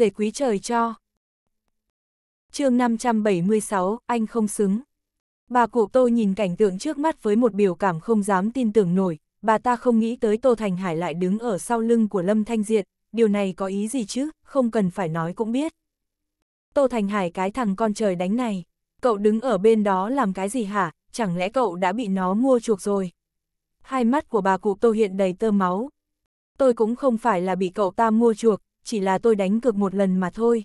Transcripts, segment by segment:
rể quý trời cho. chương 576, anh không xứng. Bà cụ Tô nhìn cảnh tượng trước mắt với một biểu cảm không dám tin tưởng nổi, bà ta không nghĩ tới Tô Thành Hải lại đứng ở sau lưng của Lâm Thanh Diệt, điều này có ý gì chứ, không cần phải nói cũng biết. Tô Thành Hải cái thằng con trời đánh này, cậu đứng ở bên đó làm cái gì hả, chẳng lẽ cậu đã bị nó mua chuộc rồi? Hai mắt của bà cụ Tô hiện đầy tơ máu. Tôi cũng không phải là bị cậu ta mua chuộc, chỉ là tôi đánh cược một lần mà thôi.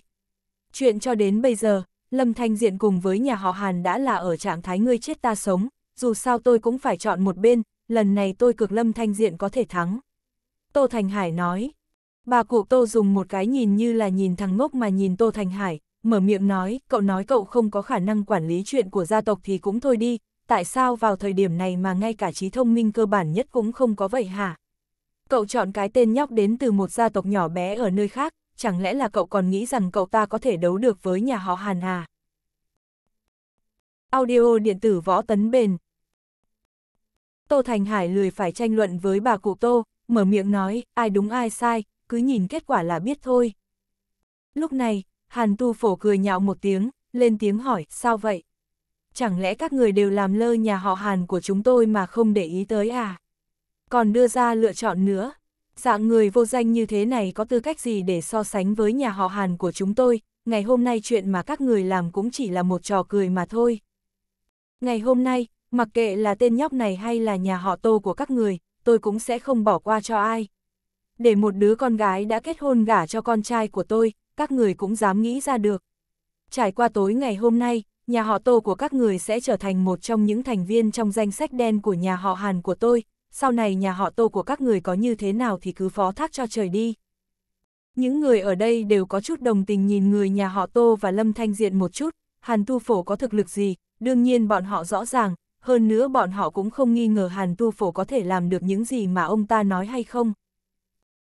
Chuyện cho đến bây giờ, Lâm Thanh Diện cùng với nhà họ Hàn đã là ở trạng thái ngươi chết ta sống, dù sao tôi cũng phải chọn một bên, lần này tôi cực Lâm Thanh Diện có thể thắng. Tô Thành Hải nói, bà cụ Tô dùng một cái nhìn như là nhìn thằng ngốc mà nhìn Tô Thành Hải, mở miệng nói, cậu nói cậu không có khả năng quản lý chuyện của gia tộc thì cũng thôi đi, tại sao vào thời điểm này mà ngay cả trí thông minh cơ bản nhất cũng không có vậy hả? Cậu chọn cái tên nhóc đến từ một gia tộc nhỏ bé ở nơi khác, chẳng lẽ là cậu còn nghĩ rằng cậu ta có thể đấu được với nhà họ Hàn à? Audio điện tử võ tấn bền Tô Thành Hải lười phải tranh luận với bà cụ Tô, mở miệng nói, ai đúng ai sai, cứ nhìn kết quả là biết thôi. Lúc này, Hàn Tu Phổ cười nhạo một tiếng, lên tiếng hỏi, sao vậy? Chẳng lẽ các người đều làm lơ nhà họ Hàn của chúng tôi mà không để ý tới à? còn đưa ra lựa chọn nữa. Dạng người vô danh như thế này có tư cách gì để so sánh với nhà họ Hàn của chúng tôi, ngày hôm nay chuyện mà các người làm cũng chỉ là một trò cười mà thôi. Ngày hôm nay, mặc kệ là tên nhóc này hay là nhà họ tô của các người, tôi cũng sẽ không bỏ qua cho ai. Để một đứa con gái đã kết hôn gả cho con trai của tôi, các người cũng dám nghĩ ra được. Trải qua tối ngày hôm nay, nhà họ tô của các người sẽ trở thành một trong những thành viên trong danh sách đen của nhà họ Hàn của tôi, sau này nhà họ tô của các người có như thế nào thì cứ phó thác cho trời đi. Những người ở đây đều có chút đồng tình nhìn người nhà họ tô và lâm thanh diện một chút, hàn tu phổ có thực lực gì, đương nhiên bọn họ rõ ràng, hơn nữa bọn họ cũng không nghi ngờ hàn tu phổ có thể làm được những gì mà ông ta nói hay không.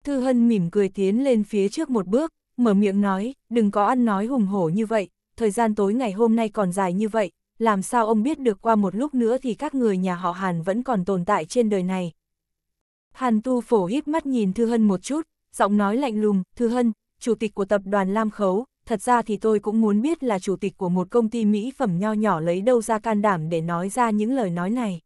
Thư Hân mỉm cười tiến lên phía trước một bước, mở miệng nói, đừng có ăn nói hùng hổ như vậy, thời gian tối ngày hôm nay còn dài như vậy, làm sao ông biết được qua một lúc nữa thì các người nhà họ Hàn vẫn còn tồn tại trên đời này. Hàn Tu Phổ hít mắt nhìn Thư Hân một chút, giọng nói lạnh lùng, Thư Hân, chủ tịch của tập đoàn Lam Khấu, thật ra thì tôi cũng muốn biết là chủ tịch của một công ty mỹ phẩm nho nhỏ lấy đâu ra can đảm để nói ra những lời nói này.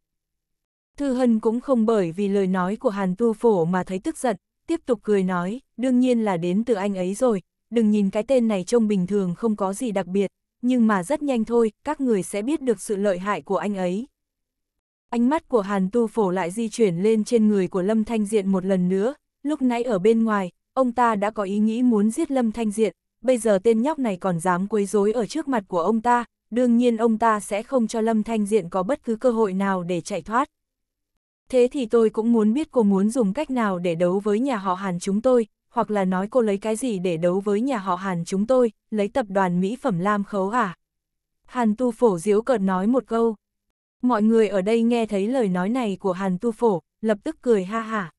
Thư Hân cũng không bởi vì lời nói của Hàn Tu Phổ mà thấy tức giận, tiếp tục cười nói, đương nhiên là đến từ anh ấy rồi, đừng nhìn cái tên này trông bình thường không có gì đặc biệt, nhưng mà rất nhanh thôi, các người sẽ biết được sự lợi hại của anh ấy. Ánh mắt của Hàn Tu Phổ lại di chuyển lên trên người của Lâm Thanh Diện một lần nữa, lúc nãy ở bên ngoài, ông ta đã có ý nghĩ muốn giết Lâm Thanh Diện, bây giờ tên nhóc này còn dám quấy rối ở trước mặt của ông ta, đương nhiên ông ta sẽ không cho Lâm Thanh Diện có bất cứ cơ hội nào để chạy thoát. Thế thì tôi cũng muốn biết cô muốn dùng cách nào để đấu với nhà họ Hàn chúng tôi, hoặc là nói cô lấy cái gì để đấu với nhà họ Hàn chúng tôi, lấy tập đoàn mỹ phẩm Lam Khấu à? Hàn Tu Phổ diếu cợt nói một câu. Mọi người ở đây nghe thấy lời nói này của Hàn Tu Phổ, lập tức cười ha hả.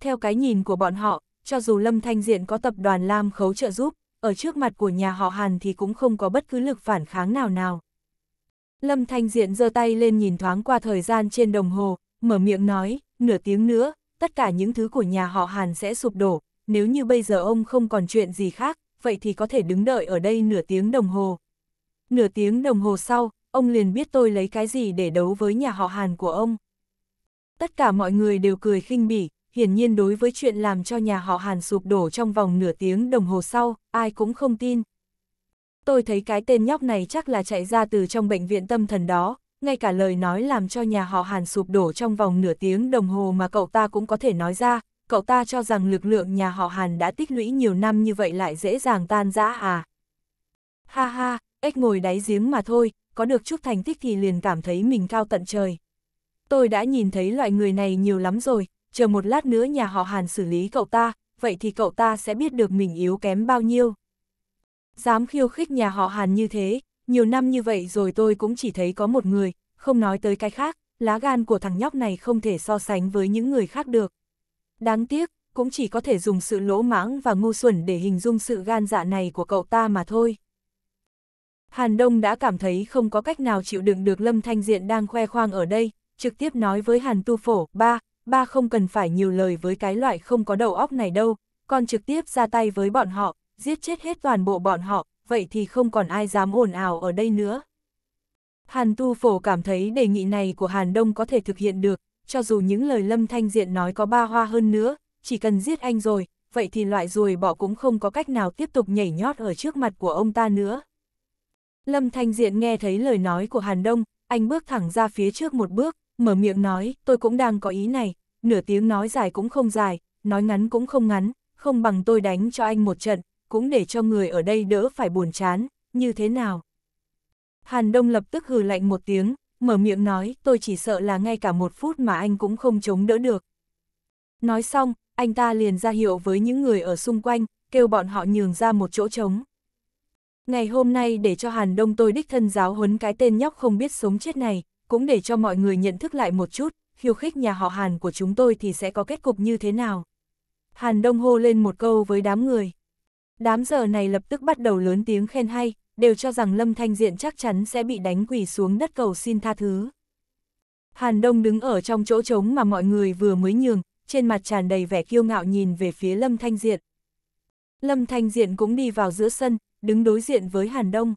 Theo cái nhìn của bọn họ, cho dù Lâm Thanh Diện có tập đoàn Lam Khấu trợ giúp, ở trước mặt của nhà họ Hàn thì cũng không có bất cứ lực phản kháng nào nào. Lâm Thanh Diện giơ tay lên nhìn thoáng qua thời gian trên đồng hồ, mở miệng nói, nửa tiếng nữa, tất cả những thứ của nhà họ Hàn sẽ sụp đổ, nếu như bây giờ ông không còn chuyện gì khác, vậy thì có thể đứng đợi ở đây nửa tiếng đồng hồ. Nửa tiếng đồng hồ sau, ông liền biết tôi lấy cái gì để đấu với nhà họ Hàn của ông. Tất cả mọi người đều cười khinh bỉ, hiển nhiên đối với chuyện làm cho nhà họ Hàn sụp đổ trong vòng nửa tiếng đồng hồ sau, ai cũng không tin. Tôi thấy cái tên nhóc này chắc là chạy ra từ trong bệnh viện tâm thần đó, ngay cả lời nói làm cho nhà họ Hàn sụp đổ trong vòng nửa tiếng đồng hồ mà cậu ta cũng có thể nói ra, cậu ta cho rằng lực lượng nhà họ Hàn đã tích lũy nhiều năm như vậy lại dễ dàng tan rã à. Ha ha, ếch ngồi đáy giếng mà thôi, có được chút thành tích thì liền cảm thấy mình cao tận trời. Tôi đã nhìn thấy loại người này nhiều lắm rồi, chờ một lát nữa nhà họ Hàn xử lý cậu ta, vậy thì cậu ta sẽ biết được mình yếu kém bao nhiêu. Dám khiêu khích nhà họ Hàn như thế, nhiều năm như vậy rồi tôi cũng chỉ thấy có một người, không nói tới cái khác, lá gan của thằng nhóc này không thể so sánh với những người khác được. Đáng tiếc, cũng chỉ có thể dùng sự lỗ mãng và ngu xuẩn để hình dung sự gan dạ này của cậu ta mà thôi. Hàn Đông đã cảm thấy không có cách nào chịu đựng được Lâm Thanh Diện đang khoe khoang ở đây, trực tiếp nói với Hàn Tu Phổ, ba, ba không cần phải nhiều lời với cái loại không có đầu óc này đâu, còn trực tiếp ra tay với bọn họ, giết chết hết toàn bộ bọn họ, vậy thì không còn ai dám ồn ào ở đây nữa. Hàn Tu Phổ cảm thấy đề nghị này của Hàn Đông có thể thực hiện được, cho dù những lời Lâm Thanh Diện nói có ba hoa hơn nữa, chỉ cần giết anh rồi, vậy thì loại ruồi bỏ cũng không có cách nào tiếp tục nhảy nhót ở trước mặt của ông ta nữa. Lâm Thanh Diện nghe thấy lời nói của Hàn Đông, anh bước thẳng ra phía trước một bước, mở miệng nói, tôi cũng đang có ý này, nửa tiếng nói dài cũng không dài, nói ngắn cũng không ngắn, không bằng tôi đánh cho anh một trận, cũng để cho người ở đây đỡ phải buồn chán, như thế nào. Hàn Đông lập tức hừ lạnh một tiếng, mở miệng nói, tôi chỉ sợ là ngay cả một phút mà anh cũng không chống đỡ được. Nói xong, anh ta liền ra hiệu với những người ở xung quanh, kêu bọn họ nhường ra một chỗ trống. Ngày hôm nay để cho Hàn Đông tôi đích thân giáo huấn cái tên nhóc không biết sống chết này, cũng để cho mọi người nhận thức lại một chút, khiêu khích nhà họ Hàn của chúng tôi thì sẽ có kết cục như thế nào. Hàn Đông hô lên một câu với đám người. Đám giờ này lập tức bắt đầu lớn tiếng khen hay, đều cho rằng Lâm Thanh Diện chắc chắn sẽ bị đánh quỳ xuống đất cầu xin tha thứ. Hàn Đông đứng ở trong chỗ trống mà mọi người vừa mới nhường, trên mặt tràn đầy vẻ kiêu ngạo nhìn về phía Lâm Thanh Diện. Lâm Thanh Diện cũng đi vào giữa sân, đứng đối diện với Hàn Đông.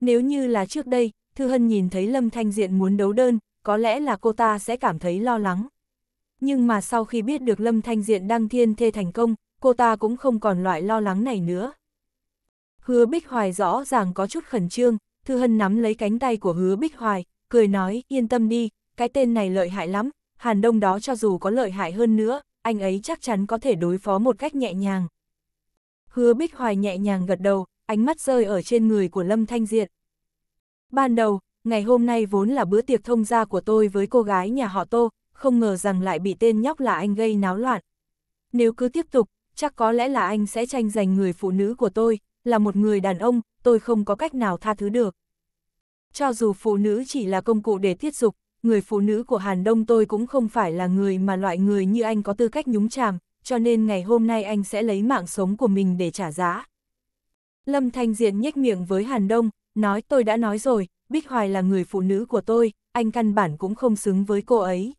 Nếu như là trước đây, Thư Hân nhìn thấy Lâm Thanh Diện muốn đấu đơn, có lẽ là cô ta sẽ cảm thấy lo lắng. Nhưng mà sau khi biết được Lâm Thanh Diện đăng thiên thê thành công, cô ta cũng không còn loại lo lắng này nữa. Hứa Bích Hoài rõ ràng có chút khẩn trương, Thư Hân nắm lấy cánh tay của Hứa Bích Hoài, cười nói, yên tâm đi, cái tên này lợi hại lắm, Hàn Đông đó cho dù có lợi hại hơn nữa, anh ấy chắc chắn có thể đối phó một cách nhẹ nhàng. Hứa Bích Hoài nhẹ nhàng gật đầu, ánh mắt rơi ở trên người của Lâm Thanh Diệt. Ban đầu, ngày hôm nay vốn là bữa tiệc thông gia của tôi với cô gái nhà họ Tô, không ngờ rằng lại bị tên nhóc là anh gây náo loạn. Nếu cứ tiếp tục, chắc có lẽ là anh sẽ tranh giành người phụ nữ của tôi, là một người đàn ông, tôi không có cách nào tha thứ được. Cho dù phụ nữ chỉ là công cụ để tiết dục, người phụ nữ của Hàn Đông tôi cũng không phải là người mà loại người như anh có tư cách nhúng chàm, cho nên ngày hôm nay anh sẽ lấy mạng sống của mình để trả giá. Lâm Thanh Diện nhếch miệng với Hàn Đông, nói tôi đã nói rồi, Bích Hoài là người phụ nữ của tôi, anh căn bản cũng không xứng với cô ấy.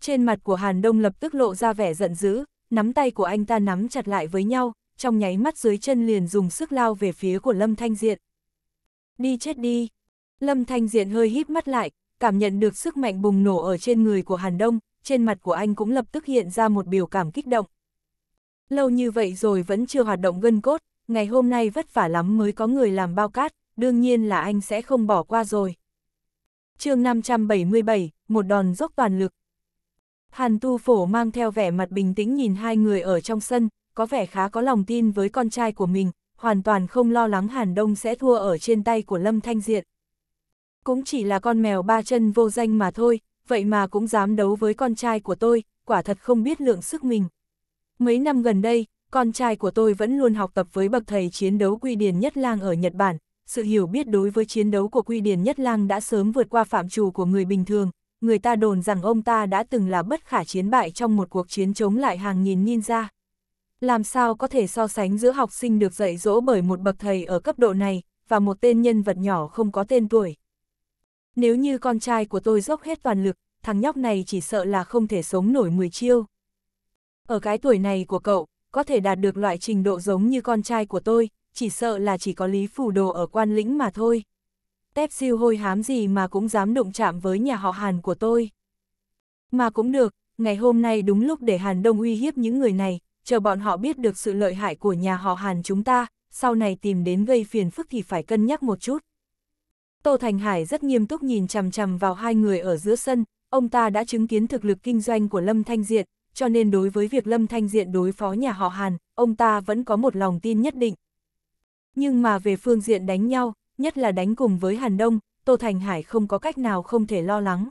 Trên mặt của Hàn Đông lập tức lộ ra vẻ giận dữ, nắm tay của anh ta nắm chặt lại với nhau, trong nháy mắt dưới chân liền dùng sức lao về phía của Lâm Thanh Diện. Đi chết đi! Lâm Thanh Diện hơi híp mắt lại, cảm nhận được sức mạnh bùng nổ ở trên người của Hàn Đông, trên mặt của anh cũng lập tức hiện ra một biểu cảm kích động. Lâu như vậy rồi vẫn chưa hoạt động gân cốt, ngày hôm nay vất vả lắm mới có người làm bao cát, đương nhiên là anh sẽ không bỏ qua rồi. chương 577, một đòn dốc toàn lực. Hàn Tu Phổ mang theo vẻ mặt bình tĩnh nhìn hai người ở trong sân, có vẻ khá có lòng tin với con trai của mình, hoàn toàn không lo lắng Hàn Đông sẽ thua ở trên tay của Lâm Thanh Diện. Cũng chỉ là con mèo ba chân vô danh mà thôi, vậy mà cũng dám đấu với con trai của tôi, quả thật không biết lượng sức mình. Mấy năm gần đây, con trai của tôi vẫn luôn học tập với bậc thầy chiến đấu Quy Điền Nhất Lang ở Nhật Bản. Sự hiểu biết đối với chiến đấu của Quy Điền Nhất Lang đã sớm vượt qua phạm trù của người bình thường. Người ta đồn rằng ông ta đã từng là bất khả chiến bại trong một cuộc chiến chống lại hàng nghìn ninja làm sao có thể so sánh giữa học sinh được dạy dỗ bởi một bậc thầy ở cấp độ này, và một tên nhân vật nhỏ không có tên tuổi. Nếu như con trai của tôi dốc hết toàn lực, thằng nhóc này chỉ sợ là không thể sống nổi 10 chiêu. Ở cái tuổi này của cậu, có thể đạt được loại trình độ giống như con trai của tôi, chỉ sợ là chỉ có lý phủ đồ ở quan lĩnh mà thôi. Tép siêu hôi hám gì mà cũng dám đụng chạm với nhà họ Hàn của tôi. Mà cũng được, ngày hôm nay đúng lúc để Hàn Đông uy hiếp những người này, chờ bọn họ biết được sự lợi hại của nhà họ Hàn chúng ta, sau này tìm đến gây phiền phức thì phải cân nhắc một chút. Tô Thành Hải rất nghiêm túc nhìn chằm chằm vào hai người ở giữa sân, ông ta đã chứng kiến thực lực kinh doanh của Lâm Thanh Diện, cho nên đối với việc Lâm Thanh Diện đối phó nhà họ Hàn, ông ta vẫn có một lòng tin nhất định. Nhưng mà về phương diện đánh nhau, nhất là đánh cùng với Hàn Đông, Tô Thành Hải không có cách nào không thể lo lắng.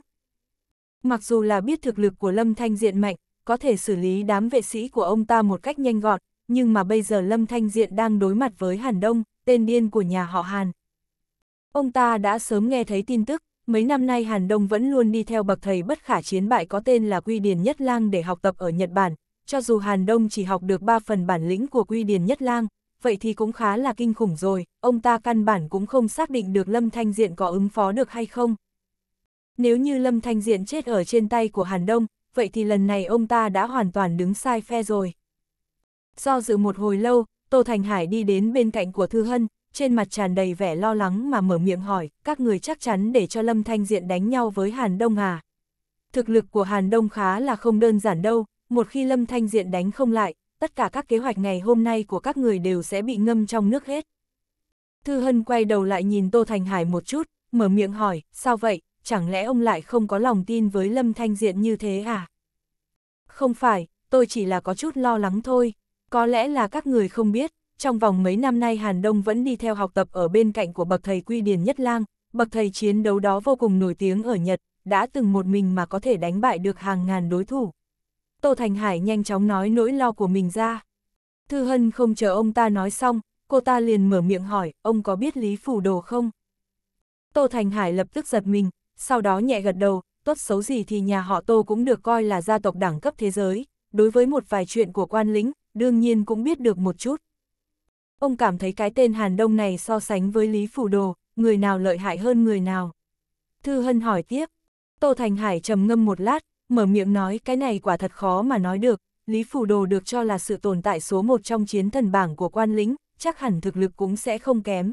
Mặc dù là biết thực lực của Lâm Thanh Diện mạnh, có thể xử lý đám vệ sĩ của ông ta một cách nhanh gọn, nhưng mà bây giờ Lâm Thanh Diện đang đối mặt với Hàn Đông, tên điên của nhà họ Hàn. Ông ta đã sớm nghe thấy tin tức, mấy năm nay Hàn Đông vẫn luôn đi theo bậc thầy bất khả chiến bại có tên là Quy Điền Nhất Lang để học tập ở Nhật Bản, cho dù Hàn Đông chỉ học được 3 phần bản lĩnh của Quy Điền Nhất Lang, vậy thì cũng khá là kinh khủng rồi, ông ta căn bản cũng không xác định được Lâm Thanh Diện có ứng phó được hay không. Nếu như Lâm Thanh Diện chết ở trên tay của Hàn Đông, vậy thì lần này ông ta đã hoàn toàn đứng sai phe rồi. Do dự một hồi lâu, Tô Thành Hải đi đến bên cạnh của Thư Hân, trên mặt tràn đầy vẻ lo lắng mà mở miệng hỏi, các người chắc chắn để cho Lâm Thanh Diện đánh nhau với Hàn Đông à. Thực lực của Hàn Đông khá là không đơn giản đâu, một khi Lâm Thanh Diện đánh không lại, tất cả các kế hoạch ngày hôm nay của các người đều sẽ bị ngâm trong nước hết. Thư Hân quay đầu lại nhìn Tô Thành Hải một chút, mở miệng hỏi, sao vậy, chẳng lẽ ông lại không có lòng tin với Lâm Thanh Diện như thế à? Không phải, tôi chỉ là có chút lo lắng thôi, có lẽ là các người không biết, trong vòng mấy năm nay Hàn Đông vẫn đi theo học tập ở bên cạnh của bậc thầy Quy Điền Nhất Lang, bậc thầy chiến đấu đó vô cùng nổi tiếng ở Nhật, đã từng một mình mà có thể đánh bại được hàng ngàn đối thủ. Tô Thành Hải nhanh chóng nói nỗi lo của mình ra. Thư Hân không chờ ông ta nói xong, cô ta liền mở miệng hỏi, ông có biết Lý Phủ Đồ không? Tô Thành Hải lập tức giật mình, sau đó nhẹ gật đầu, tốt xấu gì thì nhà họ Tô cũng được coi là gia tộc đẳng cấp thế giới, đối với một vài chuyện của quan lính đương nhiên cũng biết được một chút. Ông cảm thấy cái tên Hàn Đông này so sánh với Lý Phủ Đồ, người nào lợi hại hơn người nào. Thư Hân hỏi tiếp, Tô Thành Hải trầm ngâm một lát, mở miệng nói cái này quả thật khó mà nói được, Lý Phủ Đồ được cho là sự tồn tại số một trong chiến thần bảng của quan lính chắc hẳn thực lực cũng sẽ không kém.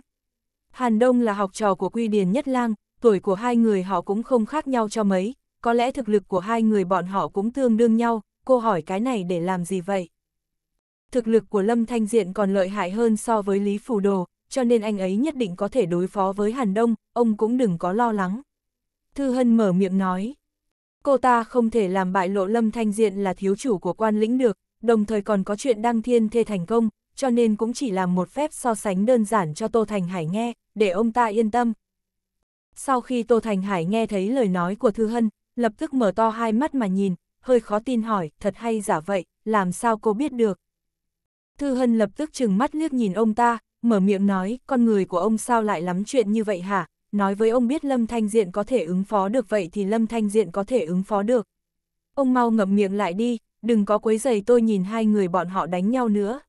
Hàn Đông là học trò của Quy Điền Nhất Lang, tuổi của hai người họ cũng không khác nhau cho mấy, có lẽ thực lực của hai người bọn họ cũng tương đương nhau, cô hỏi cái này để làm gì vậy? Thực lực của Lâm Thanh Diện còn lợi hại hơn so với Lý Phủ Đồ, cho nên anh ấy nhất định có thể đối phó với Hàn Đông, ông cũng đừng có lo lắng. Thư Hân mở miệng nói, cô ta không thể làm bại lộ Lâm Thanh Diện là thiếu chủ của quan lĩnh được, đồng thời còn có chuyện đăng thiên thê thành công, cho nên cũng chỉ làm một phép so sánh đơn giản cho Tô Thành Hải nghe, để ông ta yên tâm, sau khi Tô Thành Hải nghe thấy lời nói của Thư Hân, lập tức mở to hai mắt mà nhìn, hơi khó tin hỏi, thật hay giả vậy, làm sao cô biết được. Thư Hân lập tức chừng mắt liếc nhìn ông ta, mở miệng nói, con người của ông sao lại lắm chuyện như vậy hả? Nói với ông biết Lâm Thanh Diện có thể ứng phó được vậy thì Lâm Thanh Diện có thể ứng phó được. Ông mau ngậm miệng lại đi, đừng có quấy giày tôi nhìn hai người bọn họ đánh nhau nữa.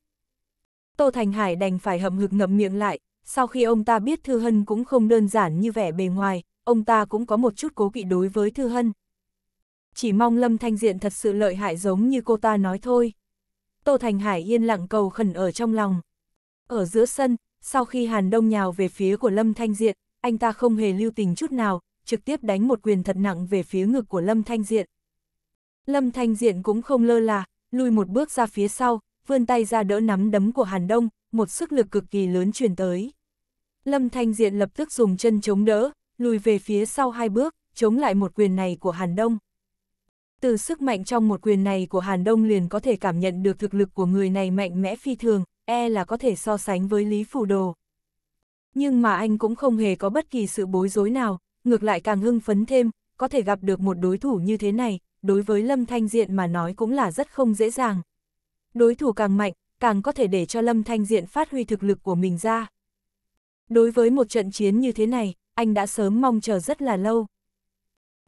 Tô Thành Hải đành phải hậm hực ngậm miệng lại, sau khi ông ta biết Thư Hân cũng không đơn giản như vẻ bề ngoài, ông ta cũng có một chút cố kỵ đối với Thư Hân. Chỉ mong Lâm Thanh Diện thật sự lợi hại giống như cô ta nói thôi. Tô Thành Hải yên lặng cầu khẩn ở trong lòng. Ở giữa sân, sau khi Hàn Đông nhào về phía của Lâm Thanh Diện, anh ta không hề lưu tình chút nào, trực tiếp đánh một quyền thật nặng về phía ngực của Lâm Thanh Diện. Lâm Thanh Diện cũng không lơ là, lùi một bước ra phía sau, vươn tay ra đỡ nắm đấm của Hàn Đông, một sức lực cực kỳ lớn truyền tới. Lâm Thanh Diện lập tức dùng chân chống đỡ, lùi về phía sau hai bước, chống lại một quyền này của Hàn Đông. Từ sức mạnh trong một quyền này của Hàn Đông liền có thể cảm nhận được thực lực của người này mạnh mẽ phi thường, e là có thể so sánh với Lý Phủ Đồ. Nhưng mà anh cũng không hề có bất kỳ sự bối rối nào, ngược lại càng hưng phấn thêm, có thể gặp được một đối thủ như thế này, đối với Lâm Thanh Diện mà nói cũng là rất không dễ dàng đối thủ càng mạnh, càng có thể để cho Lâm Thanh Diện phát huy thực lực của mình ra. Đối với một trận chiến như thế này, anh đã sớm mong chờ rất là lâu.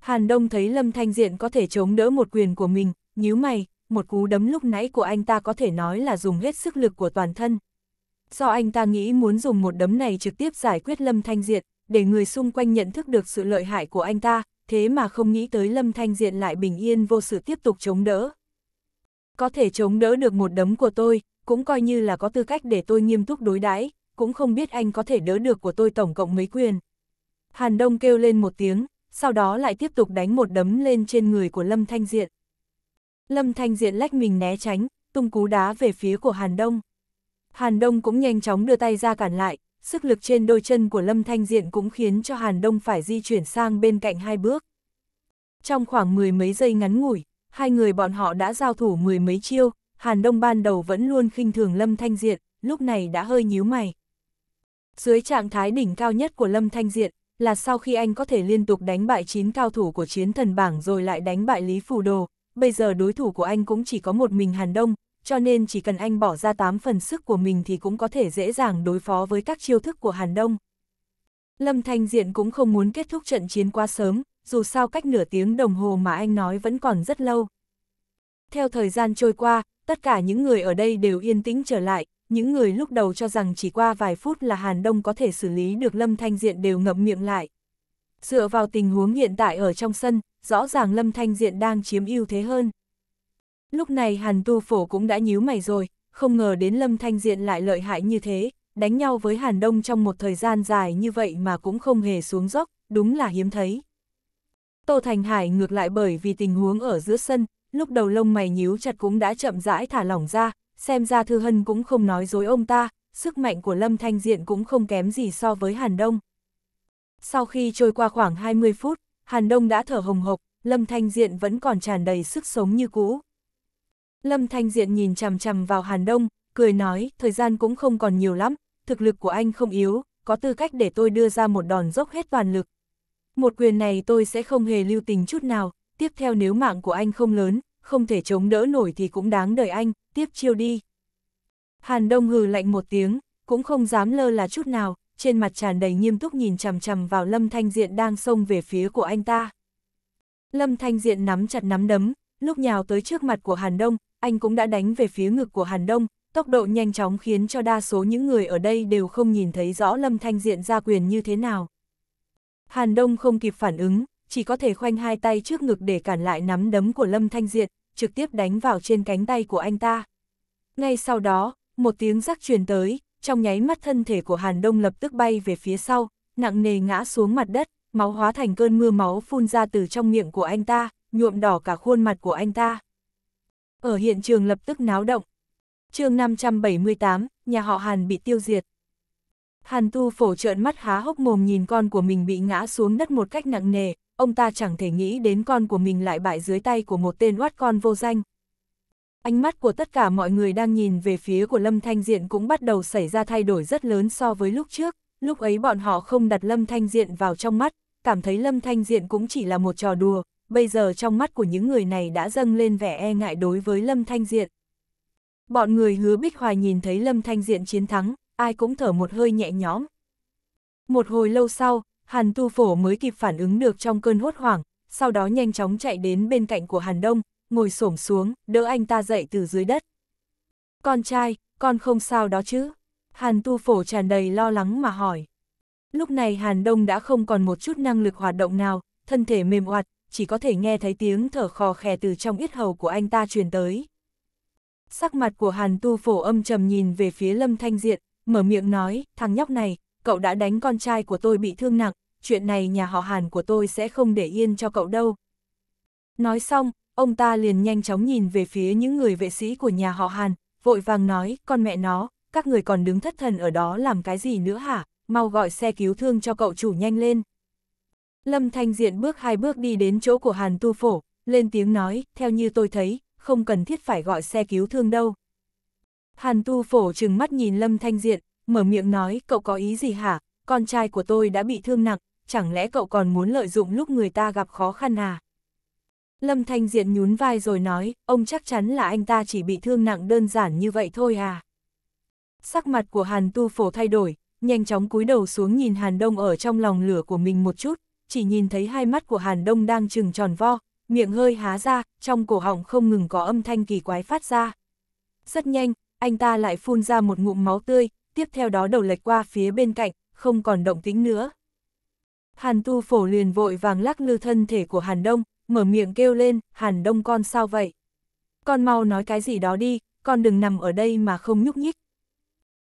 Hàn Đông thấy Lâm Thanh Diện có thể chống đỡ một quyền của mình, nhíu mày, một cú đấm lúc nãy của anh ta có thể nói là dùng hết sức lực của toàn thân. Do anh ta nghĩ muốn dùng một đấm này trực tiếp giải quyết Lâm Thanh Diện, để người xung quanh nhận thức được sự lợi hại của anh ta, thế mà không nghĩ tới Lâm Thanh Diện lại bình yên vô sự tiếp tục chống đỡ. Có thể chống đỡ được một đấm của tôi, cũng coi như là có tư cách để tôi nghiêm túc đối đãi cũng không biết anh có thể đỡ được của tôi tổng cộng mấy quyền. Hàn Đông kêu lên một tiếng, sau đó lại tiếp tục đánh một đấm lên trên người của Lâm Thanh Diện. Lâm Thanh Diện lách mình né tránh, tung cú đá về phía của Hàn Đông. Hàn Đông cũng nhanh chóng đưa tay ra cản lại, sức lực trên đôi chân của Lâm Thanh Diện cũng khiến cho Hàn Đông phải di chuyển sang bên cạnh hai bước. Trong khoảng mười mấy giây ngắn ngủi, hai người bọn họ đã giao thủ mười mấy chiêu, Hàn Đông ban đầu vẫn luôn khinh thường Lâm Thanh Diện, lúc này đã hơi nhíu mày. Dưới trạng thái đỉnh cao nhất của Lâm Thanh Diện, là sau khi anh có thể liên tục đánh bại 9 cao thủ của chiến thần bảng rồi lại đánh bại Lý Phù Đồ, bây giờ đối thủ của anh cũng chỉ có một mình Hàn Đông, cho nên chỉ cần anh bỏ ra 8 phần sức của mình thì cũng có thể dễ dàng đối phó với các chiêu thức của Hàn Đông. Lâm Thanh Diện cũng không muốn kết thúc trận chiến quá sớm, dù sao cách nửa tiếng đồng hồ mà anh nói vẫn còn rất lâu. Theo thời gian trôi qua, tất cả những người ở đây đều yên tĩnh trở lại, những người lúc đầu cho rằng chỉ qua vài phút là Hàn Đông có thể xử lý được Lâm Thanh Diện đều ngậm miệng lại. Dựa vào tình huống hiện tại ở trong sân, rõ ràng Lâm Thanh Diện đang chiếm ưu thế hơn. Lúc này Hàn Tu Phổ cũng đã nhíu mày rồi, không ngờ đến Lâm Thanh Diện lại lợi hại như thế, đánh nhau với Hàn Đông trong một thời gian dài như vậy mà cũng không hề xuống dốc, đúng là hiếm thấy. Tô Thành Hải ngược lại bởi vì tình huống ở giữa sân, lúc đầu lông mày nhíu chặt cũng đã chậm rãi thả lỏng ra, xem ra Thư Hân cũng không nói dối ông ta, sức mạnh của Lâm Thanh Diện cũng không kém gì so với Hàn Đông. Sau khi trôi qua khoảng 20 phút, Hàn Đông đã thở hồng hộc, Lâm Thanh Diện vẫn còn tràn đầy sức sống như cũ. Lâm Thanh Diện nhìn chằm chằm vào Hàn Đông, cười nói, thời gian cũng không còn nhiều lắm, thực lực của anh không yếu, có tư cách để tôi đưa ra một đòn dốc hết toàn lực, một quyền này tôi sẽ không hề lưu tình chút nào, tiếp theo nếu mạng của anh không lớn, không thể chống đỡ nổi thì cũng đáng đời anh, tiếp chiêu đi. Hàn Đông hừ lạnh một tiếng, cũng không dám lơ là chút nào, trên mặt tràn đầy nghiêm túc nhìn chằm chằm vào Lâm Thanh Diện đang xông về phía của anh ta. Lâm Thanh Diện nắm chặt nắm đấm, lúc nhào tới trước mặt của Hàn Đông, anh cũng đã đánh về phía ngực của Hàn Đông, tốc độ nhanh chóng khiến cho đa số những người ở đây đều không nhìn thấy rõ Lâm Thanh Diện ra quyền như thế nào. Hàn Đông không kịp phản ứng, chỉ có thể khoanh hai tay trước ngực để cản lại nắm đấm của Lâm Thanh Diệt, trực tiếp đánh vào trên cánh tay của anh ta. Ngay sau đó, một tiếng rắc truyền tới, trong nháy mắt thân thể của Hàn Đông lập tức bay về phía sau, nặng nề ngã xuống mặt đất, máu hóa thành cơn mưa máu phun ra từ trong miệng của anh ta, nhuộm đỏ cả khuôn mặt của anh ta. Ở hiện trường lập tức náo động. chương 578, nhà họ Hàn bị tiêu diệt. Hàn tu phổ trợn mắt há hốc mồm nhìn con của mình bị ngã xuống đất một cách nặng nề, ông ta chẳng thể nghĩ đến con của mình lại bại dưới tay của một tên oát con vô danh. Ánh mắt của tất cả mọi người đang nhìn về phía của Lâm Thanh Diện cũng bắt đầu xảy ra thay đổi rất lớn so với lúc trước, lúc ấy bọn họ không đặt Lâm Thanh Diện vào trong mắt, cảm thấy Lâm Thanh Diện cũng chỉ là một trò đùa, bây giờ trong mắt của những người này đã dâng lên vẻ e ngại đối với Lâm Thanh Diện. Bọn người hứa Bích Hoài nhìn thấy Lâm Thanh Diện chiến thắng, ai cũng thở một hơi nhẹ nhõm. Một hồi lâu sau, Hàn Tu Phổ mới kịp phản ứng được trong cơn hốt hoảng, sau đó nhanh chóng chạy đến bên cạnh của Hàn Đông, ngồi xổm xuống, đỡ anh ta dậy từ dưới đất. Con trai, con không sao đó chứ? Hàn Tu Phổ tràn đầy lo lắng mà hỏi. Lúc này Hàn Đông đã không còn một chút năng lực hoạt động nào, thân thể mềm oặt, chỉ có thể nghe thấy tiếng thở khò khè từ trong yết hầu của anh ta truyền tới. Sắc mặt của Hàn Tu Phổ âm trầm nhìn về phía Lâm Thanh Diện, mở miệng nói, thằng nhóc này, cậu đã đánh con trai của tôi bị thương nặng, chuyện này nhà họ Hàn của tôi sẽ không để yên cho cậu đâu. Nói xong, ông ta liền nhanh chóng nhìn về phía những người vệ sĩ của nhà họ Hàn, vội vàng nói, con mẹ nó, các người còn đứng thất thần ở đó làm cái gì nữa hả, mau gọi xe cứu thương cho cậu chủ nhanh lên. Lâm Thanh Diện bước hai bước đi đến chỗ của Hàn Tu Phổ, lên tiếng nói, theo như tôi thấy, không cần thiết phải gọi xe cứu thương đâu. Hàn tu phổ trừng mắt nhìn Lâm Thanh Diện, mở miệng nói cậu có ý gì hả, con trai của tôi đã bị thương nặng, chẳng lẽ cậu còn muốn lợi dụng lúc người ta gặp khó khăn à? Lâm Thanh Diện nhún vai rồi nói, ông chắc chắn là anh ta chỉ bị thương nặng đơn giản như vậy thôi à? Sắc mặt của Hàn tu phổ thay đổi, nhanh chóng cúi đầu xuống nhìn Hàn Đông ở trong lòng lửa của mình một chút, chỉ nhìn thấy hai mắt của Hàn Đông đang trừng tròn vo, miệng hơi há ra, trong cổ họng không ngừng có âm thanh kỳ quái phát ra. Rất nhanh, anh ta lại phun ra một ngụm máu tươi, tiếp theo đó đầu lệch qua phía bên cạnh, không còn động tĩnh nữa. Hàn tu phổ liền vội vàng lắc lư thân thể của Hàn Đông, mở miệng kêu lên, Hàn Đông con sao vậy? Con mau nói cái gì đó đi, con đừng nằm ở đây mà không nhúc nhích.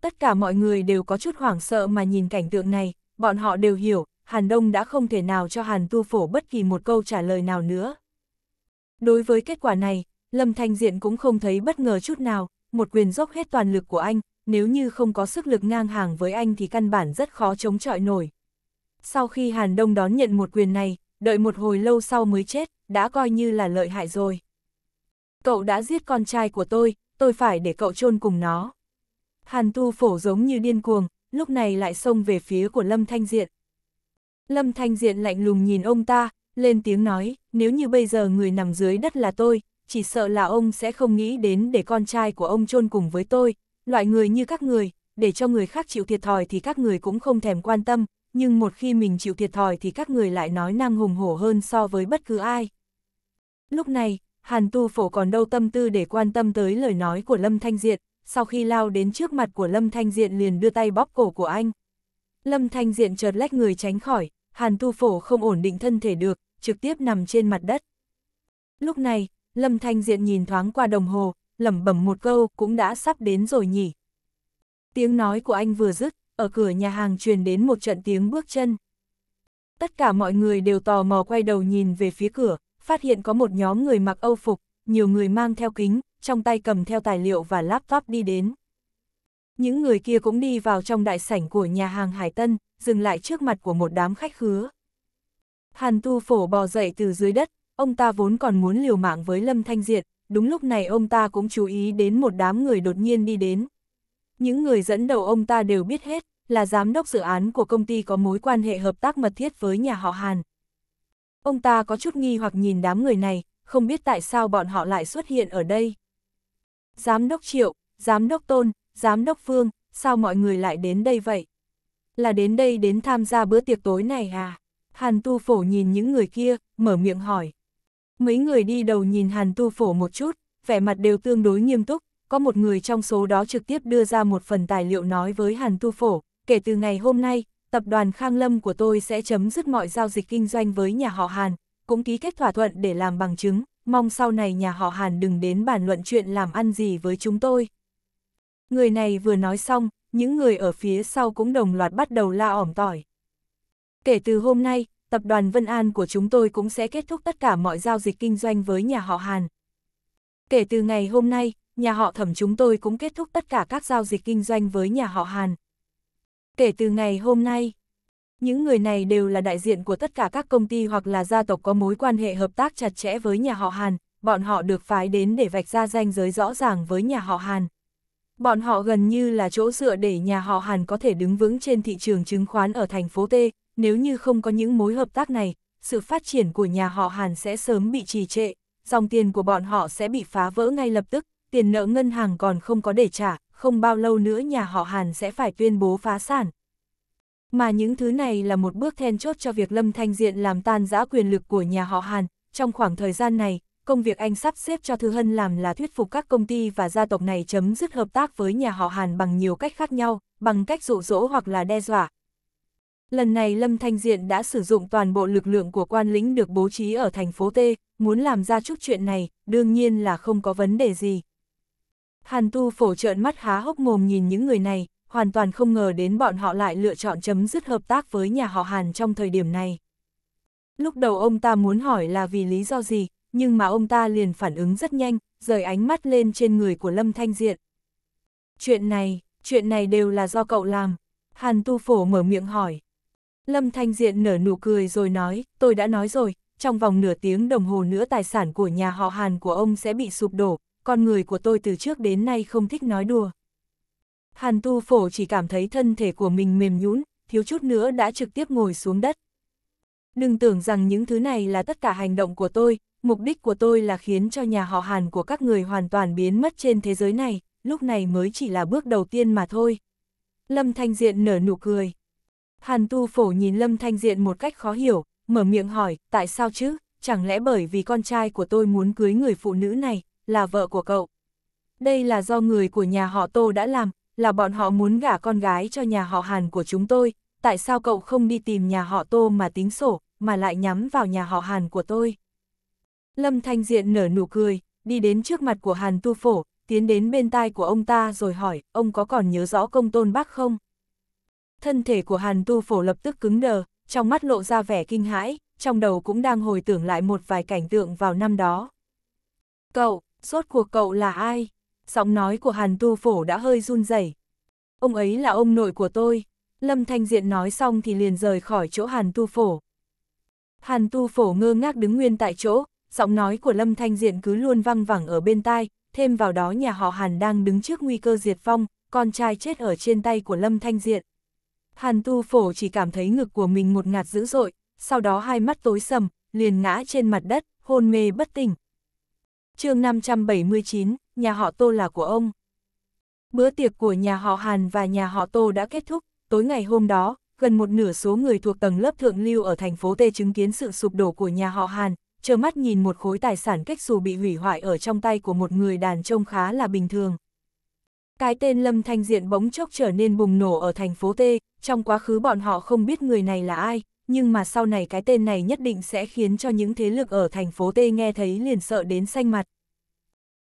Tất cả mọi người đều có chút hoảng sợ mà nhìn cảnh tượng này, bọn họ đều hiểu, Hàn Đông đã không thể nào cho Hàn tu phổ bất kỳ một câu trả lời nào nữa. Đối với kết quả này, Lâm Thanh Diện cũng không thấy bất ngờ chút nào, một quyền dốc hết toàn lực của anh, nếu như không có sức lực ngang hàng với anh thì căn bản rất khó chống chọi nổi. Sau khi Hàn Đông đón nhận một quyền này, đợi một hồi lâu sau mới chết, đã coi như là lợi hại rồi. Cậu đã giết con trai của tôi, tôi phải để cậu chôn cùng nó. Hàn Tu Phổ giống như điên cuồng, lúc này lại xông về phía của Lâm Thanh Diện. Lâm Thanh Diện lạnh lùng nhìn ông ta, lên tiếng nói, nếu như bây giờ người nằm dưới đất là tôi, chỉ sợ là ông sẽ không nghĩ đến để con trai của ông chôn cùng với tôi, loại người như các người, để cho người khác chịu thiệt thòi thì các người cũng không thèm quan tâm, nhưng một khi mình chịu thiệt thòi thì các người lại nói năng hùng hổ hơn so với bất cứ ai. Lúc này, Hàn Tu Phổ còn đâu tâm tư để quan tâm tới lời nói của Lâm Thanh Diện, sau khi lao đến trước mặt của Lâm Thanh Diện liền đưa tay bóp cổ của anh. Lâm Thanh Diện chợt lách người tránh khỏi, Hàn Tu Phổ không ổn định thân thể được, trực tiếp nằm trên mặt đất. Lúc này, Lâm Thanh Diện nhìn thoáng qua đồng hồ, lẩm bẩm một câu cũng đã sắp đến rồi nhỉ. Tiếng nói của anh vừa dứt, ở cửa nhà hàng truyền đến một trận tiếng bước chân. Tất cả mọi người đều tò mò quay đầu nhìn về phía cửa, phát hiện có một nhóm người mặc âu phục, nhiều người mang theo kính, trong tay cầm theo tài liệu và laptop đi đến. Những người kia cũng đi vào trong đại sảnh của nhà hàng Hải Tân, dừng lại trước mặt của một đám khách khứa. Hàn Tu Phổ bò dậy từ dưới đất, ông ta vốn còn muốn liều mạng với Lâm Thanh Diệt, đúng lúc này ông ta cũng chú ý đến một đám người đột nhiên đi đến. Những người dẫn đầu ông ta đều biết hết, là giám đốc dự án của công ty có mối quan hệ hợp tác mật thiết với nhà họ Hàn. Ông ta có chút nghi hoặc nhìn đám người này, không biết tại sao bọn họ lại xuất hiện ở đây. Giám đốc Triệu, Giám đốc Tôn, Giám đốc Phương, sao mọi người lại đến đây vậy? Là đến đây đến tham gia bữa tiệc tối này à? Hàn Tu Phổ nhìn những người kia, mở miệng hỏi. Mấy người đi đầu nhìn Hàn Tu Phổ một chút, vẻ mặt đều tương đối nghiêm túc, có một người trong số đó trực tiếp đưa ra một phần tài liệu nói với Hàn Tu Phổ, kể từ ngày hôm nay, tập đoàn Khang Lâm của tôi sẽ chấm dứt mọi giao dịch kinh doanh với nhà họ Hàn, cũng ký kết thỏa thuận để làm bằng chứng, mong sau này nhà họ Hàn đừng đến bàn luận chuyện làm ăn gì với chúng tôi. Người này vừa nói xong, những người ở phía sau cũng đồng loạt bắt đầu la ỏm tỏi. Kể từ hôm nay, tập đoàn Vân An của chúng tôi cũng sẽ kết thúc tất cả mọi giao dịch kinh doanh với nhà họ Hàn. Kể từ ngày hôm nay, nhà họ thẩm chúng tôi cũng kết thúc tất cả các giao dịch kinh doanh với nhà họ Hàn. Kể từ ngày hôm nay, những người này đều là đại diện của tất cả các công ty hoặc là gia tộc có mối quan hệ hợp tác chặt chẽ với nhà họ Hàn, bọn họ được phái đến để vạch ra danh giới rõ ràng với nhà họ Hàn. Bọn họ gần như là chỗ dựa để nhà họ Hàn có thể đứng vững trên thị trường chứng khoán ở thành phố T, nếu như không có những mối hợp tác này, sự phát triển của nhà họ Hàn sẽ sớm bị trì trệ, dòng tiền của bọn họ sẽ bị phá vỡ ngay lập tức, tiền nợ ngân hàng còn không có để trả, không bao lâu nữa nhà họ Hàn sẽ phải tuyên bố phá sản. Mà những thứ này là một bước then chốt cho việc Lâm Thanh Diện làm tan giã quyền lực của nhà họ Hàn. Trong khoảng thời gian này, công việc anh sắp xếp cho Thư Hân làm là thuyết phục các công ty và gia tộc này chấm dứt hợp tác với nhà họ Hàn bằng nhiều cách khác nhau, bằng cách dụ dỗ hoặc là đe dọa, Lần này Lâm Thanh Diện đã sử dụng toàn bộ lực lượng của quan lính được bố trí ở thành phố T, muốn làm ra chút chuyện này, đương nhiên là không có vấn đề gì. Hàn Tu phổ trợn mắt há hốc mồm nhìn những người này, hoàn toàn không ngờ đến bọn họ lại lựa chọn chấm dứt hợp tác với nhà họ Hàn trong thời điểm này. Lúc đầu ông ta muốn hỏi là vì lý do gì, nhưng mà ông ta liền phản ứng rất nhanh, rời ánh mắt lên trên người của Lâm Thanh Diện. Chuyện này, chuyện này đều là do cậu làm. Hàn Tu Phổ mở miệng hỏi. Lâm Thanh Diện nở nụ cười rồi nói, tôi đã nói rồi, trong vòng nửa tiếng đồng hồ nữa tài sản của nhà họ Hàn của ông sẽ bị sụp đổ, con người của tôi từ trước đến nay không thích nói đùa. Hàn Tu Phổ chỉ cảm thấy thân thể của mình mềm nhũn, thiếu chút nữa đã trực tiếp ngồi xuống đất. Đừng tưởng rằng những thứ này là tất cả hành động của tôi, mục đích của tôi là khiến cho nhà họ Hàn của các người hoàn toàn biến mất trên thế giới này, lúc này mới chỉ là bước đầu tiên mà thôi. Lâm Thanh Diện nở nụ cười. Hàn tu phổ nhìn Lâm Thanh Diện một cách khó hiểu, mở miệng hỏi, tại sao chứ, chẳng lẽ bởi vì con trai của tôi muốn cưới người phụ nữ này, là vợ của cậu. Đây là do người của nhà họ Tô đã làm, là bọn họ muốn gả con gái cho nhà họ Hàn của chúng tôi, tại sao cậu không đi tìm nhà họ Tô mà tính sổ, mà lại nhắm vào nhà họ Hàn của tôi. Lâm Thanh Diện nở nụ cười, đi đến trước mặt của Hàn Tu Phổ, tiến đến bên tai của ông ta rồi hỏi, ông có còn nhớ rõ công tôn bác không? thân thể của Hàn Tu Phổ lập tức cứng đờ, trong mắt lộ ra vẻ kinh hãi, trong đầu cũng đang hồi tưởng lại một vài cảnh tượng vào năm đó. Cậu, rốt cuộc cậu là ai? Giọng nói của Hàn Tu Phổ đã hơi run rẩy. Ông ấy là ông nội của tôi. Lâm Thanh Diện nói xong thì liền rời khỏi chỗ Hàn Tu Phổ. Hàn Tu Phổ ngơ ngác đứng nguyên tại chỗ, giọng nói của Lâm Thanh Diện cứ luôn văng vẳng ở bên tai, thêm vào đó nhà họ Hàn đang đứng trước nguy cơ diệt vong, con trai chết ở trên tay của Lâm Thanh Diện. Hàn tu phổ chỉ cảm thấy ngực của mình một ngạt dữ dội, sau đó hai mắt tối sầm, liền ngã trên mặt đất, hôn mê bất tỉnh. chương 579, nhà họ Tô là của ông. Bữa tiệc của nhà họ Hàn và nhà họ Tô đã kết thúc, tối ngày hôm đó, gần một nửa số người thuộc tầng lớp thượng lưu ở thành phố Tê chứng kiến sự sụp đổ của nhà họ Hàn, trơ mắt nhìn một khối tài sản cách xù bị hủy hoại ở trong tay của một người đàn trông khá là bình thường. Cái tên Lâm Thanh Diện bỗng chốc trở nên bùng nổ ở thành phố T, trong quá khứ bọn họ không biết người này là ai, nhưng mà sau này cái tên này nhất định sẽ khiến cho những thế lực ở thành phố T nghe thấy liền sợ đến xanh mặt.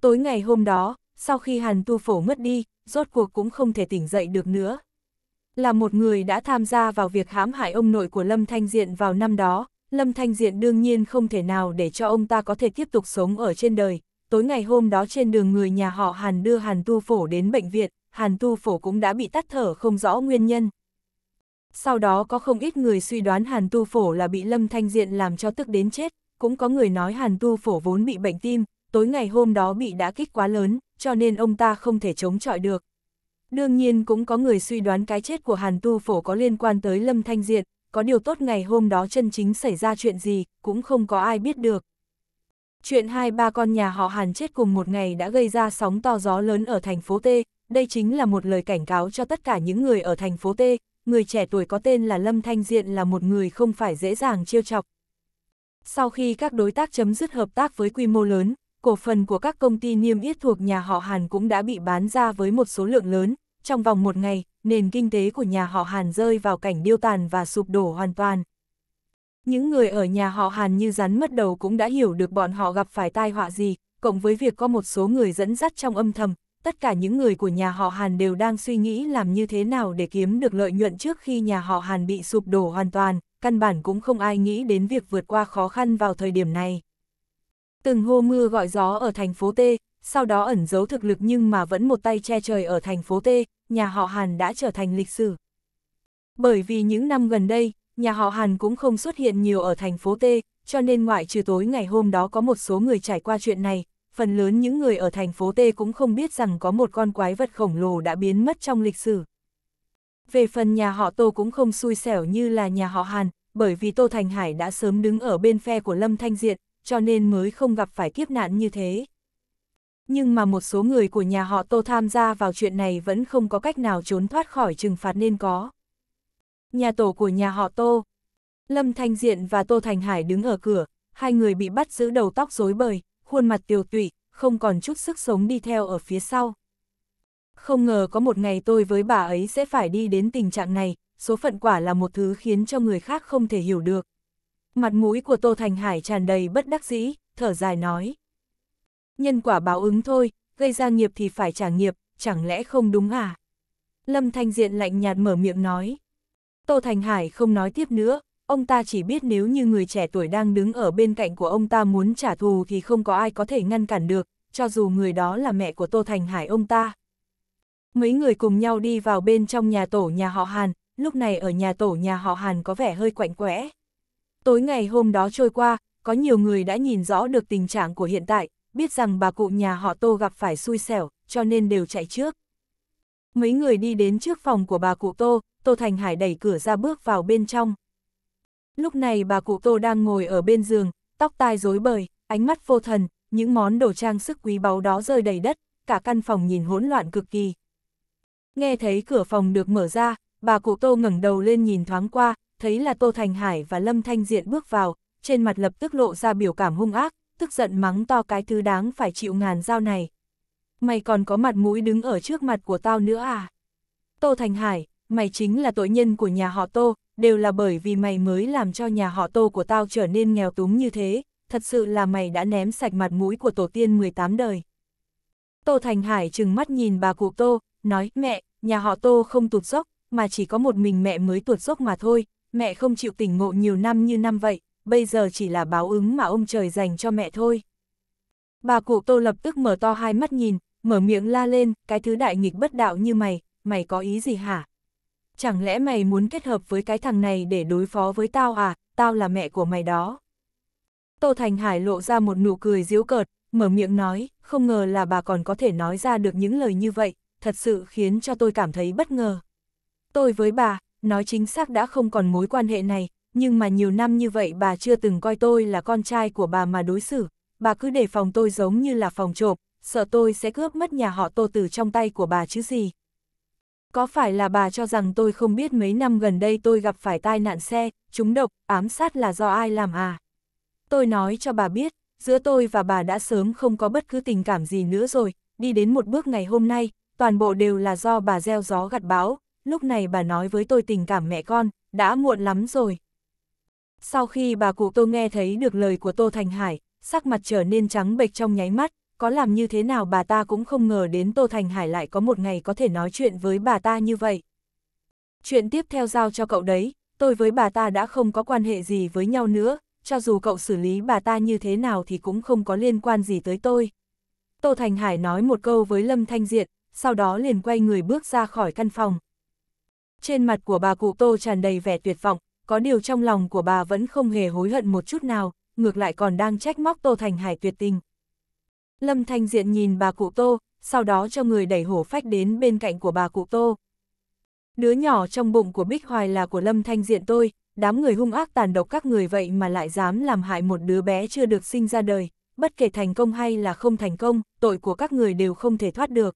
Tối ngày hôm đó, sau khi Hàn Tu Phổ mất đi, rốt cuộc cũng không thể tỉnh dậy được nữa. Là một người đã tham gia vào việc hãm hại ông nội của Lâm Thanh Diện vào năm đó, Lâm Thanh Diện đương nhiên không thể nào để cho ông ta có thể tiếp tục sống ở trên đời, tối ngày hôm đó trên đường người nhà họ Hàn đưa Hàn Tu Phổ đến bệnh viện, Hàn Tu Phổ cũng đã bị tắt thở không rõ nguyên nhân. Sau đó có không ít người suy đoán Hàn Tu Phổ là bị Lâm Thanh Diện làm cho tức đến chết, cũng có người nói Hàn Tu Phổ vốn bị bệnh tim, tối ngày hôm đó bị đã kích quá lớn, cho nên ông ta không thể chống chọi được. Đương nhiên cũng có người suy đoán cái chết của Hàn Tu Phổ có liên quan tới Lâm Thanh Diện, có điều tốt ngày hôm đó chân chính xảy ra chuyện gì, cũng không có ai biết được. Chuyện hai ba con nhà họ Hàn chết cùng một ngày đã gây ra sóng to gió lớn ở thành phố T, đây chính là một lời cảnh cáo cho tất cả những người ở thành phố T, người trẻ tuổi có tên là Lâm Thanh Diện là một người không phải dễ dàng chiêu chọc. Sau khi các đối tác chấm dứt hợp tác với quy mô lớn, cổ phần của các công ty niêm yết thuộc nhà họ Hàn cũng đã bị bán ra với một số lượng lớn. Trong vòng một ngày, nền kinh tế của nhà họ Hàn rơi vào cảnh điêu tàn và sụp đổ hoàn toàn. Những người ở nhà họ Hàn như rắn mất đầu cũng đã hiểu được bọn họ gặp phải tai họa gì, cộng với việc có một số người dẫn dắt trong âm thầm, tất cả những người của nhà họ Hàn đều đang suy nghĩ làm như thế nào để kiếm được lợi nhuận trước khi nhà họ Hàn bị sụp đổ hoàn toàn, căn bản cũng không ai nghĩ đến việc vượt qua khó khăn vào thời điểm này. Từng hô mưa gọi gió ở thành phố T, sau đó ẩn giấu thực lực nhưng mà vẫn một tay che trời ở thành phố T, nhà họ Hàn đã trở thành lịch sử. Bởi vì những năm gần đây, nhà họ Hàn cũng không xuất hiện nhiều ở thành phố T, cho nên ngoại trừ tối ngày hôm đó có một số người trải qua chuyện này, phần lớn những người ở thành phố T cũng không biết rằng có một con quái vật khổng lồ đã biến mất trong lịch sử. Về phần nhà họ Tô cũng không xui xẻo như là nhà họ Hàn, bởi vì Tô Thành Hải đã sớm đứng ở bên phe của Lâm Thanh Diện, cho nên mới không gặp phải kiếp nạn như thế. Nhưng mà một số người của nhà họ Tô tham gia vào chuyện này vẫn không có cách nào trốn thoát khỏi trừng phạt nên có nhà tổ của nhà họ Tô. Lâm Thanh Diện và Tô Thành Hải đứng ở cửa, hai người bị bắt giữ đầu tóc rối bời, khuôn mặt tiều tụy, không còn chút sức sống đi theo ở phía sau. Không ngờ có một ngày tôi với bà ấy sẽ phải đi đến tình trạng này, số phận quả là một thứ khiến cho người khác không thể hiểu được. Mặt mũi của Tô Thành Hải tràn đầy bất đắc dĩ, thở dài nói. Nhân quả báo ứng thôi, gây ra nghiệp thì phải trả nghiệp, chẳng lẽ không đúng à? Lâm Thanh Diện lạnh nhạt mở miệng nói. Tô Thành Hải không nói tiếp nữa, ông ta chỉ biết nếu như người trẻ tuổi đang đứng ở bên cạnh của ông ta muốn trả thù thì không có ai có thể ngăn cản được, cho dù người đó là mẹ của Tô Thành Hải ông ta. Mấy người cùng nhau đi vào bên trong nhà tổ nhà họ Hàn, lúc này ở nhà tổ nhà họ Hàn có vẻ hơi quạnh quẽ. Tối ngày hôm đó trôi qua, có nhiều người đã nhìn rõ được tình trạng của hiện tại, biết rằng bà cụ nhà họ Tô gặp phải xui xẻo, cho nên đều chạy trước. Mấy người đi đến trước phòng của bà cụ Tô, Tô Thành Hải đẩy cửa ra bước vào bên trong. Lúc này bà cụ Tô đang ngồi ở bên giường, tóc tai rối bời, ánh mắt vô thần, những món đồ trang sức quý báu đó rơi đầy đất, cả căn phòng nhìn hỗn loạn cực kỳ. Nghe thấy cửa phòng được mở ra, bà cụ Tô ngẩng đầu lên nhìn thoáng qua, thấy là Tô Thành Hải và Lâm Thanh Diện bước vào, trên mặt lập tức lộ ra biểu cảm hung ác, tức giận mắng to cái thứ đáng phải chịu ngàn dao này. Mày còn có mặt mũi đứng ở trước mặt của tao nữa à? Tô Thành Hải, mày chính là tội nhân của nhà họ Tô, đều là bởi vì mày mới làm cho nhà họ Tô của tao trở nên nghèo túng như thế, thật sự là mày đã ném sạch mặt mũi của tổ tiên 18 đời. Tô Thành Hải trừng mắt nhìn bà cụ Tô, nói, mẹ, nhà họ Tô không tụt dốc, mà chỉ có một mình mẹ mới tuột dốc mà thôi, mẹ không chịu tỉnh ngộ nhiều năm như năm vậy, bây giờ chỉ là báo ứng mà ông trời dành cho mẹ thôi. Bà cụ Tô lập tức mở to hai mắt nhìn, mở miệng la lên, cái thứ đại nghịch bất đạo như mày, mày có ý gì hả? chẳng lẽ mày muốn kết hợp với cái thằng này để đối phó với tao à, tao là mẹ của mày đó. Tô Thành Hải lộ ra một nụ cười diếu cợt, mở miệng nói, không ngờ là bà còn có thể nói ra được những lời như vậy, thật sự khiến cho tôi cảm thấy bất ngờ. Tôi với bà, nói chính xác đã không còn mối quan hệ này, nhưng mà nhiều năm như vậy bà chưa từng coi tôi là con trai của bà mà đối xử, bà cứ đề phòng tôi giống như là phòng trộm, sợ tôi sẽ cướp mất nhà họ tô từ trong tay của bà chứ gì. Có phải là bà cho rằng tôi không biết mấy năm gần đây tôi gặp phải tai nạn xe, trúng độc, ám sát là do ai làm à? Tôi nói cho bà biết, giữa tôi và bà đã sớm không có bất cứ tình cảm gì nữa rồi, đi đến một bước ngày hôm nay, toàn bộ đều là do bà gieo gió gặt bão, lúc này bà nói với tôi tình cảm mẹ con, đã muộn lắm rồi. Sau khi bà cụ tôi nghe thấy được lời của Tô Thành Hải, sắc mặt trở nên trắng bệch trong nháy mắt, có làm như thế nào bà ta cũng không ngờ đến Tô Thành Hải lại có một ngày có thể nói chuyện với bà ta như vậy. Chuyện tiếp theo giao cho cậu đấy, tôi với bà ta đã không có quan hệ gì với nhau nữa, cho dù cậu xử lý bà ta như thế nào thì cũng không có liên quan gì tới tôi. Tô Thành Hải nói một câu với Lâm Thanh Diện, sau đó liền quay người bước ra khỏi căn phòng. Trên mặt của bà cụ Tô tràn đầy vẻ tuyệt vọng, có điều trong lòng của bà vẫn không hề hối hận một chút nào, ngược lại còn đang trách móc Tô Thành Hải tuyệt tình. Lâm Thanh Diện nhìn bà cụ Tô, sau đó cho người đẩy hổ phách đến bên cạnh của bà cụ Tô. Đứa nhỏ trong bụng của Bích Hoài là của Lâm Thanh Diện tôi, đám người hung ác tàn độc các người vậy mà lại dám làm hại một đứa bé chưa được sinh ra đời, bất kể thành công hay là không thành công, tội của các người đều không thể thoát được.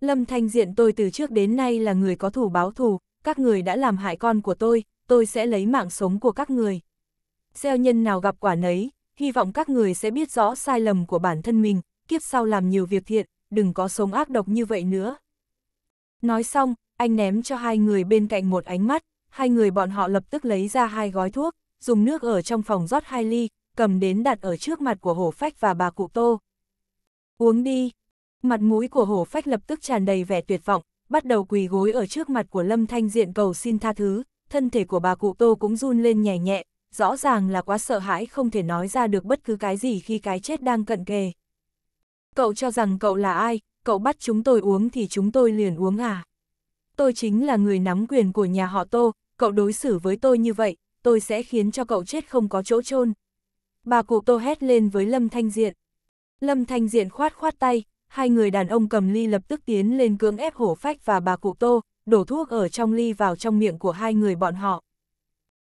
Lâm Thanh Diện tôi từ trước đến nay là người có thủ báo thù, các người đã làm hại con của tôi, tôi sẽ lấy mạng sống của các người. Gieo nhân nào gặp quả nấy, hy vọng các người sẽ biết rõ sai lầm của bản thân mình, kiếp sau làm nhiều việc thiện, đừng có sống ác độc như vậy nữa. Nói xong, anh ném cho hai người bên cạnh một ánh mắt, hai người bọn họ lập tức lấy ra hai gói thuốc, dùng nước ở trong phòng rót hai ly, cầm đến đặt ở trước mặt của hổ phách và bà cụ tô. Uống đi. Mặt mũi của hổ phách lập tức tràn đầy vẻ tuyệt vọng, bắt đầu quỳ gối ở trước mặt của Lâm Thanh Diện cầu xin tha thứ, thân thể của bà cụ tô cũng run lên nhẹ nhẹ, rõ ràng là quá sợ hãi không thể nói ra được bất cứ cái gì khi cái chết đang cận kề. Cậu cho rằng cậu là ai, cậu bắt chúng tôi uống thì chúng tôi liền uống à. Tôi chính là người nắm quyền của nhà họ Tô, cậu đối xử với tôi như vậy, tôi sẽ khiến cho cậu chết không có chỗ chôn. Bà cụ Tô hét lên với Lâm Thanh Diện. Lâm Thanh Diện khoát khoát tay, hai người đàn ông cầm ly lập tức tiến lên cưỡng ép hổ phách và bà cụ Tô, đổ thuốc ở trong ly vào trong miệng của hai người bọn họ.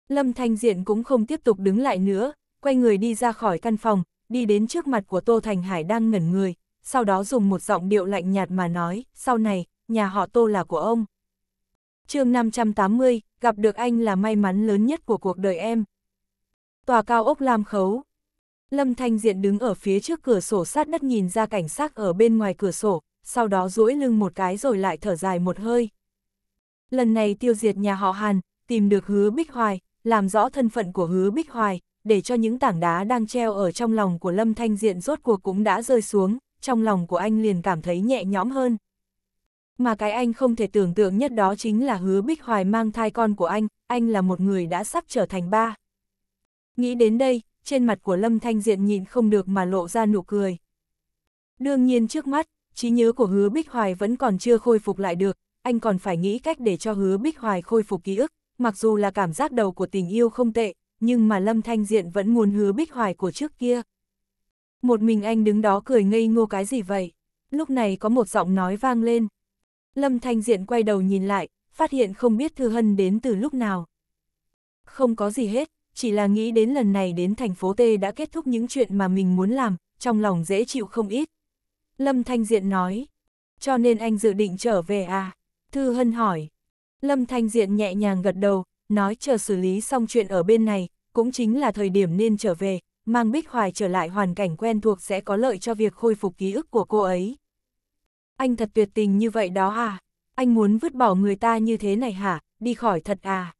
Lâm Thanh Diện cũng không tiếp tục đứng lại nữa, quay người đi ra khỏi căn phòng, đi đến trước mặt của Tô Thành Hải đang ngẩn người, sau đó dùng một giọng điệu lạnh nhạt mà nói, sau này, nhà họ Tô là của ông. chương 580, gặp được anh là may mắn lớn nhất của cuộc đời em. Tòa cao ốc Lam Khấu Lâm Thanh Diện đứng ở phía trước cửa sổ sát đất nhìn ra cảnh sát ở bên ngoài cửa sổ, sau đó duỗi lưng một cái rồi lại thở dài một hơi. Lần này tiêu diệt nhà họ Hàn, tìm được hứa Bích Hoài, làm rõ thân phận của hứa Bích Hoài, để cho những tảng đá đang treo ở trong lòng của Lâm Thanh Diện rốt cuộc cũng đã rơi xuống, trong lòng của anh liền cảm thấy nhẹ nhõm hơn. Mà cái anh không thể tưởng tượng nhất đó chính là hứa Bích Hoài mang thai con của anh, anh là một người đã sắp trở thành ba. Nghĩ đến đây, trên mặt của Lâm Thanh Diện nhịn không được mà lộ ra nụ cười. Đương nhiên trước mắt, trí nhớ của hứa Bích Hoài vẫn còn chưa khôi phục lại được, anh còn phải nghĩ cách để cho hứa Bích Hoài khôi phục ký ức, mặc dù là cảm giác đầu của tình yêu không tệ, nhưng mà Lâm Thanh Diện vẫn muốn hứa bích hoài của trước kia. Một mình anh đứng đó cười ngây ngô cái gì vậy? Lúc này có một giọng nói vang lên. Lâm Thanh Diện quay đầu nhìn lại, phát hiện không biết Thư Hân đến từ lúc nào. Không có gì hết, chỉ là nghĩ đến lần này đến thành phố T đã kết thúc những chuyện mà mình muốn làm, trong lòng dễ chịu không ít. Lâm Thanh Diện nói, cho nên anh dự định trở về à? Thư Hân hỏi, Lâm Thanh Diện nhẹ nhàng gật đầu, nói chờ xử lý xong chuyện ở bên này, cũng chính là thời điểm nên trở về, mang Bích Hoài trở lại hoàn cảnh quen thuộc sẽ có lợi cho việc khôi phục ký ức của cô ấy. Anh thật tuyệt tình như vậy đó à? Anh muốn vứt bỏ người ta như thế này hả? Đi khỏi thật à?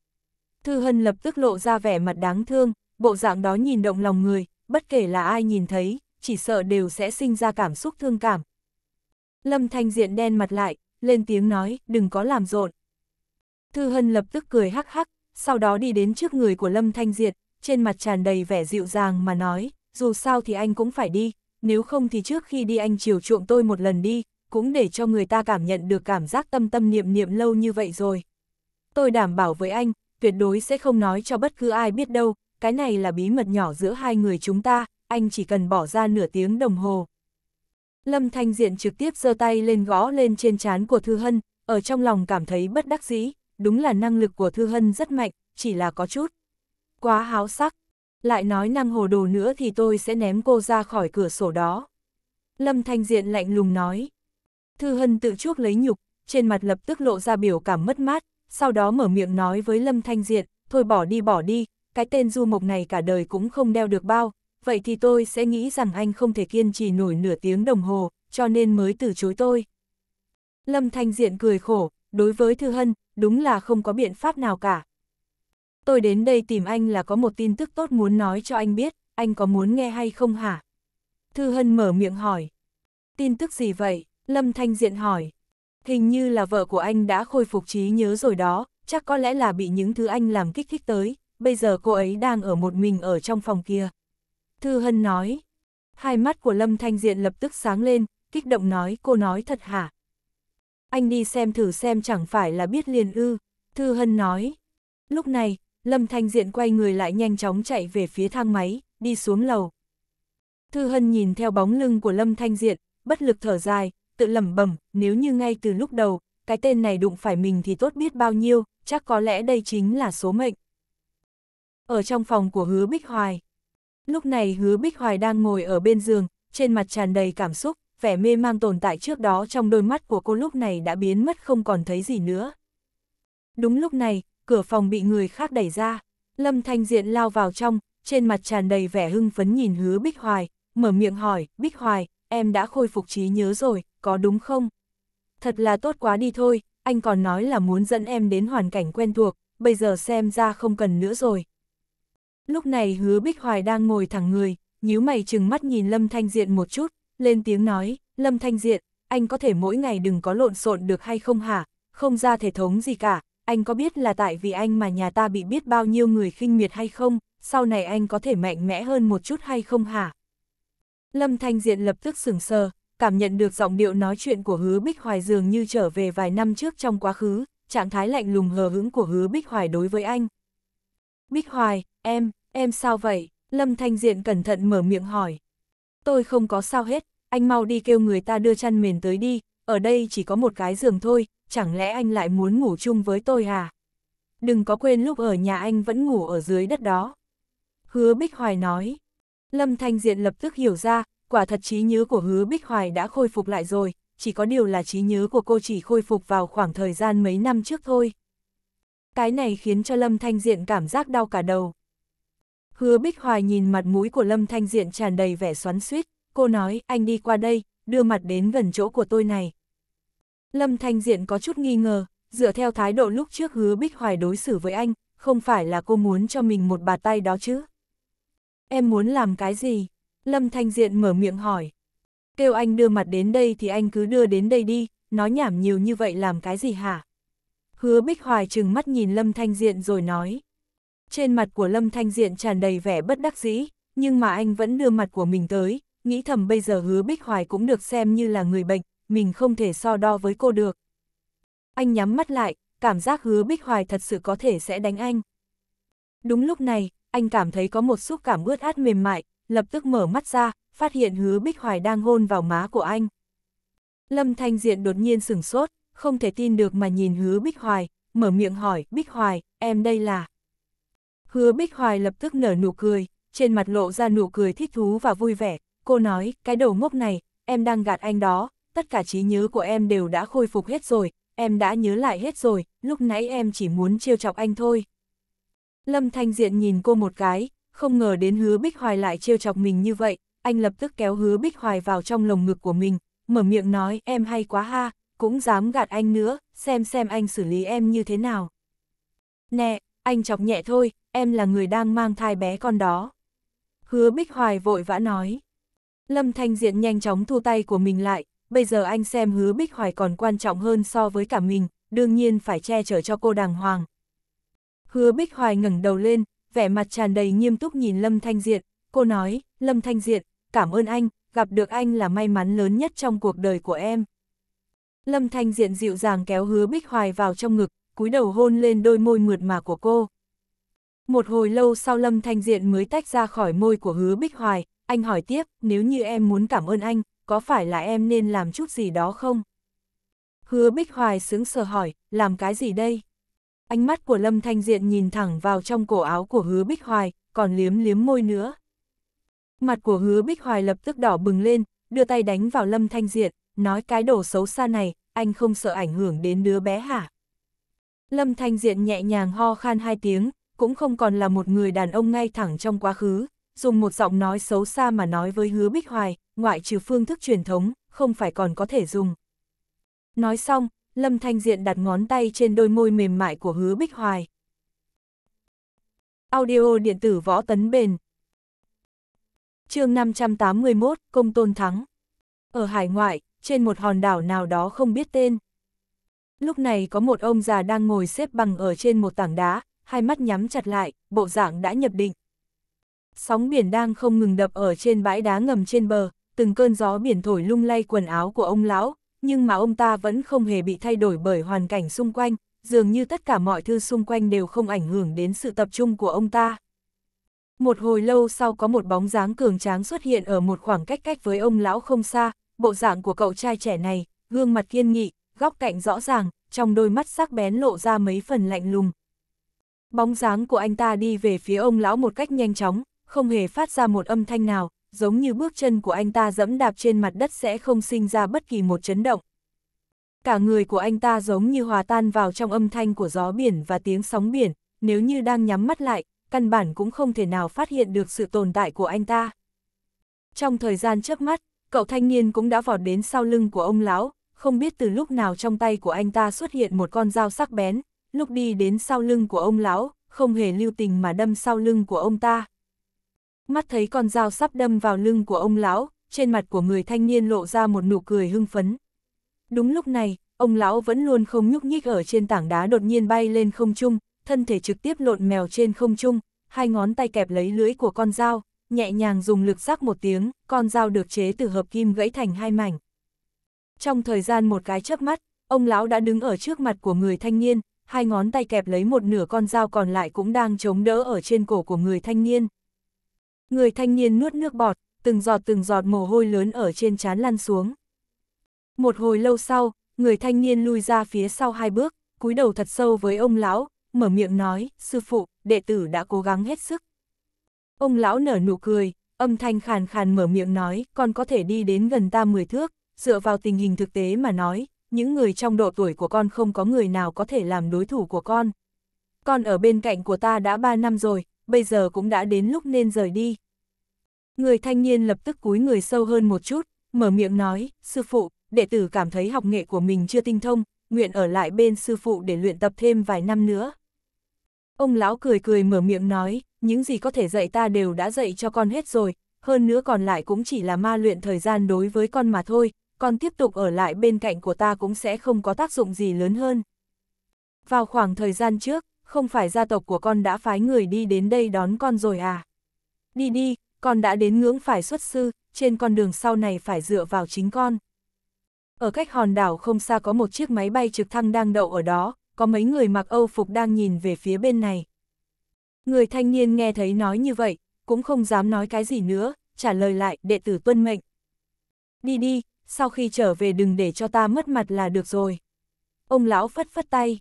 Thư Hân lập tức lộ ra vẻ mặt đáng thương, bộ dạng đó nhìn động lòng người, bất kể là ai nhìn thấy, chỉ sợ đều sẽ sinh ra cảm xúc thương cảm. Lâm Thanh Diện đen mặt lại, lên tiếng nói, đừng có làm rộn, Thư Hân lập tức cười hắc hắc, sau đó đi đến trước người của Lâm Thanh Diệt, trên mặt tràn đầy vẻ dịu dàng mà nói, dù sao thì anh cũng phải đi, nếu không thì trước khi đi anh chiều chuộng tôi một lần đi, cũng để cho người ta cảm nhận được cảm giác tâm tâm niệm niệm lâu như vậy rồi. Tôi đảm bảo với anh, tuyệt đối sẽ không nói cho bất cứ ai biết đâu, cái này là bí mật nhỏ giữa hai người chúng ta, anh chỉ cần bỏ ra nửa tiếng đồng hồ. Lâm Thanh Diện trực tiếp giơ tay lên gõ lên trên trán của Thư Hân, ở trong lòng cảm thấy bất đắc dĩ, đúng là năng lực của Thư Hân rất mạnh, chỉ là có chút. Quá háo sắc, lại nói năng hồ đồ nữa thì tôi sẽ ném cô ra khỏi cửa sổ đó. Lâm Thanh Diện lạnh lùng nói. Thư Hân tự chuốc lấy nhục, trên mặt lập tức lộ ra biểu cảm mất mát, sau đó mở miệng nói với Lâm Thanh Diện, thôi bỏ đi bỏ đi, cái tên du mộc này cả đời cũng không đeo được bao, vậy thì tôi sẽ nghĩ rằng anh không thể kiên trì nổi nửa tiếng đồng hồ, cho nên mới từ chối tôi. Lâm Thanh Diện cười khổ, đối với Thư Hân, đúng là không có biện pháp nào cả. Tôi đến đây tìm anh là có một tin tức tốt muốn nói cho anh biết, anh có muốn nghe hay không hả? Thư Hân mở miệng hỏi. Tin tức gì vậy? Lâm Thanh Diện hỏi. Hình như là vợ của anh đã khôi phục trí nhớ rồi đó, chắc có lẽ là bị những thứ anh làm kích thích tới, bây giờ cô ấy đang ở một mình ở trong phòng kia. Thư Hân nói. Hai mắt của Lâm Thanh Diện lập tức sáng lên, kích động nói cô nói thật hả? anh đi xem thử xem chẳng phải là biết liền ư, Thư Hân nói. Lúc này, Lâm Thanh Diện quay người lại nhanh chóng chạy về phía thang máy, đi xuống lầu. Thư Hân nhìn theo bóng lưng của Lâm Thanh Diện, bất lực thở dài, tự lẩm bẩm, nếu như ngay từ lúc đầu, cái tên này đụng phải mình thì tốt biết bao nhiêu, chắc có lẽ đây chính là số mệnh. Ở trong phòng của Hứa Bích Hoài. Lúc này Hứa Bích Hoài đang ngồi ở bên giường, trên mặt tràn đầy cảm xúc, vẻ mê mang tồn tại trước đó trong đôi mắt của cô lúc này đã biến mất không còn thấy gì nữa. Đúng lúc này, cửa phòng bị người khác đẩy ra, Lâm Thanh Diện lao vào trong, trên mặt tràn đầy vẻ hưng phấn nhìn hứa Bích Hoài, mở miệng hỏi, Bích Hoài, em đã khôi phục trí nhớ rồi, có đúng không? Thật là tốt quá đi thôi, anh còn nói là muốn dẫn em đến hoàn cảnh quen thuộc, bây giờ xem ra không cần nữa rồi. Lúc này hứa Bích Hoài đang ngồi thẳng người, nhíu mày chừng mắt nhìn Lâm Thanh Diện một chút, lên tiếng nói, Lâm Thanh Diện, anh có thể mỗi ngày đừng có lộn xộn được hay không hả, không ra thể thống gì cả, anh có biết là tại vì anh mà nhà ta bị biết bao nhiêu người khinh miệt hay không, sau này anh có thể mạnh mẽ hơn một chút hay không hả? Lâm Thanh Diện lập tức sửng sờ, cảm nhận được giọng điệu nói chuyện của hứa Bích Hoài dường như trở về vài năm trước trong quá khứ, trạng thái lạnh lùng hờ hững của hứa Bích Hoài đối với anh. Bích Hoài, em, em sao vậy? Lâm Thanh Diện cẩn thận mở miệng hỏi tôi không có sao hết, anh mau đi kêu người ta đưa chăn mền tới đi, ở đây chỉ có một cái giường thôi, chẳng lẽ anh lại muốn ngủ chung với tôi à? Đừng có quên lúc ở nhà anh vẫn ngủ ở dưới đất đó. Hứa Bích Hoài nói. Lâm Thanh Diện lập tức hiểu ra, quả thật trí nhớ của Hứa Bích Hoài đã khôi phục lại rồi, chỉ có điều là trí nhớ của cô chỉ khôi phục vào khoảng thời gian mấy năm trước thôi. Cái này khiến cho Lâm Thanh Diện cảm giác đau cả đầu. Hứa Bích Hoài nhìn mặt mũi của Lâm Thanh Diện tràn đầy vẻ xoắn suýt, cô nói, anh đi qua đây, đưa mặt đến gần chỗ của tôi này. Lâm Thanh Diện có chút nghi ngờ, dựa theo thái độ lúc trước Hứa Bích Hoài đối xử với anh, không phải là cô muốn cho mình một bà tay đó chứ. Em muốn làm cái gì? Lâm Thanh Diện mở miệng hỏi. Kêu anh đưa mặt đến đây thì anh cứ đưa đến đây đi, nói nhảm nhiều như vậy làm cái gì hả? Hứa Bích Hoài trừng mắt nhìn Lâm Thanh Diện rồi nói, trên mặt của Lâm Thanh Diện tràn đầy vẻ bất đắc dĩ, nhưng mà anh vẫn đưa mặt của mình tới, nghĩ thầm bây giờ hứa Bích Hoài cũng được xem như là người bệnh, mình không thể so đo với cô được. Anh nhắm mắt lại, cảm giác hứa Bích Hoài thật sự có thể sẽ đánh anh. Đúng lúc này, anh cảm thấy có một xúc cảm ướt át mềm mại, lập tức mở mắt ra, phát hiện hứa Bích Hoài đang hôn vào má của anh. Lâm Thanh Diện đột nhiên sửng sốt, không thể tin được mà nhìn hứa Bích Hoài, mở miệng hỏi, Bích Hoài, em đây là... Hứa Bích Hoài lập tức nở nụ cười, trên mặt lộ ra nụ cười thích thú và vui vẻ. Cô nói, cái đầu ngốc này, em đang gạt anh đó, tất cả trí nhớ của em đều đã khôi phục hết rồi, em đã nhớ lại hết rồi, lúc nãy em chỉ muốn trêu chọc anh thôi. Lâm Thanh Diện nhìn cô một cái, không ngờ đến hứa Bích Hoài lại trêu chọc mình như vậy, anh lập tức kéo hứa Bích Hoài vào trong lồng ngực của mình, mở miệng nói em hay quá ha, cũng dám gạt anh nữa, xem xem anh xử lý em như thế nào. Nè, anh chọc nhẹ thôi, em là người đang mang thai bé con đó. Hứa Bích Hoài vội vã nói. Lâm Thanh Diện nhanh chóng thu tay của mình lại, bây giờ anh xem hứa Bích Hoài còn quan trọng hơn so với cả mình, đương nhiên phải che chở cho cô đàng hoàng. Hứa Bích Hoài ngẩng đầu lên, vẻ mặt tràn đầy nghiêm túc nhìn Lâm Thanh Diện, cô nói, Lâm Thanh Diện, cảm ơn anh, gặp được anh là may mắn lớn nhất trong cuộc đời của em. Lâm Thanh Diện dịu dàng kéo hứa Bích Hoài vào trong ngực, cúi đầu hôn lên đôi môi mượt mà của cô. Một hồi lâu sau Lâm Thanh Diện mới tách ra khỏi môi của hứa Bích Hoài, anh hỏi tiếp, nếu như em muốn cảm ơn anh, có phải là em nên làm chút gì đó không? Hứa Bích Hoài sướng sờ hỏi, làm cái gì đây? Ánh mắt của Lâm Thanh Diện nhìn thẳng vào trong cổ áo của hứa Bích Hoài, còn liếm liếm môi nữa. Mặt của hứa Bích Hoài lập tức đỏ bừng lên, đưa tay đánh vào Lâm Thanh Diện, nói cái đồ xấu xa này, anh không sợ ảnh hưởng đến đứa bé hả? Lâm Thanh Diện nhẹ nhàng ho khan hai tiếng, cũng không còn là một người đàn ông ngay thẳng trong quá khứ, dùng một giọng nói xấu xa mà nói với hứa Bích Hoài, ngoại trừ phương thức truyền thống, không phải còn có thể dùng. Nói xong, Lâm Thanh Diện đặt ngón tay trên đôi môi mềm mại của hứa Bích Hoài. Audio điện tử võ tấn bền chương 581, Công Tôn Thắng Ở hải ngoại, trên một hòn đảo nào đó không biết tên. Lúc này có một ông già đang ngồi xếp bằng ở trên một tảng đá, hai mắt nhắm chặt lại, bộ dạng đã nhập định. Sóng biển đang không ngừng đập ở trên bãi đá ngầm trên bờ, từng cơn gió biển thổi lung lay quần áo của ông lão, nhưng mà ông ta vẫn không hề bị thay đổi bởi hoàn cảnh xung quanh, dường như tất cả mọi thứ xung quanh đều không ảnh hưởng đến sự tập trung của ông ta. Một hồi lâu sau có một bóng dáng cường tráng xuất hiện ở một khoảng cách cách với ông lão không xa, bộ dạng của cậu trai trẻ này, gương mặt kiên nghị, góc cạnh rõ ràng, trong đôi mắt sắc bén lộ ra mấy phần lạnh lùng, Bóng dáng của anh ta đi về phía ông lão một cách nhanh chóng, không hề phát ra một âm thanh nào, giống như bước chân của anh ta dẫm đạp trên mặt đất sẽ không sinh ra bất kỳ một chấn động. Cả người của anh ta giống như hòa tan vào trong âm thanh của gió biển và tiếng sóng biển, nếu như đang nhắm mắt lại, căn bản cũng không thể nào phát hiện được sự tồn tại của anh ta. Trong thời gian chớp mắt, cậu thanh niên cũng đã vọt đến sau lưng của ông lão, không biết từ lúc nào trong tay của anh ta xuất hiện một con dao sắc bén, lúc đi đến sau lưng của ông lão, không hề lưu tình mà đâm sau lưng của ông ta. Mắt thấy con dao sắp đâm vào lưng của ông lão, trên mặt của người thanh niên lộ ra một nụ cười hưng phấn. Đúng lúc này, ông lão vẫn luôn không nhúc nhích ở trên tảng đá đột nhiên bay lên không trung, thân thể trực tiếp lộn mèo trên không trung, hai ngón tay kẹp lấy lưỡi của con dao, nhẹ nhàng dùng lực rắc một tiếng, con dao được chế từ hợp kim gãy thành hai mảnh. Trong thời gian một cái chớp mắt, ông lão đã đứng ở trước mặt của người thanh niên, hai ngón tay kẹp lấy một nửa con dao còn lại cũng đang chống đỡ ở trên cổ của người thanh niên. Người thanh niên nuốt nước bọt, từng giọt từng giọt mồ hôi lớn ở trên trán lăn xuống. Một hồi lâu sau, người thanh niên lui ra phía sau hai bước, cúi đầu thật sâu với ông lão, mở miệng nói, sư phụ, đệ tử đã cố gắng hết sức. Ông lão nở nụ cười, âm thanh khàn khàn mở miệng nói, con có thể đi đến gần ta mười thước, dựa vào tình hình thực tế mà nói, những người trong độ tuổi của con không có người nào có thể làm đối thủ của con. Con ở bên cạnh của ta đã 3 năm rồi, bây giờ cũng đã đến lúc nên rời đi. Người thanh niên lập tức cúi người sâu hơn một chút, mở miệng nói, sư phụ, đệ tử cảm thấy học nghệ của mình chưa tinh thông, nguyện ở lại bên sư phụ để luyện tập thêm vài năm nữa. Ông lão cười cười mở miệng nói, những gì có thể dạy ta đều đã dạy cho con hết rồi, hơn nữa còn lại cũng chỉ là ma luyện thời gian đối với con mà thôi, con tiếp tục ở lại bên cạnh của ta cũng sẽ không có tác dụng gì lớn hơn. Vào khoảng thời gian trước, không phải gia tộc của con đã phái người đi đến đây đón con rồi à? Đi đi, con đã đến ngưỡng phải xuất sư, trên con đường sau này phải dựa vào chính con. Ở cách hòn đảo không xa có một chiếc máy bay trực thăng đang đậu ở đó, có mấy người mặc Âu phục đang nhìn về phía bên này. Người thanh niên nghe thấy nói như vậy, cũng không dám nói cái gì nữa, trả lời lại đệ tử tuân mệnh. Đi đi, sau khi trở về đừng để cho ta mất mặt là được rồi. Ông lão phất phất tay.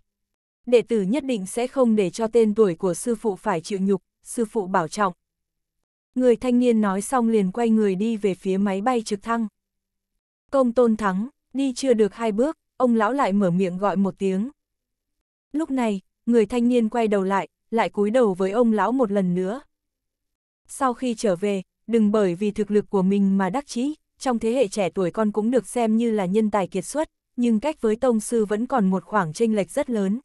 Đệ tử nhất định sẽ không để cho tên tuổi của sư phụ phải chịu nhục, sư phụ bảo trọng. Người thanh niên nói xong liền quay người đi về phía máy bay trực thăng. Công tôn thắng, đi chưa được hai bước, ông lão lại mở miệng gọi một tiếng. Lúc này, người thanh niên quay đầu lại, lại cúi đầu với ông lão một lần nữa. Sau khi trở về, đừng bởi vì thực lực của mình mà đắc chí, trong thế hệ trẻ tuổi con cũng được xem như là nhân tài kiệt xuất, nhưng cách với Tông Sư vẫn còn một khoảng chênh lệch rất lớn.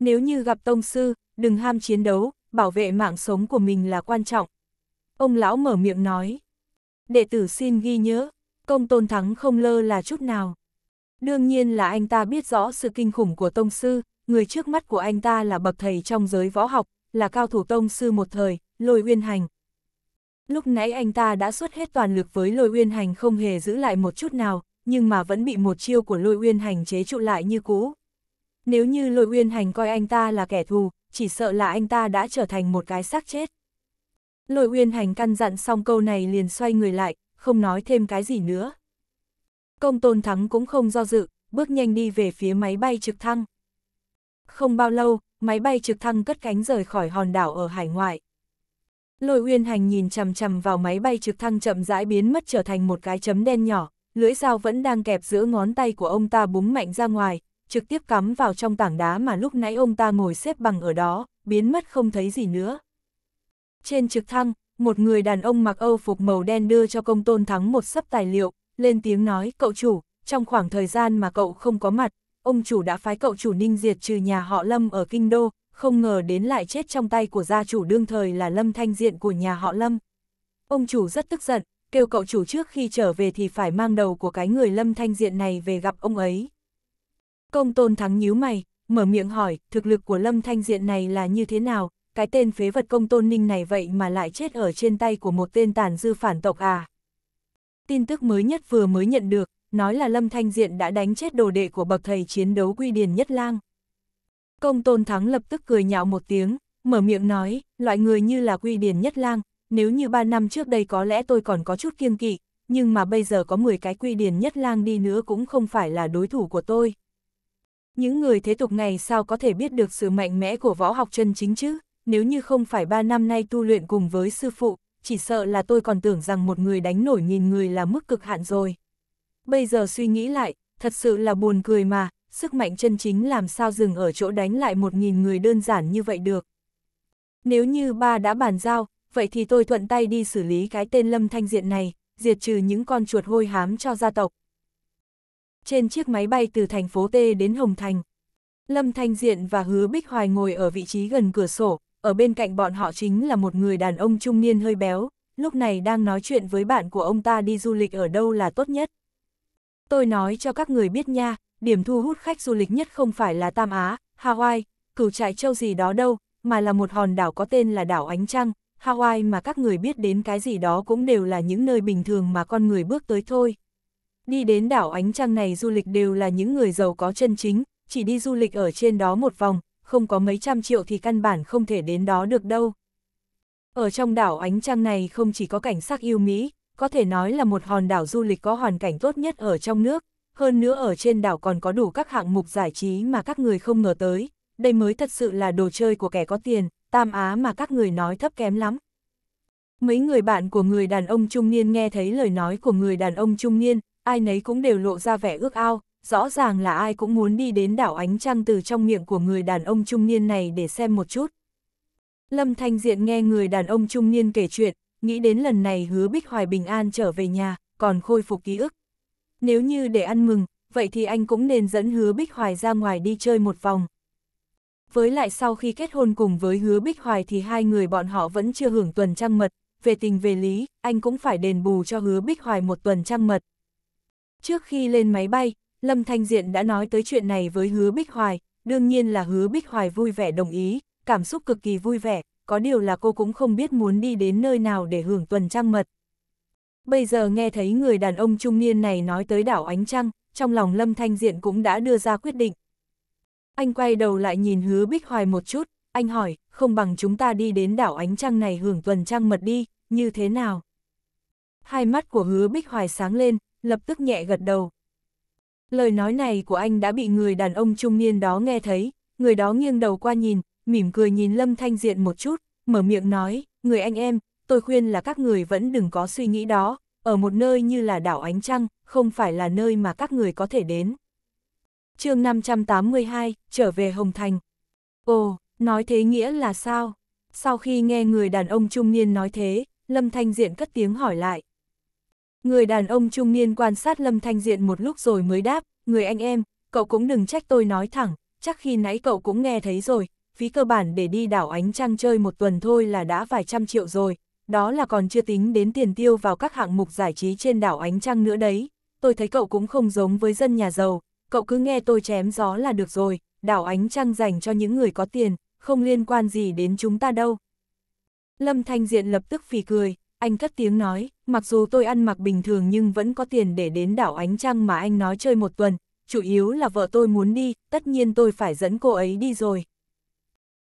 Nếu như gặp Tông Sư, đừng ham chiến đấu, bảo vệ mạng sống của mình là quan trọng. Ông lão mở miệng nói. Đệ tử xin ghi nhớ, công tôn thắng không lơ là chút nào. Đương nhiên là anh ta biết rõ sự kinh khủng của Tông Sư, người trước mắt của anh ta là bậc thầy trong giới võ học, là cao thủ Tông Sư một thời, lôi uyên hành, Lúc nãy anh ta đã xuất hết toàn lực với lôi uyên hành không hề giữ lại một chút nào, nhưng mà vẫn bị một chiêu của lôi uyên hành chế trụ lại như cũ. Nếu như lôi uyên hành coi anh ta là kẻ thù, chỉ sợ là anh ta đã trở thành một cái xác chết. Lôi uyên hành căn dặn xong câu này liền xoay người lại, không nói thêm cái gì nữa. Công tôn thắng cũng không do dự, bước nhanh đi về phía máy bay trực thăng. Không bao lâu, máy bay trực thăng cất cánh rời khỏi hòn đảo ở hải ngoại. Lôi uyên hành nhìn chằm chằm vào máy bay trực thăng chậm rãi biến mất trở thành một cái chấm đen nhỏ, lưỡi dao vẫn đang kẹp giữa ngón tay của ông ta búng mạnh ra ngoài, trực tiếp cắm vào trong tảng đá mà lúc nãy ông ta ngồi xếp bằng ở đó, biến mất không thấy gì nữa. Trên trực thăng, một người đàn ông mặc âu phục màu đen đưa cho công tôn thắng một sấp tài liệu, lên tiếng nói, cậu chủ, trong khoảng thời gian mà cậu không có mặt, ông chủ đã phái cậu chủ ninh diệt trừ nhà họ Lâm ở Kinh Đô, không ngờ đến lại chết trong tay của gia chủ đương thời là Lâm Thanh Diện của nhà họ Lâm. Ông chủ rất tức giận, kêu cậu chủ trước khi trở về thì phải mang đầu của cái người Lâm Thanh Diện này về gặp ông ấy. Công tôn thắng nhíu mày, mở miệng hỏi, thực lực của Lâm Thanh Diện này là như thế nào, cái tên phế vật công tôn ninh này vậy mà lại chết ở trên tay của một tên tàn dư phản tộc à. Tin tức mới nhất vừa mới nhận được, nói là Lâm Thanh Diện đã đánh chết đồ đệ của bậc thầy chiến đấu quy điền nhất lang. Công tôn thắng lập tức cười nhạo một tiếng, mở miệng nói, loại người như là quy điển nhất lang, nếu như ba năm trước đây có lẽ tôi còn có chút kiêng kỵ, nhưng mà bây giờ có 10 cái quy điển nhất lang đi nữa cũng không phải là đối thủ của tôi. Những người thế tục này sao có thể biết được sự mạnh mẽ của võ học chân chính chứ, nếu như không phải ba năm nay tu luyện cùng với sư phụ, chỉ sợ là tôi còn tưởng rằng một người đánh nổi nghìn người là mức cực hạn rồi. Bây giờ suy nghĩ lại, thật sự là buồn cười mà, sức mạnh chân chính làm sao dừng ở chỗ đánh lại một nghìn người đơn giản như vậy được. Nếu như ba đã bàn giao, vậy thì tôi thuận tay đi xử lý cái tên lâm thanh diện này, diệt trừ những con chuột hôi hám cho gia tộc. Trên chiếc máy bay từ thành phố T đến Hồng Thành, Lâm Thanh Diện và Hứa Bích Hoài ngồi ở vị trí gần cửa sổ, ở bên cạnh bọn họ chính là một người đàn ông trung niên hơi béo, lúc này đang nói chuyện với bạn của ông ta đi du lịch ở đâu là tốt nhất. Tôi nói cho các người biết nha, điểm thu hút khách du lịch nhất không phải là Tam Á, Hawaii, cửu trại châu gì đó đâu, mà là một hòn đảo có tên là đảo Ánh Trăng, Hawaii mà các người biết đến cái gì đó cũng đều là những nơi bình thường mà con người bước tới thôi. Đi đến đảo Ánh Trăng này du lịch đều là những người giàu có chân chính, chỉ đi du lịch ở trên đó một vòng, không có mấy trăm triệu thì căn bản không thể đến đó được đâu. Ở trong đảo Ánh Trăng này không chỉ có cảnh sắc yêu mỹ, có thể nói là một hòn đảo du lịch có hoàn cảnh tốt nhất ở trong nước, hơn nữa ở trên đảo còn có đủ các hạng mục giải trí mà các người không ngờ tới, đây mới thật sự là đồ chơi của kẻ có tiền, Tam Á mà các người nói thấp kém lắm. Mấy người bạn của người đàn ông trung niên nghe thấy lời nói của người đàn ông trung niên, ai nấy cũng đều lộ ra vẻ ước ao, rõ ràng là ai cũng muốn đi đến đảo ánh trăng từ trong miệng của người đàn ông trung niên này để xem một chút. Lâm Thanh Diện nghe người đàn ông trung niên kể chuyện, nghĩ đến lần này hứa Bích Hoài bình an trở về nhà, còn khôi phục ký ức. Nếu như để ăn mừng, vậy thì anh cũng nên dẫn hứa Bích Hoài ra ngoài đi chơi một vòng. Với lại sau khi kết hôn cùng với hứa Bích Hoài thì hai người bọn họ vẫn chưa hưởng tuần trăng mật, về tình về lý, anh cũng phải đền bù cho hứa Bích Hoài một tuần trăng mật. Trước khi lên máy bay, Lâm Thanh Diện đã nói tới chuyện này với hứa Bích Hoài, đương nhiên là hứa Bích Hoài vui vẻ đồng ý, cảm xúc cực kỳ vui vẻ, có điều là cô cũng không biết muốn đi đến nơi nào để hưởng tuần trăng mật bây giờ nghe thấy người đàn ông trung niên này nói tới đảo Ánh Trăng, trong lòng Lâm Thanh Diện cũng đã đưa ra quyết định. Anh quay đầu lại nhìn hứa Bích Hoài một chút, anh hỏi, không bằng chúng ta đi đến đảo Ánh Trăng này hưởng tuần trăng mật đi, như thế nào? Hai mắt của hứa Bích Hoài sáng lên, lập tức nhẹ gật đầu. Lời nói này của anh đã bị người đàn ông trung niên đó nghe thấy, người đó nghiêng đầu qua nhìn, mỉm cười nhìn Lâm Thanh Diện một chút, mở miệng nói, người anh em, tôi khuyên là các người vẫn đừng có suy nghĩ đó, ở một nơi như là đảo Ánh Trăng, không phải là nơi mà các người có thể đến. chương 582, trở về Hồng Thành. Ồ, nói thế nghĩa là sao? Sau khi nghe người đàn ông trung niên nói thế, Lâm Thanh Diện cất tiếng hỏi lại. Người đàn ông trung niên quan sát Lâm Thanh Diện một lúc rồi mới đáp, người anh em, cậu cũng đừng trách tôi nói thẳng, chắc khi nãy cậu cũng nghe thấy rồi, phí cơ bản để đi đảo Ánh Trăng chơi một tuần thôi là đã vài trăm triệu rồi, đó là còn chưa tính đến tiền tiêu vào các hạng mục giải trí trên đảo Ánh Trăng nữa đấy. Tôi thấy cậu cũng không giống với dân nhà giàu, cậu cứ nghe tôi chém gió là được rồi, đảo Ánh Trăng dành cho những người có tiền, không liên quan gì đến chúng ta đâu. Lâm Thanh Diện lập tức phì cười, anh cất tiếng nói, mặc dù tôi ăn mặc bình thường nhưng vẫn có tiền để đến đảo Ánh Trăng mà anh nói chơi một tuần, chủ yếu là vợ tôi muốn đi, tất nhiên tôi phải dẫn cô ấy đi rồi.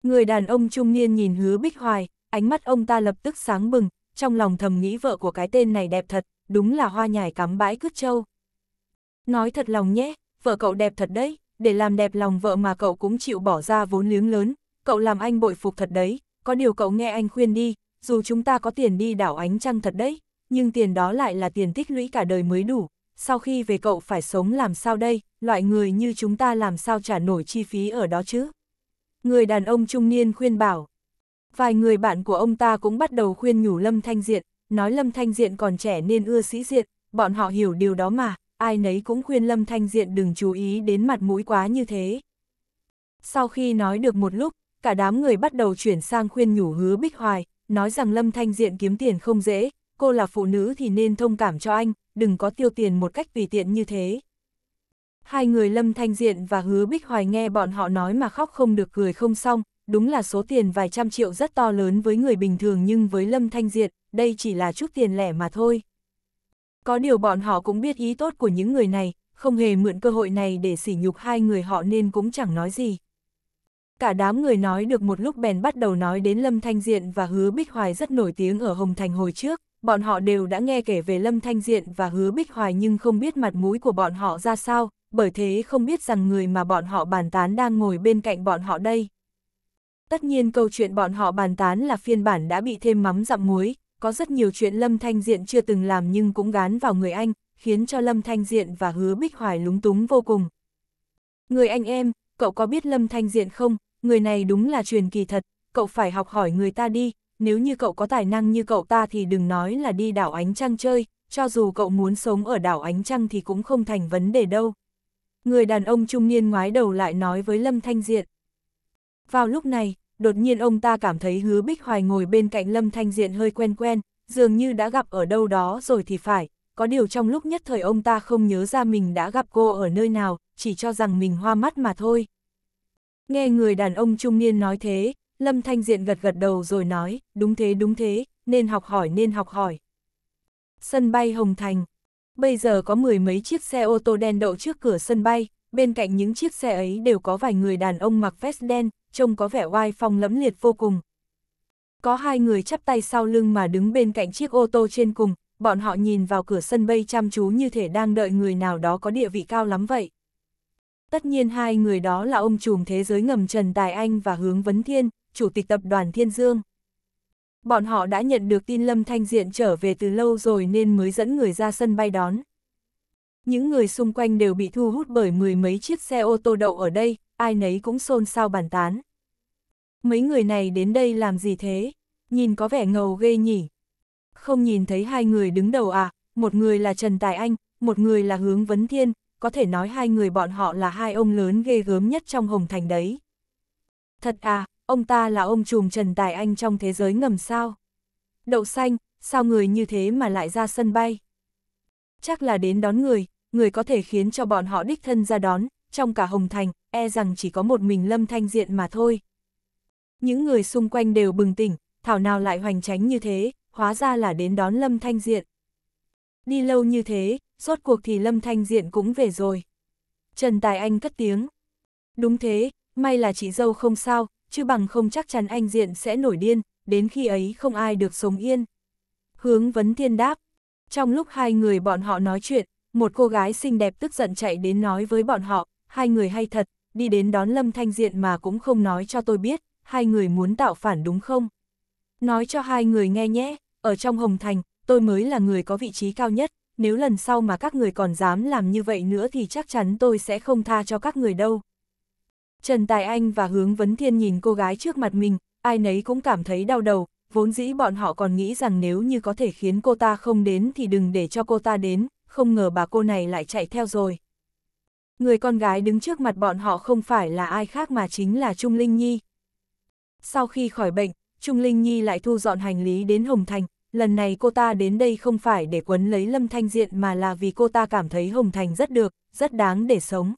Người đàn ông trung niên nhìn hứa Bích Hoài, ánh mắt ông ta lập tức sáng bừng, trong lòng thầm nghĩ vợ của cái tên này đẹp thật, đúng là hoa nhài cắm bãi cứt trâu. Nói thật lòng nhé, vợ cậu đẹp thật đấy, để làm đẹp lòng vợ mà cậu cũng chịu bỏ ra vốn liếng lớn, cậu làm anh bội phục thật đấy, có điều cậu nghe anh khuyên đi, dù chúng ta có tiền đi đảo ánh trăng thật đấy, nhưng tiền đó lại là tiền tích lũy cả đời mới đủ, sau khi về cậu phải sống làm sao đây, loại người như chúng ta làm sao trả nổi chi phí ở đó chứ. Người đàn ông trung niên khuyên bảo, Vài người bạn của ông ta cũng bắt đầu khuyên nhủ Lâm Thanh Diện, nói Lâm Thanh Diện còn trẻ nên ưa sĩ diện, bọn họ hiểu điều đó mà, ai nấy cũng khuyên Lâm Thanh Diện đừng chú ý đến mặt mũi quá như thế. Sau khi nói được một lúc, cả đám người bắt đầu chuyển sang khuyên nhủ hứa Bích Hoài, nói rằng Lâm Thanh Diện kiếm tiền không dễ, cô là phụ nữ thì nên thông cảm cho anh, đừng có tiêu tiền một cách tùy tiện như thế. Hai người Lâm Thanh Diện và Hứa Bích Hoài nghe bọn họ nói mà khóc không được cười không xong, đúng là số tiền vài trăm triệu rất to lớn với người bình thường nhưng với Lâm Thanh Diệt, đây chỉ là chút tiền lẻ mà thôi. Có điều bọn họ cũng biết ý tốt của những người này, không hề mượn cơ hội này để sỉ nhục hai người họ nên cũng chẳng nói gì. Cả đám người nói được một lúc bèn bắt đầu nói đến Lâm Thanh Diện và Hứa Bích Hoài rất nổi tiếng ở Hồng Thành hồi trước, bọn họ đều đã nghe kể về Lâm Thanh Diện và Hứa Bích Hoài nhưng không biết mặt mũi của bọn họ ra sao, bởi thế không biết rằng người mà bọn họ bàn tán đang ngồi bên cạnh bọn họ đây. Tất nhiên câu chuyện bọn họ bàn tán là phiên bản đã bị thêm mắm dặm muối, có rất nhiều chuyện Lâm Thanh Diện chưa từng làm nhưng cũng gán vào người anh, khiến cho Lâm Thanh Diện và Hứa Bích Hoài lúng túng vô cùng. Người anh em, cậu có biết Lâm Thanh Diện không? Người này đúng là truyền kỳ thật, cậu phải học hỏi người ta đi, nếu như cậu có tài năng như cậu ta thì đừng nói là đi đảo ánh trăng chơi, cho dù cậu muốn sống ở đảo ánh trăng thì cũng không thành vấn đề đâu. Người đàn ông trung niên ngoái đầu lại nói với Lâm Thanh Diện. Vào lúc này, đột nhiên ông ta cảm thấy hứa bích hoài ngồi bên cạnh Lâm Thanh Diện hơi quen quen, dường như đã gặp ở đâu đó rồi thì phải, có điều trong lúc nhất thời ông ta không nhớ ra mình đã gặp cô ở nơi nào, chỉ cho rằng mình hoa mắt mà thôi. Nghe người đàn ông trung niên nói thế, Lâm Thanh Diện gật gật đầu rồi nói, đúng thế đúng thế, nên học hỏi nên học hỏi. Sân bay Hồng Thành Bây giờ có mười mấy chiếc xe ô tô đen đậu trước cửa sân bay, bên cạnh những chiếc xe ấy đều có vài người đàn ông mặc vest đen, trông có vẻ oai phong lẫm liệt vô cùng. Có hai người chắp tay sau lưng mà đứng bên cạnh chiếc ô tô trên cùng, bọn họ nhìn vào cửa sân bay chăm chú như thể đang đợi người nào đó có địa vị cao lắm vậy. Tất nhiên hai người đó là ông trùm thế giới ngầm Trần Tài Anh và Hướng Vấn Thiên, chủ tịch tập đoàn Thiên Dương. Bọn họ đã nhận được tin Lâm Thanh Diện trở về từ lâu rồi nên mới dẫn người ra sân bay đón. Những người xung quanh đều bị thu hút bởi mười mấy chiếc xe ô tô đậu ở đây, ai nấy cũng xôn xao bàn tán. Mấy người này đến đây làm gì thế? Nhìn có vẻ ngầu ghê nhỉ? Không nhìn thấy hai người đứng đầu à? Một người là Trần Tài Anh, một người là Hướng Vấn Thiên, có thể nói hai người bọn họ là hai ông lớn ghê gớm nhất trong Hồng Thành đấy. Thật à, ông ta là ông trùm Trần Tài Anh trong thế giới ngầm sao? Đậu xanh, sao người như thế mà lại ra sân bay? Chắc là đến đón người, người có thể khiến cho bọn họ đích thân ra đón, trong cả Hồng Thành, e rằng chỉ có một mình Lâm Thanh Diện mà thôi. Những người xung quanh đều bừng tỉnh, thảo nào lại hoành tránh như thế, hóa ra là đến đón Lâm Thanh Diện. Đi lâu như thế, rốt cuộc thì Lâm Thanh Diện cũng về rồi. Trần Tài Anh cất tiếng. Đúng thế, may là chị dâu không sao, chứ bằng không chắc chắn anh Diện sẽ nổi điên, đến khi ấy không ai được sống yên. Hướng vấn thiên đáp. Trong lúc hai người bọn họ nói chuyện, một cô gái xinh đẹp tức giận chạy đến nói với bọn họ, hai người hay thật, đi đến đón Lâm Thanh Diện mà cũng không nói cho tôi biết, hai người muốn tạo phản đúng không? Nói cho hai người nghe nhé, ở trong Hồng Thành, tôi mới là người có vị trí cao nhất, nếu lần sau mà các người còn dám làm như vậy nữa thì chắc chắn tôi sẽ không tha cho các người đâu. Trần Tài Anh và Hướng Vấn Thiên nhìn cô gái trước mặt mình, ai nấy cũng cảm thấy đau đầu, vốn dĩ bọn họ còn nghĩ rằng nếu như có thể khiến cô ta không đến thì đừng để cho cô ta đến, không ngờ bà cô này lại chạy theo rồi. Người con gái đứng trước mặt bọn họ không phải là ai khác mà chính là Trung Linh Nhi. Sau khi khỏi bệnh, Trung Linh Nhi lại thu dọn hành lý đến Hồng Thành, lần này cô ta đến đây không phải để quấn lấy Lâm Thanh Diện mà là vì cô ta cảm thấy Hồng Thành rất được, rất đáng để sống.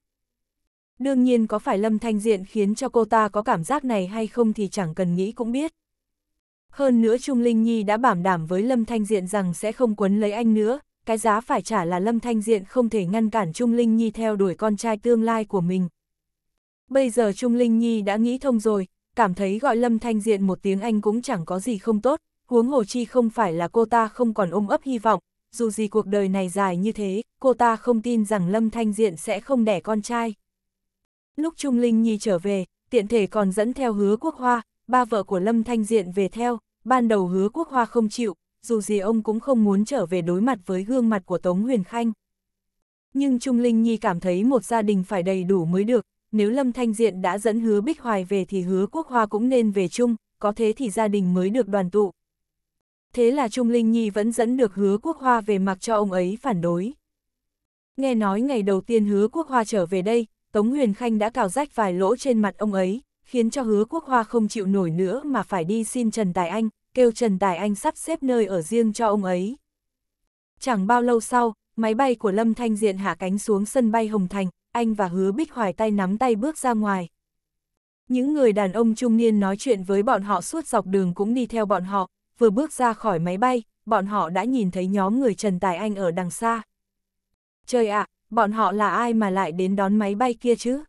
Đương nhiên có phải Lâm Thanh Diện khiến cho cô ta có cảm giác này hay không thì chẳng cần nghĩ cũng biết. Hơn nữa Trung Linh Nhi đã bảo đảm với Lâm Thanh Diện rằng sẽ không quấn lấy anh nữa, cái giá phải trả là Lâm Thanh Diện không thể ngăn cản Trung Linh Nhi theo đuổi con trai tương lai của mình. Bây giờ Trung Linh Nhi đã nghĩ thông rồi, cảm thấy gọi Lâm Thanh Diện một tiếng Anh cũng chẳng có gì không tốt, huống hồ chi không phải là cô ta không còn ôm ấp hy vọng, dù gì cuộc đời này dài như thế, cô ta không tin rằng Lâm Thanh Diện sẽ không đẻ con trai. Lúc Trung Linh Nhi trở về, tiện thể còn dẫn theo hứa quốc hoa, ba vợ của Lâm Thanh Diện về theo, ban đầu hứa quốc hoa không chịu, dù gì ông cũng không muốn trở về đối mặt với gương mặt của Tống Huyền Khanh. Nhưng Trung Linh Nhi cảm thấy một gia đình phải đầy đủ mới được, nếu Lâm Thanh Diện đã dẫn hứa Bích Hoài về thì hứa Quốc Hoa cũng nên về chung, có thế thì gia đình mới được đoàn tụ. Thế là Trung Linh Nhi vẫn dẫn được hứa Quốc Hoa về mặc cho ông ấy phản đối. Nghe nói ngày đầu tiên hứa Quốc Hoa trở về đây, Tống Huyền Khanh đã cào rách vài lỗ trên mặt ông ấy, khiến cho hứa Quốc Hoa không chịu nổi nữa mà phải đi xin Trần Tài Anh, kêu Trần Tài Anh sắp xếp nơi ở riêng cho ông ấy. Chẳng bao lâu sau, máy bay của Lâm Thanh Diện hạ cánh xuống sân bay Hồng Thành, anh và Hứa Bích Hoài tay nắm tay bước ra ngoài. Những người đàn ông trung niên nói chuyện với bọn họ suốt dọc đường cũng đi theo bọn họ, vừa bước ra khỏi máy bay, bọn họ đã nhìn thấy nhóm người Trần Tài Anh ở đằng xa. Trời ạ, à, bọn họ là ai mà lại đến đón máy bay kia chứ?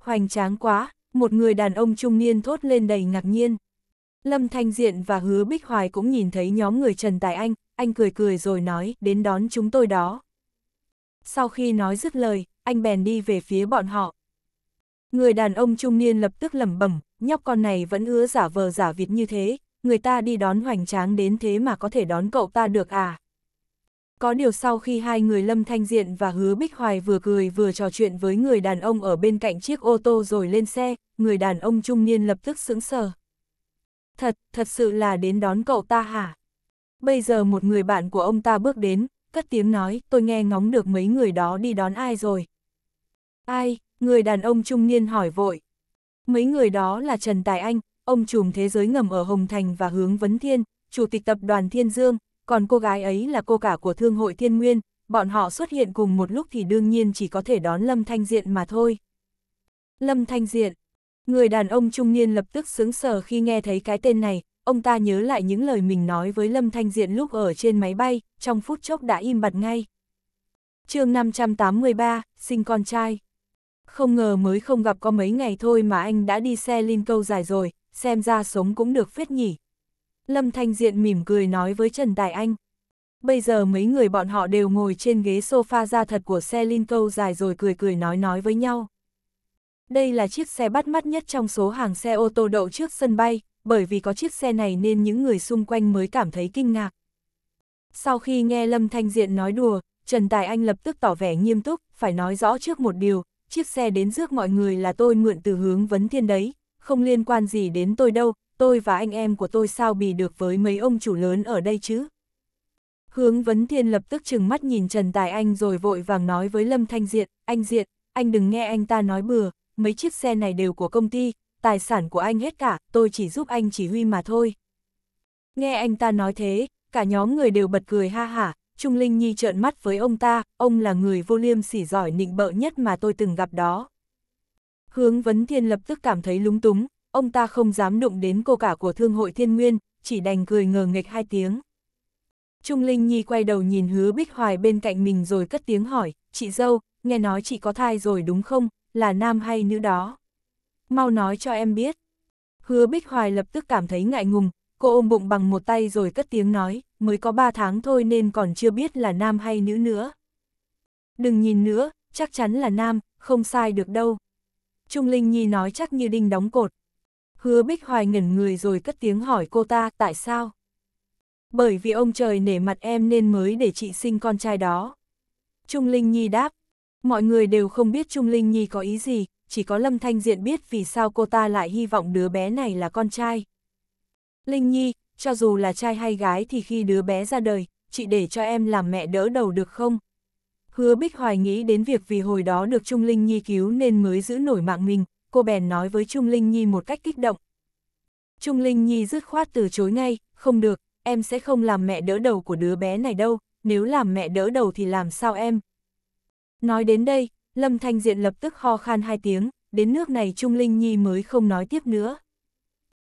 Hoành tráng quá, một người đàn ông trung niên thốt lên đầy ngạc nhiên. Lâm Thanh Diện và Hứa Bích Hoài cũng nhìn thấy nhóm người Trần Tài Anh, anh cười cười rồi nói, đến đón chúng tôi đó. Sau khi nói dứt lời, anh bèn đi về phía bọn họ. Người đàn ông trung niên lập tức lẩm bẩm, nhóc con này vẫn ứa giả vờ giả vịt như thế, người ta đi đón hoành tráng đến thế mà có thể đón cậu ta được à. Có điều sau khi hai người Lâm Thanh Diện và Hứa Bích Hoài vừa cười vừa trò chuyện với người đàn ông ở bên cạnh chiếc ô tô rồi lên xe, người đàn ông trung niên lập tức sững sờ. Thật, thật sự là đến đón cậu ta hả? Bây giờ một người bạn của ông ta bước đến, cất tiếng nói, tôi nghe ngóng được mấy người đó đi đón ai rồi. Ai? Người đàn ông trung niên hỏi vội. Mấy người đó là Trần Tài Anh, ông trùm thế giới ngầm ở Hồng Thành và Hướng Vấn Thiên, chủ tịch tập đoàn Thiên Dương, còn cô gái ấy là cô cả của Thương hội Thiên Nguyên, bọn họ xuất hiện cùng một lúc thì đương nhiên chỉ có thể đón Lâm Thanh Diện mà thôi. Lâm Thanh Diện, Người đàn ông trung niên lập tức sướng sờ khi nghe thấy cái tên này, ông ta nhớ lại những lời mình nói với Lâm Thanh Diện lúc ở trên máy bay, trong phút chốc đã im bặt ngay. chương 583, sinh con trai. Không ngờ mới không gặp có mấy ngày thôi mà anh đã đi xe linh câu dài rồi, xem ra sống cũng được phết nhỉ. Lâm Thanh Diện mỉm cười nói với Trần Tài Anh. Bây giờ mấy người bọn họ đều ngồi trên ghế sofa ra thật của xe linh câu dài rồi cười cười nói nói với nhau. Đây là chiếc xe bắt mắt nhất trong số hàng xe ô tô đậu trước sân bay, bởi vì có chiếc xe này nên những người xung quanh mới cảm thấy kinh ngạc. Sau khi nghe Lâm Thanh Diện nói đùa, Trần Tài Anh lập tức tỏ vẻ nghiêm túc, phải nói rõ trước một điều, chiếc xe đến rước mọi người là tôi mượn từ hướng vấn thiên đấy, không liên quan gì đến tôi đâu, tôi và anh em của tôi sao bị được với mấy ông chủ lớn ở đây chứ. Hướng vấn thiên lập tức chừng mắt nhìn Trần Tài Anh rồi vội vàng nói với Lâm Thanh Diện, anh Diện, anh đừng nghe anh ta nói bừa, mấy chiếc xe này đều của công ty, tài sản của anh hết cả, tôi chỉ giúp anh chỉ huy mà thôi. Nghe anh ta nói thế, cả nhóm người đều bật cười ha hả, Trung Linh Nhi trợn mắt với ông ta, ông là người vô liêm sỉ giỏi nịnh bợ nhất mà tôi từng gặp đó. Hướng Vấn Thiên lập tức cảm thấy lúng túng, ông ta không dám đụng đến cô cả của Thương hội Thiên Nguyên, chỉ đành cười ngờ nghịch hai tiếng. Trung Linh Nhi quay đầu nhìn hứa Bích Hoài bên cạnh mình rồi cất tiếng hỏi, chị dâu, nghe nói chị có thai rồi đúng không, là nam hay nữ đó. Mau nói cho em biết. Hứa Bích Hoài lập tức cảm thấy ngại ngùng, cô ôm bụng bằng một tay rồi cất tiếng nói, mới có ba tháng thôi nên còn chưa biết là nam hay nữ nữa. Đừng nhìn nữa, chắc chắn là nam, không sai được đâu. Trung Linh Nhi nói chắc như đinh đóng cột. Hứa Bích Hoài ngẩn người rồi cất tiếng hỏi cô ta tại sao. Bởi vì ông trời nể mặt em nên mới để chị sinh con trai đó. Trung Linh Nhi đáp, Mọi người đều không biết Trung Linh Nhi có ý gì, chỉ có Lâm Thanh Diện biết vì sao cô ta lại hy vọng đứa bé này là con trai. Linh Nhi, cho dù là trai hay gái thì khi đứa bé ra đời, chị để cho em làm mẹ đỡ đầu được không? Hứa Bích Hoài nghĩ đến việc vì hồi đó được Trung Linh Nhi cứu nên mới giữ nổi mạng mình, cô bèn nói với Trung Linh Nhi một cách kích động. Trung Linh Nhi dứt khoát từ chối ngay, không được, em sẽ không làm mẹ đỡ đầu của đứa bé này đâu, nếu làm mẹ đỡ đầu thì làm sao em, Nói đến đây, Lâm Thanh Diện lập tức ho khan hai tiếng, đến nước này Trung Linh Nhi mới không nói tiếp nữa.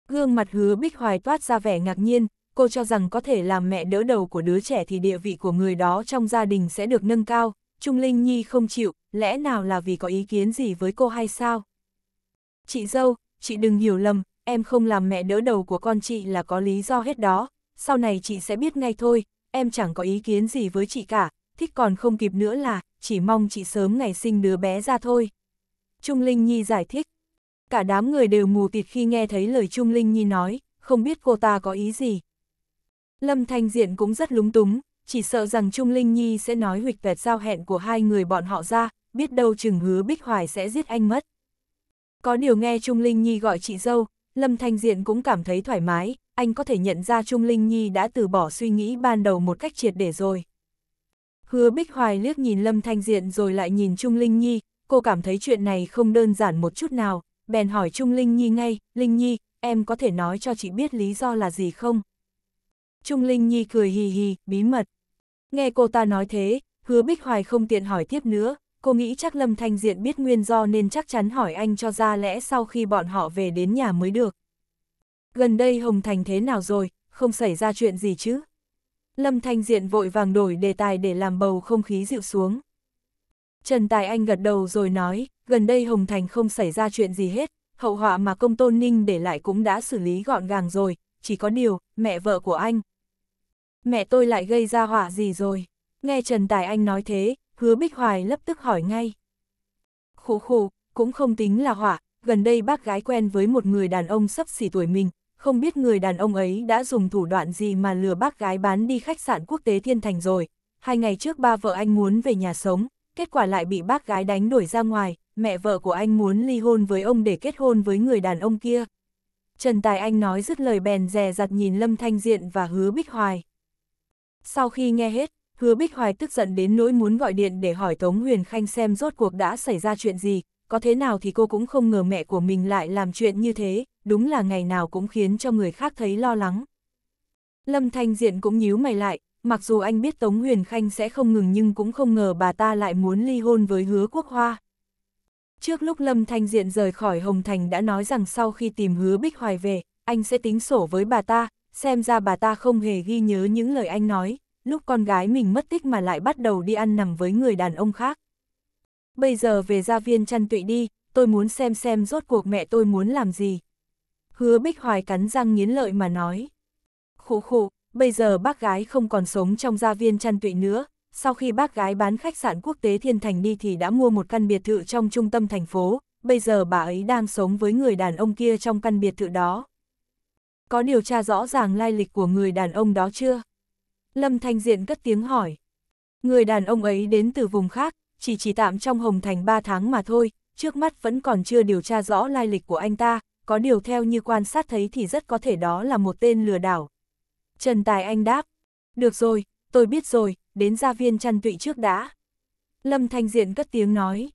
Gương mặt hứa bích hoài toát ra vẻ ngạc nhiên, cô cho rằng có thể làm mẹ đỡ đầu của đứa trẻ thì địa vị của người đó trong gia đình sẽ được nâng cao, Trung Linh Nhi không chịu, lẽ nào là vì có ý kiến gì với cô hay sao? Chị dâu, chị đừng hiểu lầm, em không làm mẹ đỡ đầu của con chị là có lý do hết đó, sau này chị sẽ biết ngay thôi, em chẳng có ý kiến gì với chị cả, thích còn không kịp nữa là, chỉ mong chị sớm ngày sinh đứa bé ra thôi. Trung Linh Nhi giải thích. Cả đám người đều mù tịt khi nghe thấy lời Trung Linh Nhi nói, không biết cô ta có ý gì. Lâm Thanh Diện cũng rất lúng túng, chỉ sợ rằng Trung Linh Nhi sẽ nói huịch vẹt giao hẹn của hai người bọn họ ra, biết đâu chừng hứa Bích Hoài sẽ giết anh mất. Có điều nghe Trung Linh Nhi gọi chị dâu, Lâm Thanh Diện cũng cảm thấy thoải mái, anh có thể nhận ra Trung Linh Nhi đã từ bỏ suy nghĩ ban đầu một cách triệt để rồi. Hứa Bích Hoài liếc nhìn Lâm Thanh Diện rồi lại nhìn Trung Linh Nhi, cô cảm thấy chuyện này không đơn giản một chút nào, bèn hỏi Trung Linh Nhi ngay, Linh Nhi, em có thể nói cho chị biết lý do là gì không? Trung Linh Nhi cười hì hì, bí mật. Nghe cô ta nói thế, hứa Bích Hoài không tiện hỏi tiếp nữa, cô nghĩ chắc Lâm Thanh Diện biết nguyên do nên chắc chắn hỏi anh cho ra lẽ sau khi bọn họ về đến nhà mới được. Gần đây Hồng Thành thế nào rồi, không xảy ra chuyện gì chứ? Lâm Thanh Diện vội vàng đổi đề tài để làm bầu không khí dịu xuống. Trần Tài Anh gật đầu rồi nói, gần đây Hồng Thành không xảy ra chuyện gì hết, hậu họa mà công tôn ninh để lại cũng đã xử lý gọn gàng rồi, chỉ có điều, mẹ vợ của anh. Mẹ tôi lại gây ra họa gì rồi? Nghe Trần Tài Anh nói thế, hứa Bích Hoài lập tức hỏi ngay. Khủ khủ, cũng không tính là họa, gần đây bác gái quen với một người đàn ông sắp xỉ tuổi mình, không biết người đàn ông ấy đã dùng thủ đoạn gì mà lừa bác gái bán đi khách sạn quốc tế Thiên Thành rồi. Hai ngày trước ba vợ anh muốn về nhà sống, kết quả lại bị bác gái đánh đuổi ra ngoài, mẹ vợ của anh muốn ly hôn với ông để kết hôn với người đàn ông kia. Trần Tài Anh nói dứt lời bèn dè dặt nhìn Lâm Thanh Diện và Hứa Bích Hoài. Sau khi nghe hết, Hứa Bích Hoài tức giận đến nỗi muốn gọi điện để hỏi Tống Huyền Khanh xem rốt cuộc đã xảy ra chuyện gì, có thế nào thì cô cũng không ngờ mẹ của mình lại làm chuyện như thế, đúng là ngày nào cũng khiến cho người khác thấy lo lắng. Lâm Thanh Diện cũng nhíu mày lại, mặc dù anh biết Tống Huyền Khanh sẽ không ngừng nhưng cũng không ngờ bà ta lại muốn ly hôn với hứa quốc hoa. Trước lúc Lâm Thanh Diện rời khỏi Hồng Thành đã nói rằng sau khi tìm hứa Bích Hoài về, anh sẽ tính sổ với bà ta, xem ra bà ta không hề ghi nhớ những lời anh nói, lúc con gái mình mất tích mà lại bắt đầu đi ăn nằm với người đàn ông khác bây giờ về gia viên chăn tụy đi, tôi muốn xem xem rốt cuộc mẹ tôi muốn làm gì. Hứa Bích Hoài cắn răng nghiến lợi mà nói. khủ khủ, bây giờ bác gái không còn sống trong gia viên chăn tụy nữa, sau khi bác gái bán khách sạn quốc tế Thiên Thành đi thì đã mua một căn biệt thự trong trung tâm thành phố, bây giờ bà ấy đang sống với người đàn ông kia trong căn biệt thự đó. Có điều tra rõ ràng lai lịch của người đàn ông đó chưa? Lâm Thanh Diện cất tiếng hỏi. Người đàn ông ấy đến từ vùng khác, chỉ chỉ tạm trong Hồng Thành 3 tháng mà thôi, trước mắt vẫn còn chưa điều tra rõ lai lịch của anh ta, có điều theo như quan sát thấy thì rất có thể đó là một tên lừa đảo. Trần Tài Anh đáp, được rồi, tôi biết rồi, đến gia viên chăn tụy trước đã. Lâm Thanh Diện cất tiếng nói,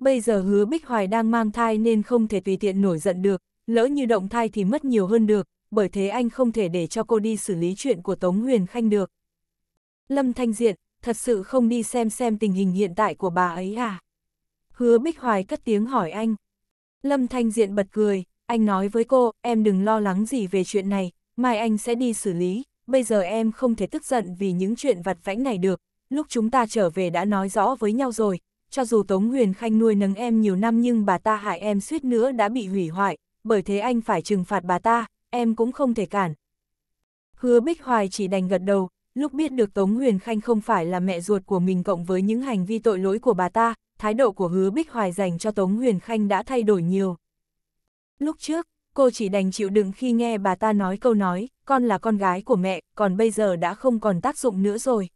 bây giờ hứa Bích Hoài đang mang thai nên không thể tùy tiện nổi giận được, lỡ như động thai thì mất nhiều hơn được, bởi thế anh không thể để cho cô đi xử lý chuyện của Tống Huyền Khanh được. Lâm Thanh Diện, thật sự không đi xem xem tình hình hiện tại của bà ấy à? Hứa Bích Hoài cất tiếng hỏi anh. Lâm Thanh Diện bật cười, anh nói với cô, em đừng lo lắng gì về chuyện này, mai anh sẽ đi xử lý, bây giờ em không thể tức giận vì những chuyện vặt vãnh này được, lúc chúng ta trở về đã nói rõ với nhau rồi, cho dù Tống Huyền Khanh nuôi nấng em nhiều năm nhưng bà ta hại em suýt nữa đã bị hủy hoại, bởi thế anh phải trừng phạt bà ta, em cũng không thể cản. Hứa Bích Hoài chỉ đành gật đầu, Lúc biết được Tống Huyền Khanh không phải là mẹ ruột của mình cộng với những hành vi tội lỗi của bà ta, thái độ của hứa Bích Hoài dành cho Tống Huyền Khanh đã thay đổi nhiều. Lúc trước, cô chỉ đành chịu đựng khi nghe bà ta nói câu nói, con là con gái của mẹ, còn bây giờ đã không còn tác dụng nữa rồi.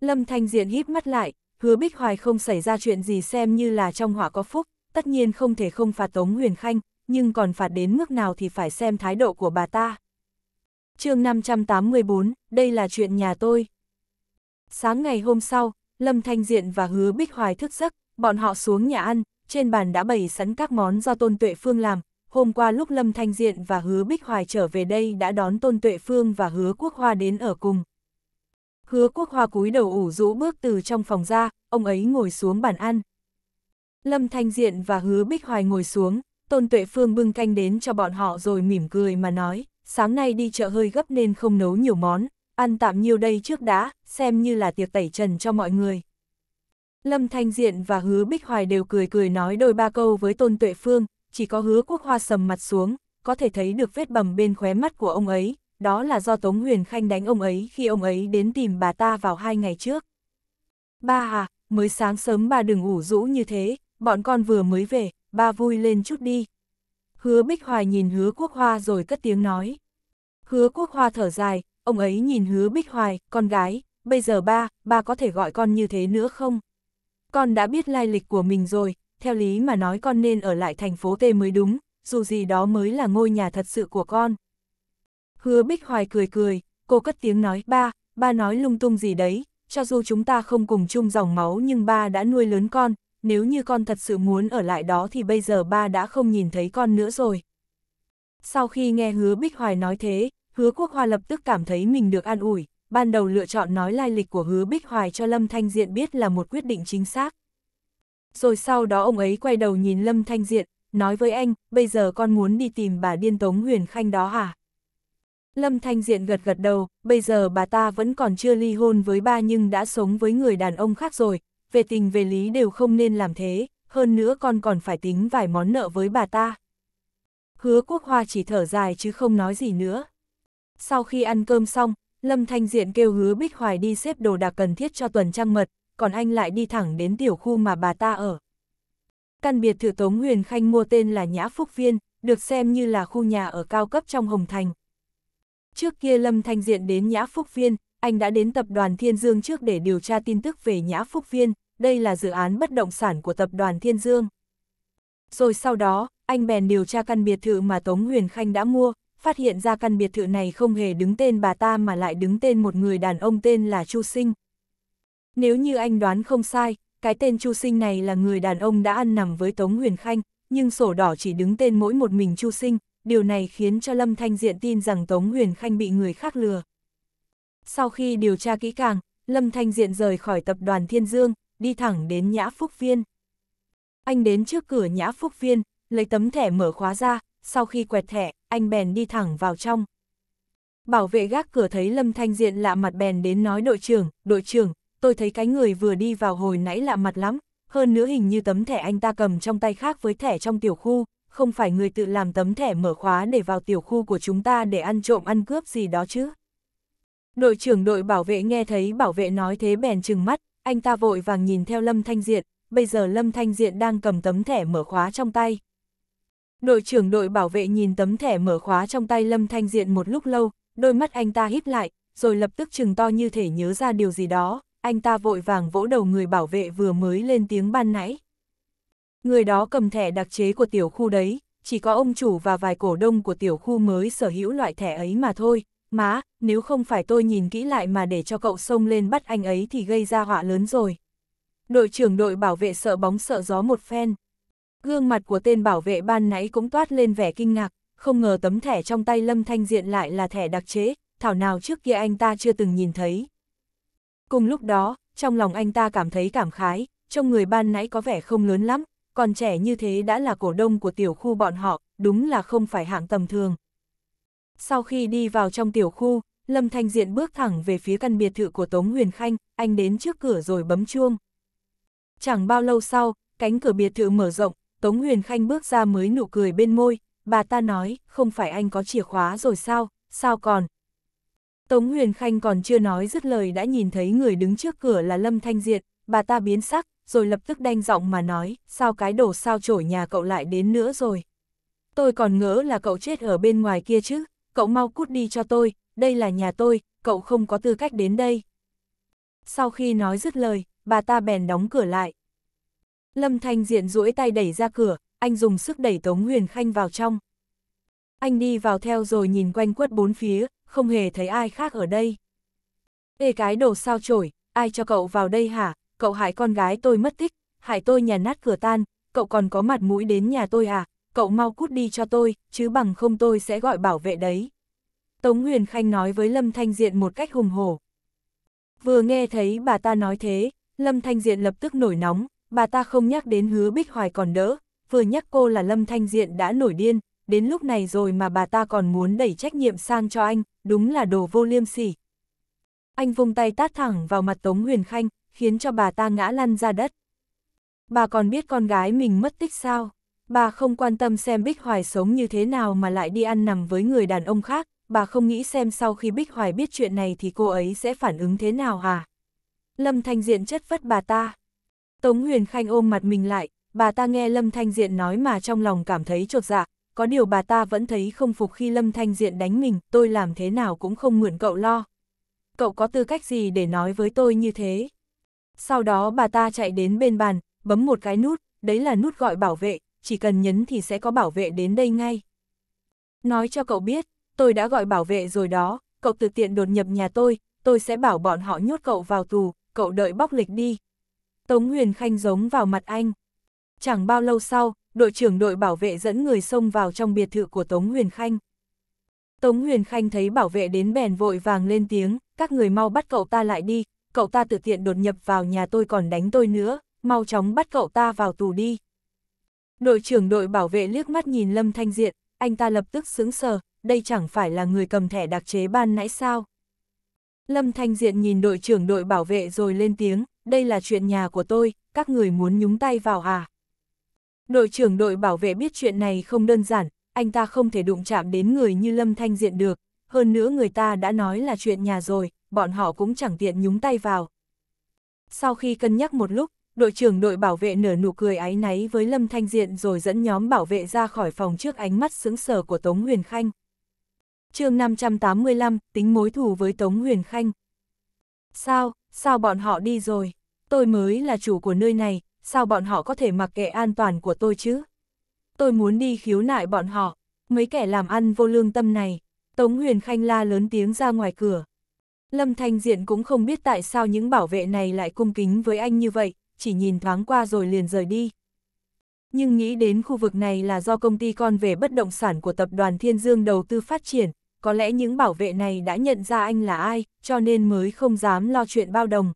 Lâm Thanh Diện híp mắt lại, hứa Bích Hoài không xảy ra chuyện gì xem như là trong họa có phúc, tất nhiên không thể không phạt Tống Huyền Khanh, nhưng còn phạt đến mức nào thì phải xem thái độ của bà ta chương 584, đây là chuyện nhà tôi. Sáng ngày hôm sau, Lâm Thanh Diện và Hứa Bích Hoài thức giấc, bọn họ xuống nhà ăn, trên bàn đã bày sẵn các món do Tôn Tuệ Phương làm. Hôm qua lúc Lâm Thanh Diện và Hứa Bích Hoài trở về đây đã đón Tôn Tuệ Phương và Hứa Quốc Hoa đến ở cùng. Hứa Quốc Hoa cúi đầu ủ rũ bước từ trong phòng ra, ông ấy ngồi xuống bàn ăn. Lâm Thanh Diện và Hứa Bích Hoài ngồi xuống, Tôn Tuệ Phương bưng canh đến cho bọn họ rồi mỉm cười mà nói, sáng nay đi chợ hơi gấp nên không nấu nhiều món, ăn tạm nhiều đây trước đã, xem như là tiệc tẩy trần cho mọi người. Lâm Thanh Diện và Hứa Bích Hoài đều cười cười nói đôi ba câu với Tôn Tuệ Phương, chỉ có Hứa Quốc Hoa sầm mặt xuống, có thể thấy được vết bầm bên khóe mắt của ông ấy, đó là do Tống Huyền Khanh đánh ông ấy khi ông ấy đến tìm bà ta vào hai ngày trước. Ba à, mới sáng sớm ba đừng ủ rũ như thế, bọn con vừa mới về, ba vui lên chút đi, Hứa Bích Hoài nhìn hứa quốc hoa rồi cất tiếng nói. Hứa quốc hoa thở dài, ông ấy nhìn hứa Bích Hoài, con gái, bây giờ ba, ba có thể gọi con như thế nữa không? Con đã biết lai lịch của mình rồi, theo lý mà nói con nên ở lại thành phố T mới đúng, dù gì đó mới là ngôi nhà thật sự của con. Hứa Bích Hoài cười cười, cô cất tiếng nói, ba, ba nói lung tung gì đấy, cho dù chúng ta không cùng chung dòng máu nhưng ba đã nuôi lớn con, nếu như con thật sự muốn ở lại đó thì bây giờ ba đã không nhìn thấy con nữa rồi. Sau khi nghe hứa Bích Hoài nói thế, hứa Quốc Hoa lập tức cảm thấy mình được an ủi, ban đầu lựa chọn nói lai lịch của hứa Bích Hoài cho Lâm Thanh Diện biết là một quyết định chính xác. Rồi sau đó ông ấy quay đầu nhìn Lâm Thanh Diện, nói với anh, bây giờ con muốn đi tìm bà điên tống huyền khanh đó hả? Lâm Thanh Diện gật gật đầu, bây giờ bà ta vẫn còn chưa ly hôn với ba nhưng đã sống với người đàn ông khác rồi, về tình về lý đều không nên làm thế, hơn nữa con còn phải tính vài món nợ với bà ta. Hứa quốc hoa chỉ thở dài chứ không nói gì nữa. Sau khi ăn cơm xong, Lâm Thanh Diện kêu hứa Bích Hoài đi xếp đồ đạc cần thiết cho tuần trăng mật, còn anh lại đi thẳng đến tiểu khu mà bà ta ở. Căn biệt thự Tống Huyền Khanh mua tên là Nhã Phúc Viên, được xem như là khu nhà ở cao cấp trong Hồng Thành. Trước kia Lâm Thanh Diện đến Nhã Phúc Viên, anh đã đến tập đoàn Thiên Dương trước để điều tra tin tức về Nhã Phúc Viên, đây là dự án bất động sản của tập đoàn Thiên Dương. Rồi sau đó, anh bèn điều tra căn biệt thự mà Tống Huyền Khanh đã mua, phát hiện ra căn biệt thự này không hề đứng tên bà ta mà lại đứng tên một người đàn ông tên là Chu Sinh. Nếu như anh đoán không sai, cái tên Chu Sinh này là người đàn ông đã ăn nằm với Tống Huyền Khanh, nhưng sổ đỏ chỉ đứng tên mỗi một mình Chu Sinh, điều này khiến cho Lâm Thanh Diện tin rằng Tống Huyền Khanh bị người khác lừa. Sau khi điều tra kỹ càng, Lâm Thanh Diện rời khỏi tập đoàn Thiên Dương, đi thẳng đến Nhã Phúc Viên. Anh đến trước cửa Nhã Phúc Viên, lấy tấm thẻ mở khóa ra, sau khi quẹt thẻ, anh bèn đi thẳng vào trong. Bảo vệ gác cửa thấy Lâm Thanh Diện lạ mặt bèn đến nói đội trưởng, đội trưởng, tôi thấy cái người vừa đi vào hồi nãy lạ mặt lắm, hơn nữa hình như tấm thẻ anh ta cầm trong tay khác với thẻ trong tiểu khu, không phải người tự làm tấm thẻ mở khóa để vào tiểu khu của chúng ta để ăn trộm ăn cướp gì đó chứ. Đội trưởng đội bảo vệ nghe thấy bảo vệ nói thế bèn chừng mắt, anh ta vội vàng nhìn theo Lâm Thanh Diện, bây giờ Lâm Thanh Diện đang cầm tấm thẻ mở khóa trong tay. Đội trưởng đội bảo vệ nhìn tấm thẻ mở khóa trong tay Lâm Thanh Diện một lúc lâu, đôi mắt anh ta híp lại, rồi lập tức chừng to như thể nhớ ra điều gì đó, anh ta vội vàng vỗ đầu người bảo vệ vừa mới lên tiếng ban nãy. Người đó cầm thẻ đặc chế của tiểu khu đấy, chỉ có ông chủ và vài cổ đông của tiểu khu mới sở hữu loại thẻ ấy mà thôi, má, nếu không phải tôi nhìn kỹ lại mà để cho cậu xông lên bắt anh ấy thì gây ra họa lớn rồi. Đội trưởng đội bảo vệ sợ bóng sợ gió một phen. Gương mặt của tên bảo vệ ban nãy cũng toát lên vẻ kinh ngạc, không ngờ tấm thẻ trong tay Lâm Thanh Diện lại là thẻ đặc chế, thảo nào trước kia anh ta chưa từng nhìn thấy. Cùng lúc đó, trong lòng anh ta cảm thấy cảm khái, trong người ban nãy có vẻ không lớn lắm, còn trẻ như thế đã là cổ đông của tiểu khu bọn họ, đúng là không phải hạng tầm thường. Sau khi đi vào trong tiểu khu, Lâm Thanh Diện bước thẳng về phía căn biệt thự của Tống Huyền Khanh, anh đến trước cửa rồi bấm chuông. Chẳng bao lâu sau, cánh cửa biệt thự mở rộng, Tống Huyền Khanh bước ra mới nụ cười bên môi, bà ta nói, không phải anh có chìa khóa rồi sao, sao còn? Tống Huyền Khanh còn chưa nói dứt lời đã nhìn thấy người đứng trước cửa là Lâm Thanh Diệt, bà ta biến sắc, rồi lập tức đanh giọng mà nói, sao cái đồ sao chổi nhà cậu lại đến nữa rồi. Tôi còn ngỡ là cậu chết ở bên ngoài kia chứ cậu mau cút đi cho tôi, đây là nhà tôi, cậu không có tư cách đến đây. Sau khi nói dứt lời, bà ta bèn đóng cửa lại. Lâm Thanh Diện duỗi tay đẩy ra cửa, anh dùng sức đẩy Tống Huyền Khanh vào trong. Anh đi vào theo rồi nhìn quanh quất bốn phía, không hề thấy ai khác ở đây. Ê cái đồ sao chổi, ai cho cậu vào đây hả, cậu hại con gái tôi mất tích, hại tôi nhà nát cửa tan, cậu còn có mặt mũi đến nhà tôi à, cậu mau cút đi cho tôi, chứ bằng không tôi sẽ gọi bảo vệ đấy. Tống Huyền Khanh nói với Lâm Thanh Diện một cách hùng hổ. Vừa nghe thấy bà ta nói thế, Lâm Thanh Diện lập tức nổi nóng, bà ta không nhắc đến hứa Bích Hoài còn đỡ, vừa nhắc cô là Lâm Thanh Diện đã nổi điên, đến lúc này rồi mà bà ta còn muốn đẩy trách nhiệm sang cho anh, đúng là đồ vô liêm sỉ. Anh vung tay tát thẳng vào mặt Tống Huyền Khanh, khiến cho bà ta ngã lăn ra đất. Bà còn biết con gái mình mất tích sao? Bà không quan tâm xem Bích Hoài sống như thế nào mà lại đi ăn nằm với người đàn ông khác, bà không nghĩ xem sau khi Bích Hoài biết chuyện này thì cô ấy sẽ phản ứng thế nào à? Lâm Thanh Diện chất vất bà ta. Tống Huyền Khanh ôm mặt mình lại, bà ta nghe Lâm Thanh Diện nói mà trong lòng cảm thấy trột dạ, có điều bà ta vẫn thấy không phục khi Lâm Thanh Diện đánh mình, tôi làm thế nào cũng không mượn cậu lo. Cậu có tư cách gì để nói với tôi như thế? Sau đó bà ta chạy đến bên bàn, bấm một cái nút, đấy là nút gọi bảo vệ, chỉ cần nhấn thì sẽ có bảo vệ đến đây ngay. Nói cho cậu biết, tôi đã gọi bảo vệ rồi đó, cậu tự tiện đột nhập nhà tôi, tôi sẽ bảo bọn họ nhốt cậu vào tù, cậu đợi bóc lịch đi. Tống Huyền Khanh giống vào mặt anh. Chẳng bao lâu sau, đội trưởng đội bảo vệ dẫn người xông vào trong biệt thự của Tống Huyền Khanh. Tống Huyền Khanh thấy bảo vệ đến bèn vội vàng lên tiếng, các người mau bắt cậu ta lại đi, cậu ta tự tiện đột nhập vào nhà tôi còn đánh tôi nữa, mau chóng bắt cậu ta vào tù đi. Đội trưởng đội bảo vệ liếc mắt nhìn Lâm Thanh Diện, anh ta lập tức sững sờ, đây chẳng phải là người cầm thẻ đặc chế ban nãy sao. Lâm Thanh Diện nhìn đội trưởng đội bảo vệ rồi lên tiếng, đây là chuyện nhà của tôi, các người muốn nhúng tay vào à? Đội trưởng đội bảo vệ biết chuyện này không đơn giản, anh ta không thể đụng chạm đến người như Lâm Thanh Diện được, hơn nữa người ta đã nói là chuyện nhà rồi, bọn họ cũng chẳng tiện nhúng tay vào. Sau khi cân nhắc một lúc, đội trưởng đội bảo vệ nở nụ cười áy náy với Lâm Thanh Diện rồi dẫn nhóm bảo vệ ra khỏi phòng trước ánh mắt sững sờ của Tống Huyền Khanh chương 585, tính mối thù với Tống Huyền Khanh. Sao, sao bọn họ đi rồi? Tôi mới là chủ của nơi này, sao bọn họ có thể mặc kệ an toàn của tôi chứ? Tôi muốn đi khiếu nại bọn họ, mấy kẻ làm ăn vô lương tâm này. Tống Huyền Khanh la lớn tiếng ra ngoài cửa. Lâm Thanh Diện cũng không biết tại sao những bảo vệ này lại cung kính với anh như vậy, chỉ nhìn thoáng qua rồi liền rời đi. Nhưng nghĩ đến khu vực này là do công ty con về bất động sản của tập đoàn Thiên Dương đầu tư phát triển, có lẽ những bảo vệ này đã nhận ra anh là ai, cho nên mới không dám lo chuyện bao đồng.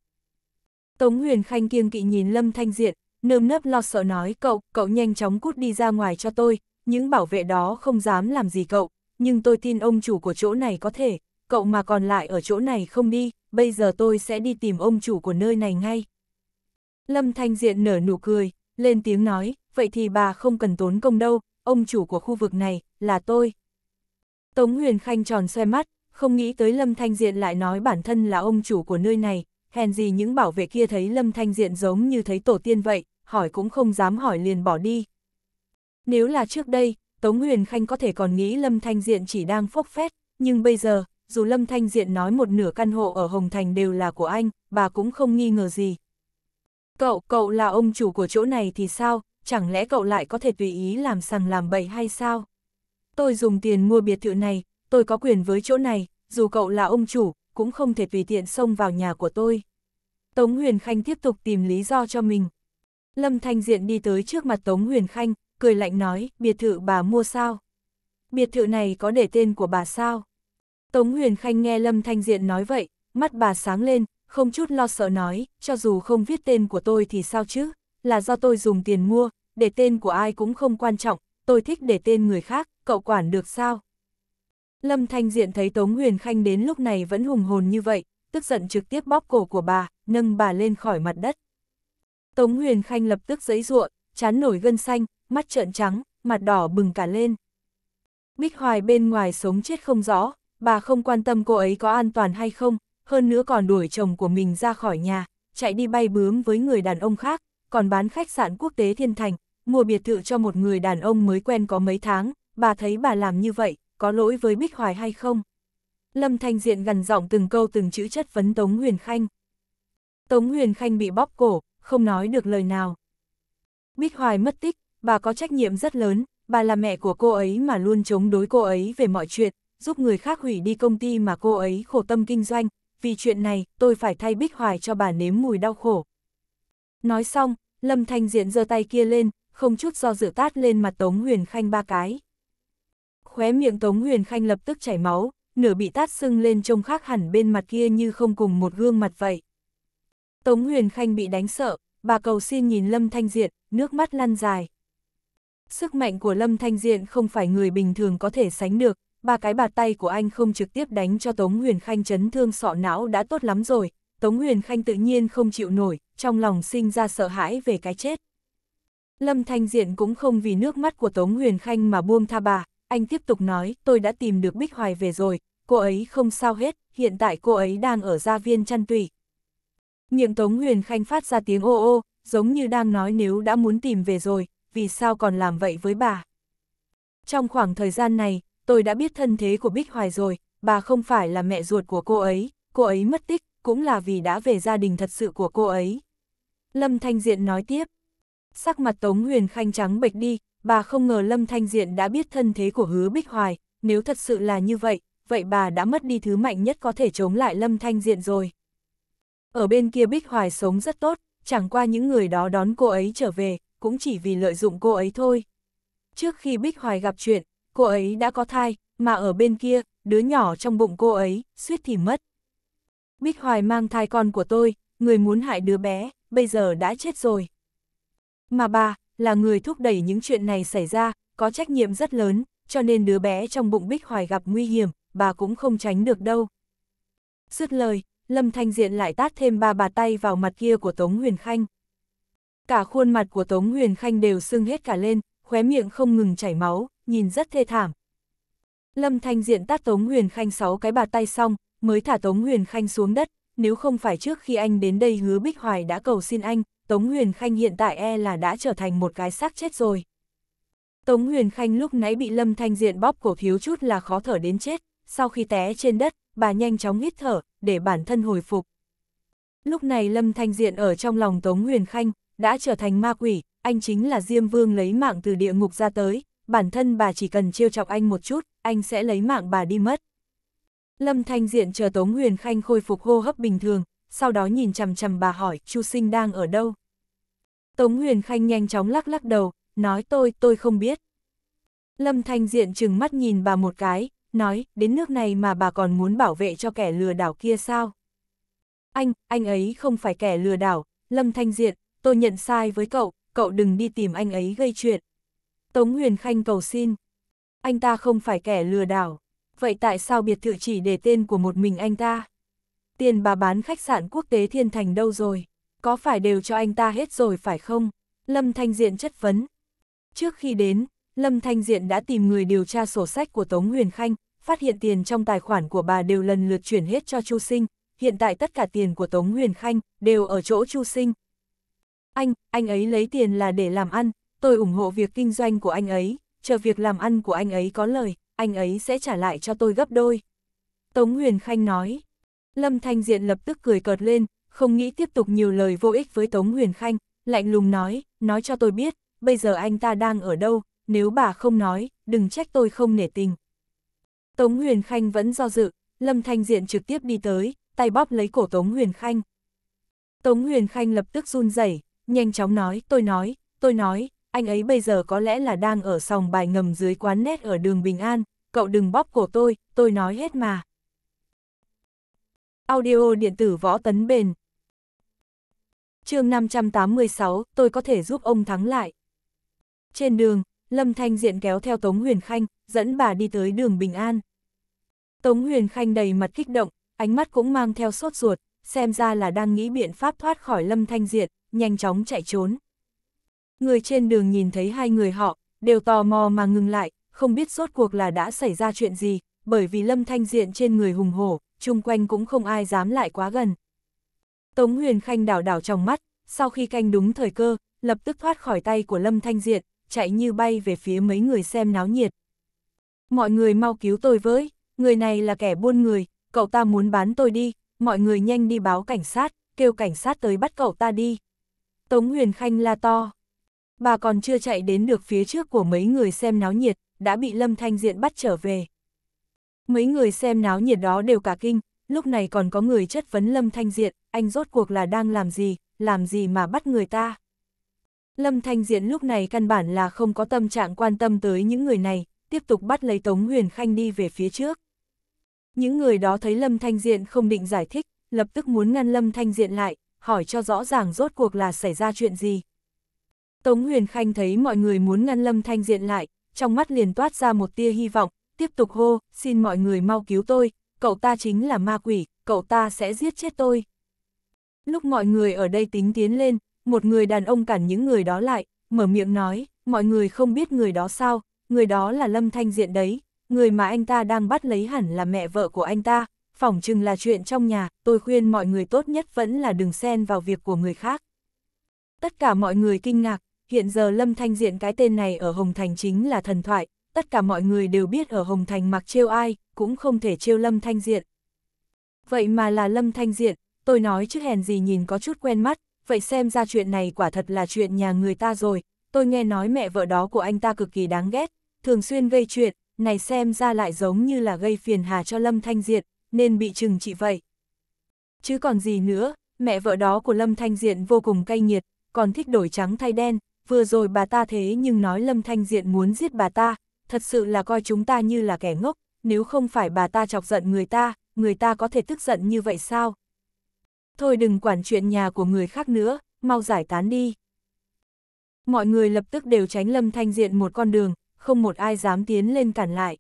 Tống Huyền Khanh kiêng kỵ nhìn Lâm Thanh Diện, nơm nớp lo sợ nói cậu, cậu nhanh chóng cút đi ra ngoài cho tôi, những bảo vệ đó không dám làm gì cậu, nhưng tôi tin ông chủ của chỗ này có thể, cậu mà còn lại ở chỗ này không đi, bây giờ tôi sẽ đi tìm ông chủ của nơi này ngay. Lâm Thanh Diện nở nụ cười, lên tiếng nói, vậy thì bà không cần tốn công đâu, ông chủ của khu vực này, là tôi. Tống Huyền Khanh tròn xoe mắt, không nghĩ tới Lâm Thanh Diện lại nói bản thân là ông chủ của nơi này, hèn gì những bảo vệ kia thấy Lâm Thanh Diện giống như thấy tổ tiên vậy, hỏi cũng không dám hỏi liền bỏ đi. Nếu là trước đây, Tống Huyền Khanh có thể còn nghĩ Lâm Thanh Diện chỉ đang phốc phét, nhưng bây giờ, dù Lâm Thanh Diện nói một nửa căn hộ ở Hồng Thành đều là của anh, bà cũng không nghi ngờ gì. Cậu, cậu là ông chủ của chỗ này thì sao, chẳng lẽ cậu lại có thể tùy ý làm sằng làm bậy hay sao? tôi dùng tiền mua biệt thự này, tôi có quyền với chỗ này, dù cậu là ông chủ, cũng không thể tùy tiện xông vào nhà của tôi. Tống Huyền Khanh tiếp tục tìm lý do cho mình. Lâm Thanh Diện đi tới trước mặt Tống Huyền Khanh, cười lạnh nói, biệt thự bà mua sao? Biệt thự này có để tên của bà sao? Tống Huyền Khanh nghe Lâm Thanh Diện nói vậy, mắt bà sáng lên, không chút lo sợ nói, cho dù không viết tên của tôi thì sao chứ, là do tôi dùng tiền mua, để tên của ai cũng không quan trọng, tôi thích để tên người khác, cậu quản được sao? Lâm Thanh Diện thấy Tống Huyền Khanh đến lúc này vẫn hùng hồn như vậy, tức giận trực tiếp bóp cổ của bà, nâng bà lên khỏi mặt đất. Tống Huyền Khanh lập tức giấy ruộng, chán nổi gân xanh, mắt trợn trắng, mặt đỏ bừng cả lên. Bích Hoài bên ngoài sống chết không rõ, bà không quan tâm cô ấy có an toàn hay không, hơn nữa còn đuổi chồng của mình ra khỏi nhà, chạy đi bay bướm với người đàn ông khác, còn bán khách sạn quốc tế Thiên Thành, mua biệt thự cho một người đàn ông mới quen có mấy tháng, bà thấy bà làm như vậy, có lỗi với Bích Hoài hay không? Lâm Thanh Diện gần giọng từng câu từng chữ chất vấn Tống Huyền Khanh. Tống Huyền Khanh bị bóp cổ, không nói được lời nào. Bích Hoài mất tích, bà có trách nhiệm rất lớn, bà là mẹ của cô ấy mà luôn chống đối cô ấy về mọi chuyện, giúp người khác hủy đi công ty mà cô ấy khổ tâm kinh doanh, vì chuyện này tôi phải thay Bích Hoài cho bà nếm mùi đau khổ. Nói xong, Lâm Thanh Diện giơ tay kia lên, không chút do dự tát lên mặt Tống Huyền Khanh ba cái khóe miệng Tống Huyền Khanh lập tức chảy máu, nửa bị tát sưng lên trông khác hẳn bên mặt kia như không cùng một gương mặt vậy. Tống Huyền Khanh bị đánh sợ, bà cầu xin nhìn Lâm Thanh Diện, nước mắt lăn dài. Sức mạnh của Lâm Thanh Diện không phải người bình thường có thể sánh được, ba cái bạt tay của anh không trực tiếp đánh cho Tống Huyền Khanh chấn thương sọ não đã tốt lắm rồi, Tống Huyền Khanh tự nhiên không chịu nổi, trong lòng sinh ra sợ hãi về cái chết. Lâm Thanh Diện cũng không vì nước mắt của Tống Huyền Khanh mà buông tha bà, anh tiếp tục nói, tôi đã tìm được Bích Hoài về rồi, cô ấy không sao hết, hiện tại cô ấy đang ở gia viên chăn tùy. Miệng Tống Huyền Khanh phát ra tiếng ô ô, giống như đang nói nếu đã muốn tìm về rồi, vì sao còn làm vậy với bà. Trong khoảng thời gian này, tôi đã biết thân thế của Bích Hoài rồi, bà không phải là mẹ ruột của cô ấy, cô ấy mất tích, cũng là vì đã về gia đình thật sự của cô ấy. Lâm Thanh Diện nói tiếp, sắc mặt Tống Huyền Khanh trắng bệch đi, bà không ngờ Lâm Thanh Diện đã biết thân thế của hứa Bích Hoài, nếu thật sự là như vậy, vậy bà đã mất đi thứ mạnh nhất có thể chống lại Lâm Thanh Diện rồi. Ở bên kia Bích Hoài sống rất tốt, chẳng qua những người đó đón cô ấy trở về, cũng chỉ vì lợi dụng cô ấy thôi. Trước khi Bích Hoài gặp chuyện, cô ấy đã có thai, mà ở bên kia, đứa nhỏ trong bụng cô ấy, suýt thì mất. Bích Hoài mang thai con của tôi, người muốn hại đứa bé, bây giờ đã chết rồi. Mà bà, là người thúc đẩy những chuyện này xảy ra, có trách nhiệm rất lớn, cho nên đứa bé trong bụng Bích Hoài gặp nguy hiểm, bà cũng không tránh được đâu. Dứt lời, Lâm Thanh Diện lại tát thêm ba bà tay vào mặt kia của Tống Huyền Khanh. Cả khuôn mặt của Tống Huyền Khanh đều sưng hết cả lên, khóe miệng không ngừng chảy máu, nhìn rất thê thảm. Lâm Thanh Diện tát Tống Huyền Khanh sáu cái bà tay xong, mới thả Tống Huyền Khanh xuống đất, nếu không phải trước khi anh đến đây hứa Bích Hoài đã cầu xin anh, Tống Huyền Khanh hiện tại e là đã trở thành một cái xác chết rồi. Tống Huyền Khanh lúc nãy bị Lâm Thanh Diện bóp cổ thiếu chút là khó thở đến chết, sau khi té trên đất, bà nhanh chóng hít thở, để bản thân hồi phục. Lúc này Lâm Thanh Diện ở trong lòng Tống Huyền Khanh, đã trở thành ma quỷ, anh chính là Diêm Vương lấy mạng từ địa ngục ra tới, bản thân bà chỉ cần trêu chọc anh một chút, anh sẽ lấy mạng bà đi mất. Lâm Thanh Diện chờ Tống Huyền Khanh khôi phục hô hấp bình thường, sau đó nhìn chằm chằm bà hỏi Chu Sinh đang ở đâu. Tống Huyền Khanh nhanh chóng lắc lắc đầu, nói tôi, tôi không biết. Lâm Thanh Diện chừng mắt nhìn bà một cái, nói, đến nước này mà bà còn muốn bảo vệ cho kẻ lừa đảo kia sao? Anh, anh ấy không phải kẻ lừa đảo, Lâm Thanh Diện, tôi nhận sai với cậu, cậu đừng đi tìm anh ấy gây chuyện. Tống Huyền Khanh cầu xin, anh ta không phải kẻ lừa đảo, vậy tại sao biệt thự chỉ để tên của một mình anh ta? tiền bà bán khách sạn quốc tế Thiên Thành đâu rồi? Có phải đều cho anh ta hết rồi phải không? Lâm Thanh Diện chất vấn. Trước khi đến, Lâm Thanh Diện đã tìm người điều tra sổ sách của Tống Huyền Khanh, phát hiện tiền trong tài khoản của bà đều lần lượt chuyển hết cho Chu Sinh, hiện tại tất cả tiền của Tống Huyền Khanh đều ở chỗ Chu Sinh. Anh, anh ấy lấy tiền là để làm ăn, tôi ủng hộ việc kinh doanh của anh ấy, chờ việc làm ăn của anh ấy có lời, anh ấy sẽ trả lại cho tôi gấp đôi. Tống Huyền Khanh nói, Lâm Thanh Diện lập tức cười cợt lên, không nghĩ tiếp tục nhiều lời vô ích với Tống Huyền Khanh, lạnh lùng nói, nói cho tôi biết, bây giờ anh ta đang ở đâu, nếu bà không nói, đừng trách tôi không nể tình. Tống Huyền Khanh vẫn do dự, Lâm Thanh Diện trực tiếp đi tới, tay bóp lấy cổ Tống Huyền Khanh. Tống Huyền Khanh lập tức run rẩy, nhanh chóng nói, tôi nói, tôi nói, anh ấy bây giờ có lẽ là đang ở sòng bài ngầm dưới quán nét ở đường Bình An, cậu đừng bóp cổ tôi, tôi nói hết mà. Audio điện tử võ tấn bền. chương 586, tôi có thể giúp ông thắng lại. Trên đường, Lâm Thanh Diện kéo theo Tống Huyền Khanh, dẫn bà đi tới đường Bình An. Tống Huyền Khanh đầy mặt kích động, ánh mắt cũng mang theo sốt ruột, xem ra là đang nghĩ biện pháp thoát khỏi Lâm Thanh Diện, nhanh chóng chạy trốn. Người trên đường nhìn thấy hai người họ, đều tò mò mà ngừng lại, không biết rốt cuộc là đã xảy ra chuyện gì, bởi vì Lâm Thanh Diện trên người hùng hổ, chung quanh cũng không ai dám lại quá gần. Tống Huyền Khanh đảo đảo trong mắt, sau khi canh đúng thời cơ, lập tức thoát khỏi tay của Lâm Thanh Diện, chạy như bay về phía mấy người xem náo nhiệt. Mọi người mau cứu tôi với, người này là kẻ buôn người, cậu ta muốn bán tôi đi, mọi người nhanh đi báo cảnh sát, kêu cảnh sát tới bắt cậu ta đi. Tống Huyền Khanh la to. Bà còn chưa chạy đến được phía trước của mấy người xem náo nhiệt, đã bị Lâm Thanh Diện bắt trở về. Mấy người xem náo nhiệt đó đều cả kinh, lúc này còn có người chất vấn Lâm Thanh Diện, anh rốt cuộc là đang làm gì, làm gì mà bắt người ta. Lâm Thanh Diện lúc này căn bản là không có tâm trạng quan tâm tới những người này, tiếp tục bắt lấy Tống Huyền Khanh đi về phía trước. Những người đó thấy Lâm Thanh Diện không định giải thích, lập tức muốn ngăn Lâm Thanh Diện lại, hỏi cho rõ ràng rốt cuộc là xảy ra chuyện gì. Tống Huyền Khanh thấy mọi người muốn ngăn Lâm Thanh Diện lại, trong mắt liền toát ra một tia hy vọng, tiếp tục hô, xin mọi người mau cứu tôi, cậu ta chính là ma quỷ, cậu ta sẽ giết chết tôi. Lúc mọi người ở đây tính tiến lên, một người đàn ông cản những người đó lại, mở miệng nói, mọi người không biết người đó sao, người đó là Lâm Thanh Diện đấy, người mà anh ta đang bắt lấy hẳn là mẹ vợ của anh ta, phỏng chừng là chuyện trong nhà, tôi khuyên mọi người tốt nhất vẫn là đừng xen vào việc của người khác. Tất cả mọi người kinh ngạc, hiện giờ Lâm Thanh Diện cái tên này ở Hồng Thành chính là thần thoại, tất cả mọi người đều biết ở Hồng Thành mặc trêu ai, cũng không thể trêu Lâm Thanh Diện. Vậy mà là Lâm Thanh Diện, tôi nói chứ hèn gì nhìn có chút quen mắt, vậy xem ra chuyện này quả thật là chuyện nhà người ta rồi, tôi nghe nói mẹ vợ đó của anh ta cực kỳ đáng ghét, thường xuyên gây chuyện, này xem ra lại giống như là gây phiền hà cho Lâm Thanh Diện nên bị trừng trị vậy. Chứ còn gì nữa, mẹ vợ đó của Lâm Thanh Diện vô cùng cay nghiệt, còn thích đổi trắng thay đen, vừa rồi bà ta thế nhưng nói Lâm Thanh Diện muốn giết bà ta, thật sự là coi chúng ta như là kẻ ngốc, nếu không phải bà ta chọc giận người ta, người ta có thể tức giận như vậy sao? Thôi đừng quản chuyện nhà của người khác nữa, mau giải tán đi. Mọi người lập tức đều tránh Lâm Thanh Diện một con đường, không một ai dám tiến lên cản lại.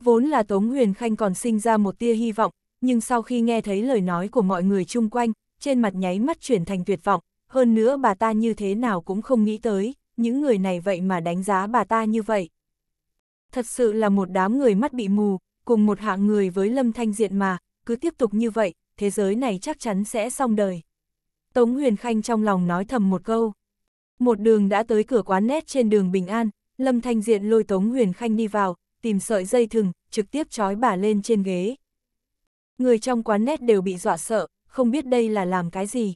Vốn là Tống Huyền Khanh còn sinh ra một tia hy vọng, nhưng sau khi nghe thấy lời nói của mọi người chung quanh, trên mặt nháy mắt chuyển thành tuyệt vọng, hơn nữa bà ta như thế nào cũng không nghĩ tới, những người này vậy mà đánh giá bà ta như vậy. Thật sự là một đám người mắt bị mù, cùng một hạng người với Lâm Thanh Diện mà, cứ tiếp tục như vậy, thế giới này chắc chắn sẽ xong đời. Tống Huyền Khanh trong lòng nói thầm một câu. Một đường đã tới cửa quán nét trên đường Bình An, Lâm Thanh Diện lôi Tống Huyền Khanh đi vào, tìm sợi dây thừng, trực tiếp trói bà lên trên ghế. Người trong quán nét đều bị dọa sợ, không biết đây là làm cái gì.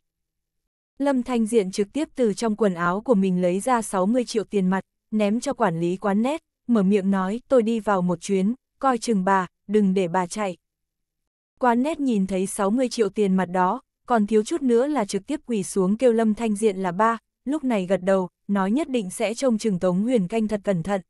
Lâm Thanh Diện trực tiếp từ trong quần áo của mình lấy ra 60 triệu tiền mặt, ném cho quản lý quán nét mở miệng nói tôi đi vào một chuyến, coi chừng bà, đừng để bà chạy. Quán nét nhìn thấy 60 triệu tiền mặt đó, còn thiếu chút nữa là trực tiếp quỳ xuống kêu Lâm Thanh Diện là ba, lúc này gật đầu, nói nhất định sẽ trông chừng Tống Huyền Canh thật cẩn thận.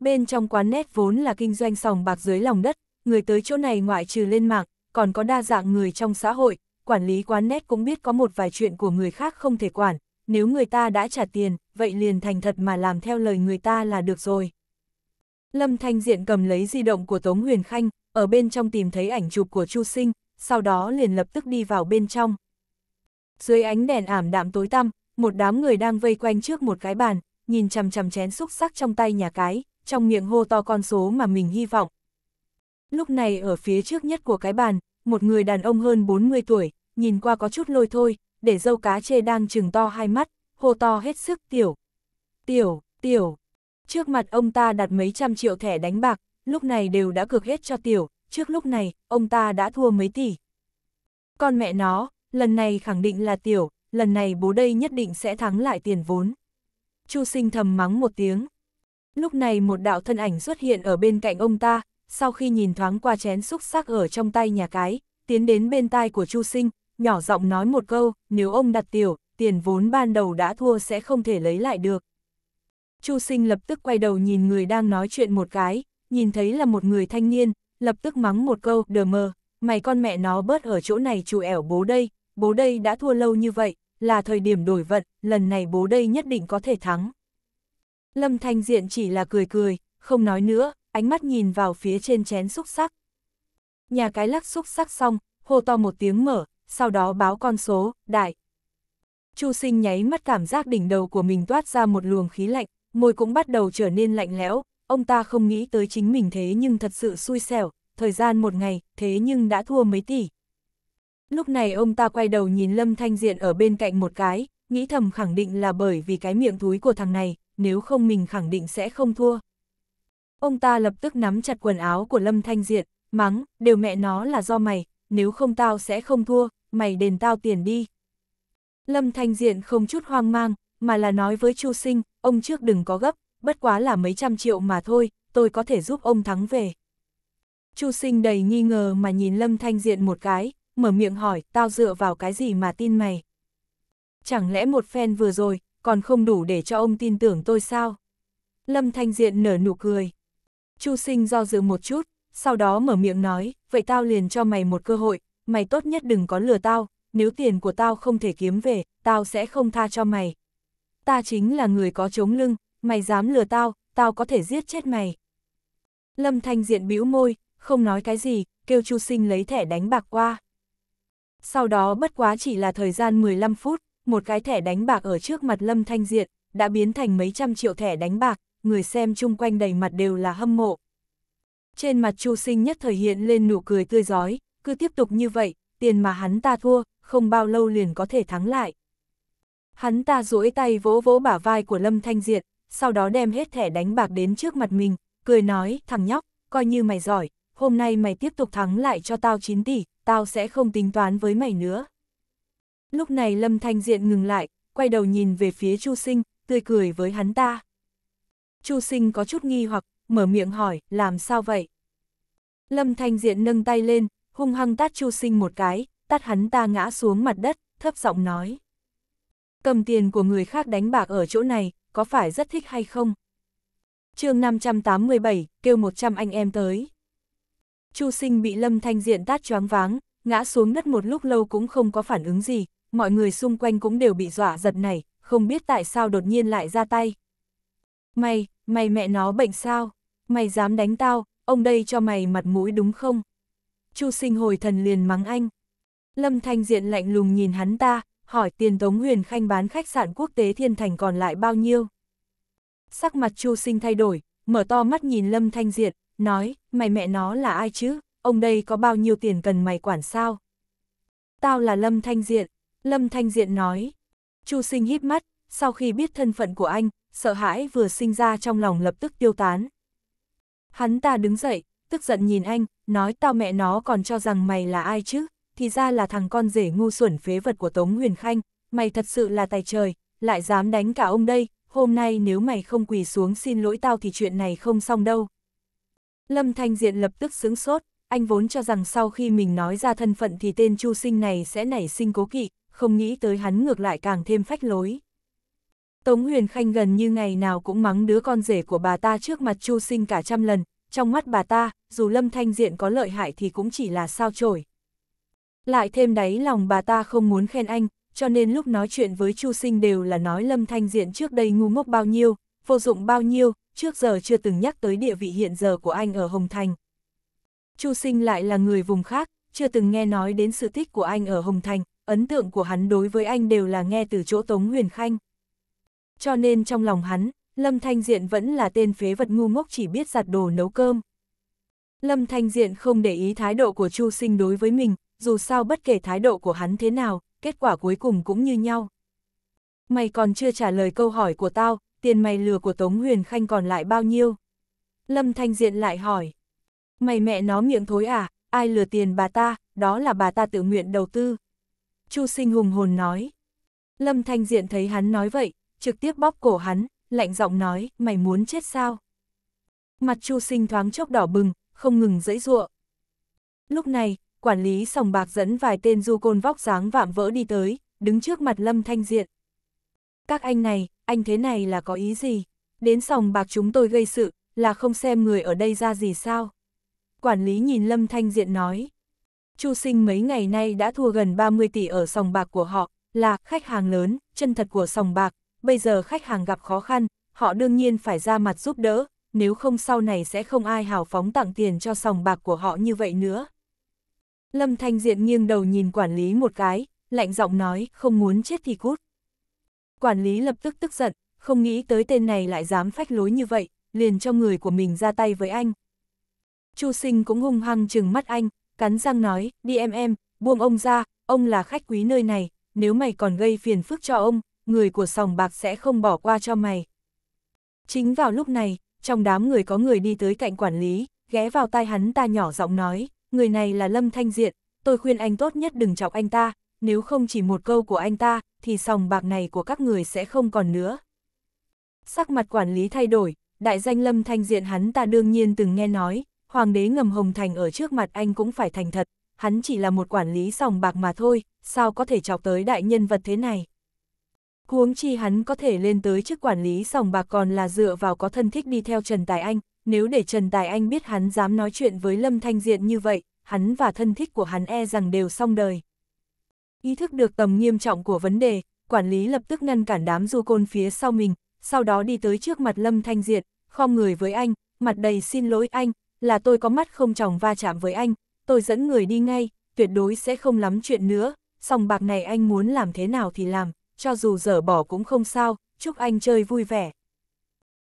Bên trong quán nét vốn là kinh doanh sòng bạc dưới lòng đất, người tới chỗ này ngoại trừ lên mạng, còn có đa dạng người trong xã hội, quản lý quán nét cũng biết có một vài chuyện của người khác không thể quản, nếu người ta đã trả tiền, vậy liền thành thật mà làm theo lời người ta là được rồi. Lâm Thanh Diện cầm lấy di động của Tống Huyền Khanh, ở bên trong tìm thấy ảnh chụp của Chu Sinh, sau đó liền lập tức đi vào bên trong. Dưới ánh đèn ảm đạm tối tăm, một đám người đang vây quanh trước một cái bàn, nhìn chằm chằm chén xúc sắc trong tay nhà cái, trong miệng hô to con số mà mình hy vọng. Lúc này ở phía trước nhất của cái bàn, một người đàn ông hơn 40 tuổi, nhìn qua có chút lôi thôi, để dâu cá chê đang trừng to hai mắt, hô to hết sức tiểu. Tiểu, tiểu, Trước mặt ông ta đặt mấy trăm triệu thẻ đánh bạc, lúc này đều đã cược hết cho tiểu, trước lúc này, ông ta đã thua mấy tỷ. Con mẹ nó, lần này khẳng định là tiểu, lần này bố đây nhất định sẽ thắng lại tiền vốn. Chu sinh thầm mắng một tiếng. Lúc này một đạo thân ảnh xuất hiện ở bên cạnh ông ta, sau khi nhìn thoáng qua chén xúc xác ở trong tay nhà cái, tiến đến bên tai của Chu sinh, nhỏ giọng nói một câu, nếu ông đặt tiểu, tiền vốn ban đầu đã thua sẽ không thể lấy lại được. Chu sinh lập tức quay đầu nhìn người đang nói chuyện một cái, nhìn thấy là một người thanh niên, lập tức mắng một câu, đờ mờ, mày con mẹ nó bớt ở chỗ này chủ ẻo bố đây, bố đây đã thua lâu như vậy, là thời điểm đổi vận, lần này bố đây nhất định có thể thắng. Lâm Thanh Diện chỉ là cười cười, không nói nữa, ánh mắt nhìn vào phía trên chén xúc sắc. Nhà cái lắc xúc sắc xong, hô to một tiếng mở, sau đó báo con số, đại. Chu sinh nháy mắt cảm giác đỉnh đầu của mình toát ra một luồng khí lạnh, môi cũng bắt đầu trở nên lạnh lẽo, ông ta không nghĩ tới chính mình thế nhưng thật sự xui xẻo, thời gian một ngày, thế nhưng đã thua mấy tỷ. Lúc này ông ta quay đầu nhìn Lâm Thanh Diện ở bên cạnh một cái, nghĩ thầm khẳng định là bởi vì cái miệng túi của thằng này, nếu không mình khẳng định sẽ không thua. Ông ta lập tức nắm chặt quần áo của Lâm Thanh Diện, mắng, đều mẹ nó là do mày, nếu không tao sẽ không thua, mày đền tao tiền đi. Lâm Thanh Diện không chút hoang mang, mà là nói với Chu Sinh, ông trước đừng có gấp, bất quá là mấy trăm triệu mà thôi, tôi có thể giúp ông thắng về. Chu Sinh đầy nghi ngờ mà nhìn Lâm Thanh Diện một cái, mở miệng hỏi, tao dựa vào cái gì mà tin mày? Chẳng lẽ một phen vừa rồi, còn không đủ để cho ông tin tưởng tôi sao? Lâm Thanh Diện nở nụ cười. Chu Sinh do dự một chút, sau đó mở miệng nói, vậy tao liền cho mày một cơ hội, mày tốt nhất đừng có lừa tao, nếu tiền của tao không thể kiếm về, tao sẽ không tha cho mày, ta chính là người có chống lưng, mày dám lừa tao, tao có thể giết chết mày. Lâm Thanh Diện bĩu môi, không nói cái gì, kêu Chu Sinh lấy thẻ đánh bạc qua. Sau đó bất quá chỉ là thời gian 15 phút, một cái thẻ đánh bạc ở trước mặt Lâm Thanh Diện đã biến thành mấy trăm triệu thẻ đánh bạc, người xem chung quanh đầy mặt đều là hâm mộ. Trên mặt Chu Sinh nhất thời hiện lên nụ cười tươi giói, cứ tiếp tục như vậy, tiền mà hắn ta thua, không bao lâu liền có thể thắng lại. Hắn ta duỗi tay vỗ vỗ bả vai của Lâm Thanh Diệt, sau đó đem hết thẻ đánh bạc đến trước mặt mình, cười nói, thằng nhóc, coi như mày giỏi, hôm nay mày tiếp tục thắng lại cho tao 9 tỷ, tao sẽ không tính toán với mày nữa. Lúc này Lâm Thanh Diện ngừng lại, quay đầu nhìn về phía Chu Sinh, tươi cười với hắn ta. Chu Sinh có chút nghi hoặc, mở miệng hỏi, làm sao vậy? Lâm Thanh Diện nâng tay lên, hung hăng tát Chu Sinh một cái, tát hắn ta ngã xuống mặt đất, thấp giọng nói. Cầm tiền của người khác đánh bạc ở chỗ này, có phải rất thích hay không? chương 587, kêu 100 anh em tới. Chu sinh bị Lâm Thanh Diện tát choáng váng, ngã xuống đất một lúc lâu cũng không có phản ứng gì, mọi người xung quanh cũng đều bị dọa giật này, không biết tại sao đột nhiên lại ra tay. Mày, mày mẹ nó bệnh sao? Mày dám đánh tao, ông đây cho mày mặt mũi đúng không? Chu sinh hồi thần liền mắng anh. Lâm Thanh Diện lạnh lùng nhìn hắn ta, hỏi tiền Tống Huyền Khanh bán khách sạn quốc tế Thiên Thành còn lại bao nhiêu. Sắc mặt Chu Sinh thay đổi, mở to mắt nhìn Lâm Thanh Diệt, nói, mày mẹ nó là ai chứ, ông đây có bao nhiêu tiền cần mày quản sao? Tao là Lâm Thanh Diện, Lâm Thanh Diện nói. Chu Sinh híp mắt, sau khi biết thân phận của anh, sợ hãi vừa sinh ra trong lòng lập tức tiêu tán. Hắn ta đứng dậy, tức giận nhìn anh, nói tao mẹ nó còn cho rằng mày là ai chứ? thì ra là thằng con rể ngu xuẩn phế vật của Tống Huyền Khanh, mày thật sự là tài trời, lại dám đánh cả ông đây, hôm nay nếu mày không quỳ xuống xin lỗi tao thì chuyện này không xong đâu. Lâm Thanh Diện lập tức sướng sốt, anh vốn cho rằng sau khi mình nói ra thân phận thì tên Chu Sinh này sẽ nảy sinh cố kỵ, không nghĩ tới hắn ngược lại càng thêm phách lối. Tống Huyền Khanh gần như ngày nào cũng mắng đứa con rể của bà ta trước mặt Chu Sinh cả trăm lần, trong mắt bà ta, dù Lâm Thanh Diện có lợi hại thì cũng chỉ là sao chổi. Lại thêm đáy lòng bà ta không muốn khen anh, cho nên lúc nói chuyện với Chu Sinh đều là nói Lâm Thanh Diện trước đây ngu ngốc bao nhiêu, vô dụng bao nhiêu, trước giờ chưa từng nhắc tới địa vị hiện giờ của anh ở Hồng Thành. Chu Sinh lại là người vùng khác, chưa từng nghe nói đến sự tích của anh ở Hồng Thành, ấn tượng của hắn đối với anh đều là nghe từ chỗ Tống Huyền Khanh. Cho nên trong lòng hắn, Lâm Thanh Diện vẫn là tên phế vật ngu ngốc chỉ biết giặt đồ nấu cơm. Lâm Thanh Diện không để ý thái độ của Chu Sinh đối với mình, dù sao bất kể thái độ của hắn thế nào, kết quả cuối cùng cũng như nhau. Mày còn chưa trả lời câu hỏi của tao, tiền mày lừa của Tống Huyền Khanh còn lại bao nhiêu? Lâm Thanh Diện lại hỏi. Mày mẹ nó miệng thối à, ai lừa tiền bà ta, đó là bà ta tự nguyện đầu tư. Chu sinh hùng hồn nói. Lâm Thanh Diện thấy hắn nói vậy, trực tiếp bóp cổ hắn, lạnh giọng nói, mày muốn chết sao? Mặt Chu sinh thoáng chốc đỏ bừng, không ngừng dẫy ruộng. Lúc này, quản lý sòng bạc dẫn vài tên du côn vóc dáng vạm vỡ đi tới, đứng trước mặt Lâm Thanh Diện. Các anh này, anh thế này là có ý gì? Đến sòng bạc chúng tôi gây sự, là không xem người ở đây ra gì sao? Quản lý nhìn Lâm Thanh Diện nói. Chu sinh mấy ngày nay đã thua gần 30 tỷ ở sòng bạc của họ, là khách hàng lớn, chân thật của sòng bạc, bây giờ khách hàng gặp khó khăn, họ đương nhiên phải ra mặt giúp đỡ, nếu không sau này sẽ không ai hào phóng tặng tiền cho sòng bạc của họ như vậy nữa. Lâm Thanh Diện nghiêng đầu nhìn quản lý một cái, lạnh giọng nói, không muốn chết thì cút. Quản lý lập tức tức giận, không nghĩ tới tên này lại dám phách lối như vậy, liền cho người của mình ra tay với anh. Chu sinh cũng hung hăng chừng mắt anh, cắn răng nói, đi em em, buông ông ra, ông là khách quý nơi này, nếu mày còn gây phiền phức cho ông, người của sòng bạc sẽ không bỏ qua cho mày. Chính vào lúc này, trong đám người có người đi tới cạnh quản lý, ghé vào tai hắn ta nhỏ giọng nói, người này là Lâm Thanh Diện, tôi khuyên anh tốt nhất đừng chọc anh ta, nếu không chỉ một câu của anh ta, thì sòng bạc này của các người sẽ không còn nữa. Sắc mặt quản lý thay đổi, đại danh Lâm Thanh Diện hắn ta đương nhiên từng nghe nói, hoàng đế ngầm hồng thành ở trước mặt anh cũng phải thành thật, hắn chỉ là một quản lý sòng bạc mà thôi, sao có thể chọc tới đại nhân vật thế này. Huống chi hắn có thể lên tới chức quản lý sòng bạc còn là dựa vào có thân thích đi theo Trần Tài Anh, nếu để Trần Tài Anh biết hắn dám nói chuyện với Lâm Thanh Diện như vậy, hắn và thân thích của hắn e rằng đều xong đời. Ý thức được tầm nghiêm trọng của vấn đề, quản lý lập tức ngăn cản đám du côn phía sau mình, sau đó đi tới trước mặt Lâm Thanh diện khom người với anh, mặt đầy xin lỗi anh, là tôi có mắt không chồng va chạm với anh, tôi dẫn người đi ngay, tuyệt đối sẽ không lắm chuyện nữa, sòng bạc này anh muốn làm thế nào thì làm, cho dù dở bỏ cũng không sao, chúc anh chơi vui vẻ.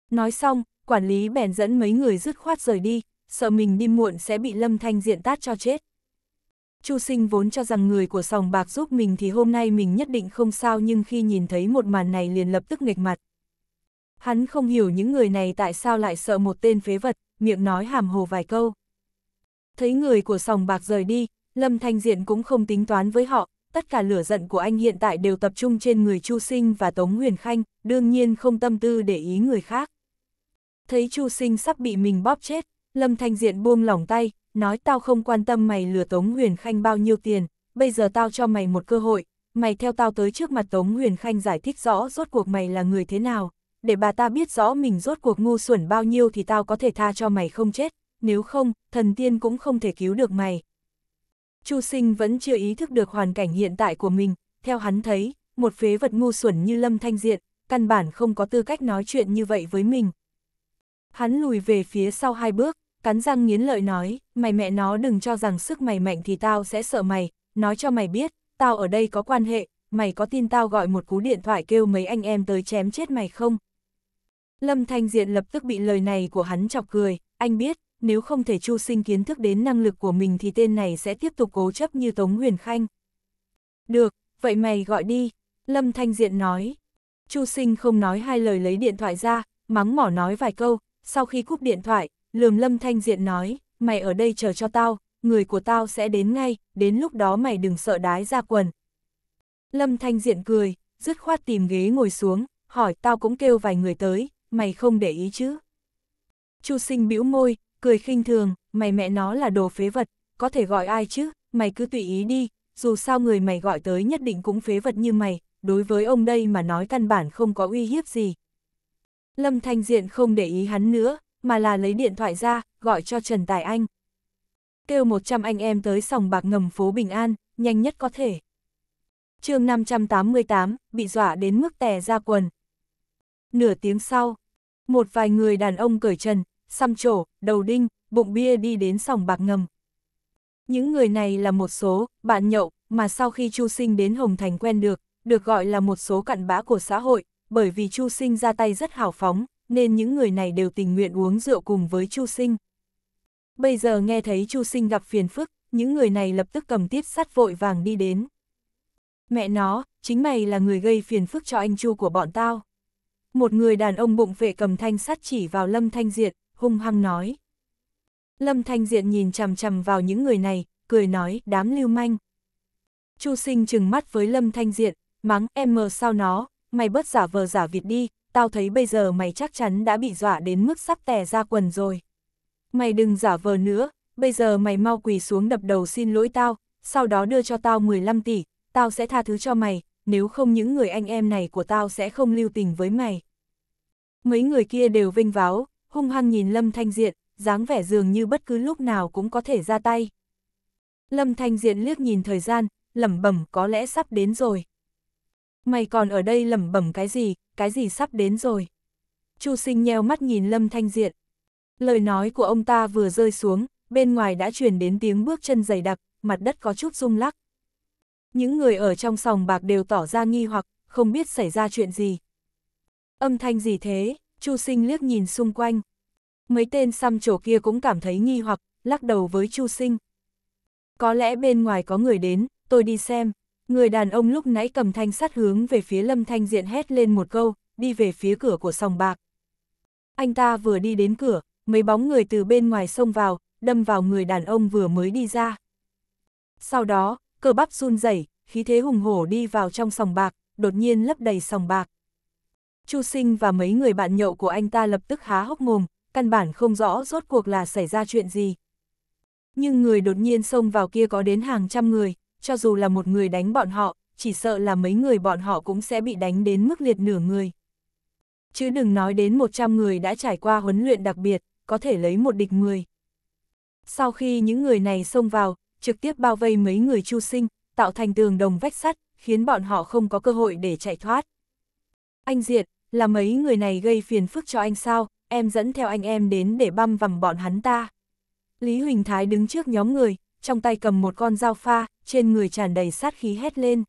Nói xong, quản lý bèn dẫn mấy người dứt khoát rời đi, sợ mình đi muộn sẽ bị Lâm Thanh diện tát cho chết. Chu sinh vốn cho rằng người của sòng bạc giúp mình thì hôm nay mình nhất định không sao nhưng khi nhìn thấy một màn này liền lập tức nghịch mặt. Hắn không hiểu những người này tại sao lại sợ một tên phế vật, miệng nói hàm hồ vài câu. Thấy người của sòng bạc rời đi, Lâm Thanh Diện cũng không tính toán với họ, tất cả lửa giận của anh hiện tại đều tập trung trên người Chu Sinh và Tống Huyền Khanh, đương nhiên không tâm tư để ý người khác. Thấy Chu Sinh sắp bị mình bóp chết, Lâm Thanh Diện buông lỏng tay, nói tao không quan tâm mày lừa Tống Huyền Khanh bao nhiêu tiền, bây giờ tao cho mày một cơ hội, mày theo tao tới trước mặt Tống Huyền Khanh giải thích rõ rốt cuộc mày là người thế nào, để bà ta biết rõ mình rốt cuộc ngu xuẩn bao nhiêu thì tao có thể tha cho mày không chết, nếu không, thần tiên cũng không thể cứu được mày. Chu Sinh vẫn chưa ý thức được hoàn cảnh hiện tại của mình, theo hắn thấy, một phế vật ngu xuẩn như Lâm Thanh Diện, căn bản không có tư cách nói chuyện như vậy với mình, Hắn lùi về phía sau hai bước, cắn răng nghiến lợi nói, mày mẹ nó đừng cho rằng sức mày mạnh thì tao sẽ sợ mày, nói cho mày biết, tao ở đây có quan hệ, mày có tin tao gọi một cú điện thoại kêu mấy anh em tới chém chết mày không? Lâm Thanh Diện lập tức bị lời này của hắn chọc cười, anh biết, nếu không thể chu sinh kiến thức đến năng lực của mình thì tên này sẽ tiếp tục cố chấp như Tống Huyền Khanh. Được, vậy mày gọi đi, Lâm Thanh Diện nói. Chu sinh không nói hai lời lấy điện thoại ra, mắng mỏ nói vài câu, sau khi cúp điện thoại, lườm lâm thanh diện nói, mày ở đây chờ cho tao, người của tao sẽ đến ngay, đến lúc đó mày đừng sợ đái ra quần. Lâm thanh diện cười, dứt khoát tìm ghế ngồi xuống, hỏi tao cũng kêu vài người tới, mày không để ý chứ. Chu sinh bĩu môi, cười khinh thường, mày mẹ nó là đồ phế vật, có thể gọi ai chứ, mày cứ tùy ý đi, dù sao người mày gọi tới nhất định cũng phế vật như mày, đối với ông đây mà nói căn bản không có uy hiếp gì, Lâm Thanh Diện không để ý hắn nữa, mà là lấy điện thoại ra, gọi cho Trần Tài Anh. Kêu 100 anh em tới sòng bạc ngầm phố Bình An, nhanh nhất có thể. chương 588, bị dọa đến mức tè ra quần. Nửa tiếng sau, một vài người đàn ông cởi trần, xăm trổ, đầu đinh, bụng bia đi đến sòng bạc ngầm. Những người này là một số bạn nhậu mà sau khi Chu Sinh đến Hồng Thành quen được, được gọi là một số cặn bã của xã hội, bởi vì Chu Sinh ra tay rất hào phóng, nên những người này đều tình nguyện uống rượu cùng với Chu Sinh. Bây giờ nghe thấy Chu Sinh gặp phiền phức, những người này lập tức cầm tiếp sắt vội vàng đi đến. Mẹ nó, chính mày là người gây phiền phức cho anh Chu của bọn tao. Một người đàn ông bụng vệ cầm thanh sắt chỉ vào Lâm Thanh Diệt, hung hăng nói. Lâm Thanh Diệt nhìn chằm chằm vào những người này, cười nói, đám lưu manh. Chu sinh trừng mắt với Lâm Thanh Diệt, mắng em mờ sao nó, mày bớt giả vờ giả vịt đi, tao thấy bây giờ mày chắc chắn đã bị dọa đến mức sắp tè ra quần rồi. Mày đừng giả vờ nữa, bây giờ mày mau quỳ xuống đập đầu xin lỗi tao, sau đó đưa cho tao 15 tỷ, tao sẽ tha thứ cho mày, nếu không những người anh em này của tao sẽ không lưu tình với mày. Mấy người kia đều vinh váo, hung hăng nhìn Lâm Thanh Diện, dáng vẻ dường như bất cứ lúc nào cũng có thể ra tay. Lâm Thanh Diện liếc nhìn thời gian, lẩm bẩm có lẽ sắp đến rồi. Mày còn ở đây lẩm bẩm cái gì, cái gì sắp đến rồi. Chu sinh nheo mắt nhìn Lâm Thanh Diện. Lời nói của ông ta vừa rơi xuống, bên ngoài đã truyền đến tiếng bước chân dày đặc, mặt đất có chút rung lắc. Những người ở trong sòng bạc đều tỏ ra nghi hoặc, không biết xảy ra chuyện gì. Âm thanh gì thế, Chu sinh liếc nhìn xung quanh. Mấy tên xăm trổ kia cũng cảm thấy nghi hoặc, lắc đầu với Chu sinh. Có lẽ bên ngoài có người đến, tôi đi xem. Người đàn ông lúc nãy cầm thanh sắt hướng về phía Lâm Thanh Diện hét lên một câu, đi về phía cửa của sòng bạc. Anh ta vừa đi đến cửa, mấy bóng người từ bên ngoài xông vào, đâm vào người đàn ông vừa mới đi ra. Sau đó, cơ bắp run rẩy, khí thế hùng hổ đi vào trong sòng bạc, đột nhiên lấp đầy sòng bạc. Chu Sinh và mấy người bạn nhậu của anh ta lập tức há hốc mồm, căn bản không rõ rốt cuộc là xảy ra chuyện gì. Nhưng người đột nhiên xông vào kia có đến hàng trăm người, cho dù là một người đánh bọn họ, chỉ sợ là mấy người bọn họ cũng sẽ bị đánh đến mức liệt nửa người. Chứ đừng nói đến 100 người đã trải qua huấn luyện đặc biệt, có thể lấy một địch 10. Sau khi những người này xông vào, trực tiếp bao vây mấy người chu sinh, tạo thành tường đồng vách sắt, khiến bọn họ không có cơ hội để chạy thoát. Anh Diệt, là mấy người này gây phiền phức cho anh sao, em dẫn theo anh em đến để băm vằm bọn hắn ta. Lý Huỳnh Thái đứng trước nhóm người, trong tay cầm một con dao pha, trên người tràn đầy sát khí hét lên.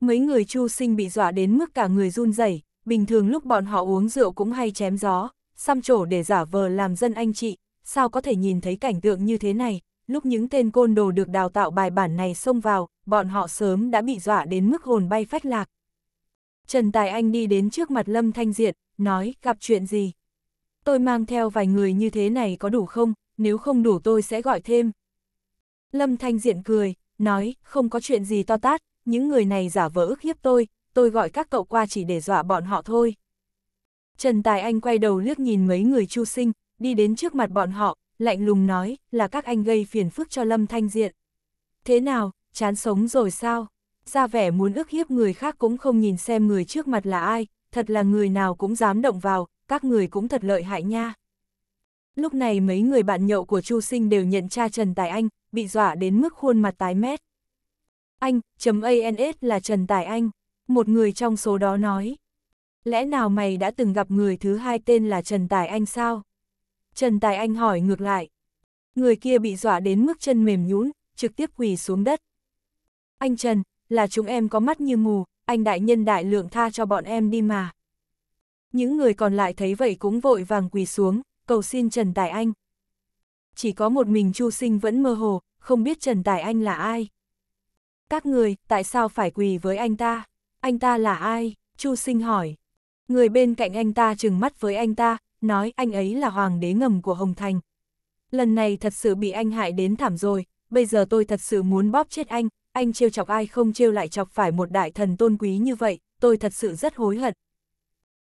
Mấy người chu sinh bị dọa đến mức cả người run rẩy bình thường lúc bọn họ uống rượu cũng hay chém gió, xăm trổ để giả vờ làm dân anh chị, sao có thể nhìn thấy cảnh tượng như thế này, lúc những tên côn đồ được đào tạo bài bản này xông vào, bọn họ sớm đã bị dọa đến mức hồn bay phách lạc. Trần Tài Anh đi đến trước mặt Lâm Thanh diện nói gặp chuyện gì. Tôi mang theo vài người như thế này có đủ không, nếu không đủ tôi sẽ gọi thêm, Lâm Thanh Diện cười, nói, không có chuyện gì to tát, những người này giả vờ ức hiếp tôi, tôi gọi các cậu qua chỉ để dọa bọn họ thôi. Trần Tài Anh quay đầu liếc nhìn mấy người chu sinh, đi đến trước mặt bọn họ, lạnh lùng nói, là các anh gây phiền phức cho Lâm Thanh Diện. Thế nào, chán sống rồi sao? Ra vẻ muốn ức hiếp người khác cũng không nhìn xem người trước mặt là ai, thật là người nào cũng dám động vào, các người cũng thật lợi hại nha. Lúc này mấy người bạn nhậu của Chu Sinh đều nhận cha Trần Tài Anh, bị dọa đến mức khuôn mặt tái mét. Anh, chấm ANS là Trần Tài Anh, một người trong số đó nói. Lẽ nào mày đã từng gặp người thứ hai tên là Trần Tài Anh sao? Trần Tài Anh hỏi ngược lại. Người kia bị dọa đến mức chân mềm nhũn, trực tiếp quỳ xuống đất. Anh Trần, là chúng em có mắt như mù, anh đại nhân đại lượng tha cho bọn em đi mà. Những người còn lại thấy vậy cũng vội vàng quỳ xuống, cầu xin Trần Tài Anh, chỉ có một mình Chu Sinh vẫn mơ hồ, không biết Trần Tài Anh là ai. Các người, tại sao phải quỳ với anh ta? Anh ta là ai? Chu Sinh hỏi. Người bên cạnh anh ta trừng mắt với anh ta, nói anh ấy là hoàng đế ngầm của Hồng Thành. Lần này thật sự bị anh hại đến thảm rồi, bây giờ tôi thật sự muốn bóp chết anh, anh trêu chọc ai không trêu lại chọc phải một đại thần tôn quý như vậy, tôi thật sự rất hối hận.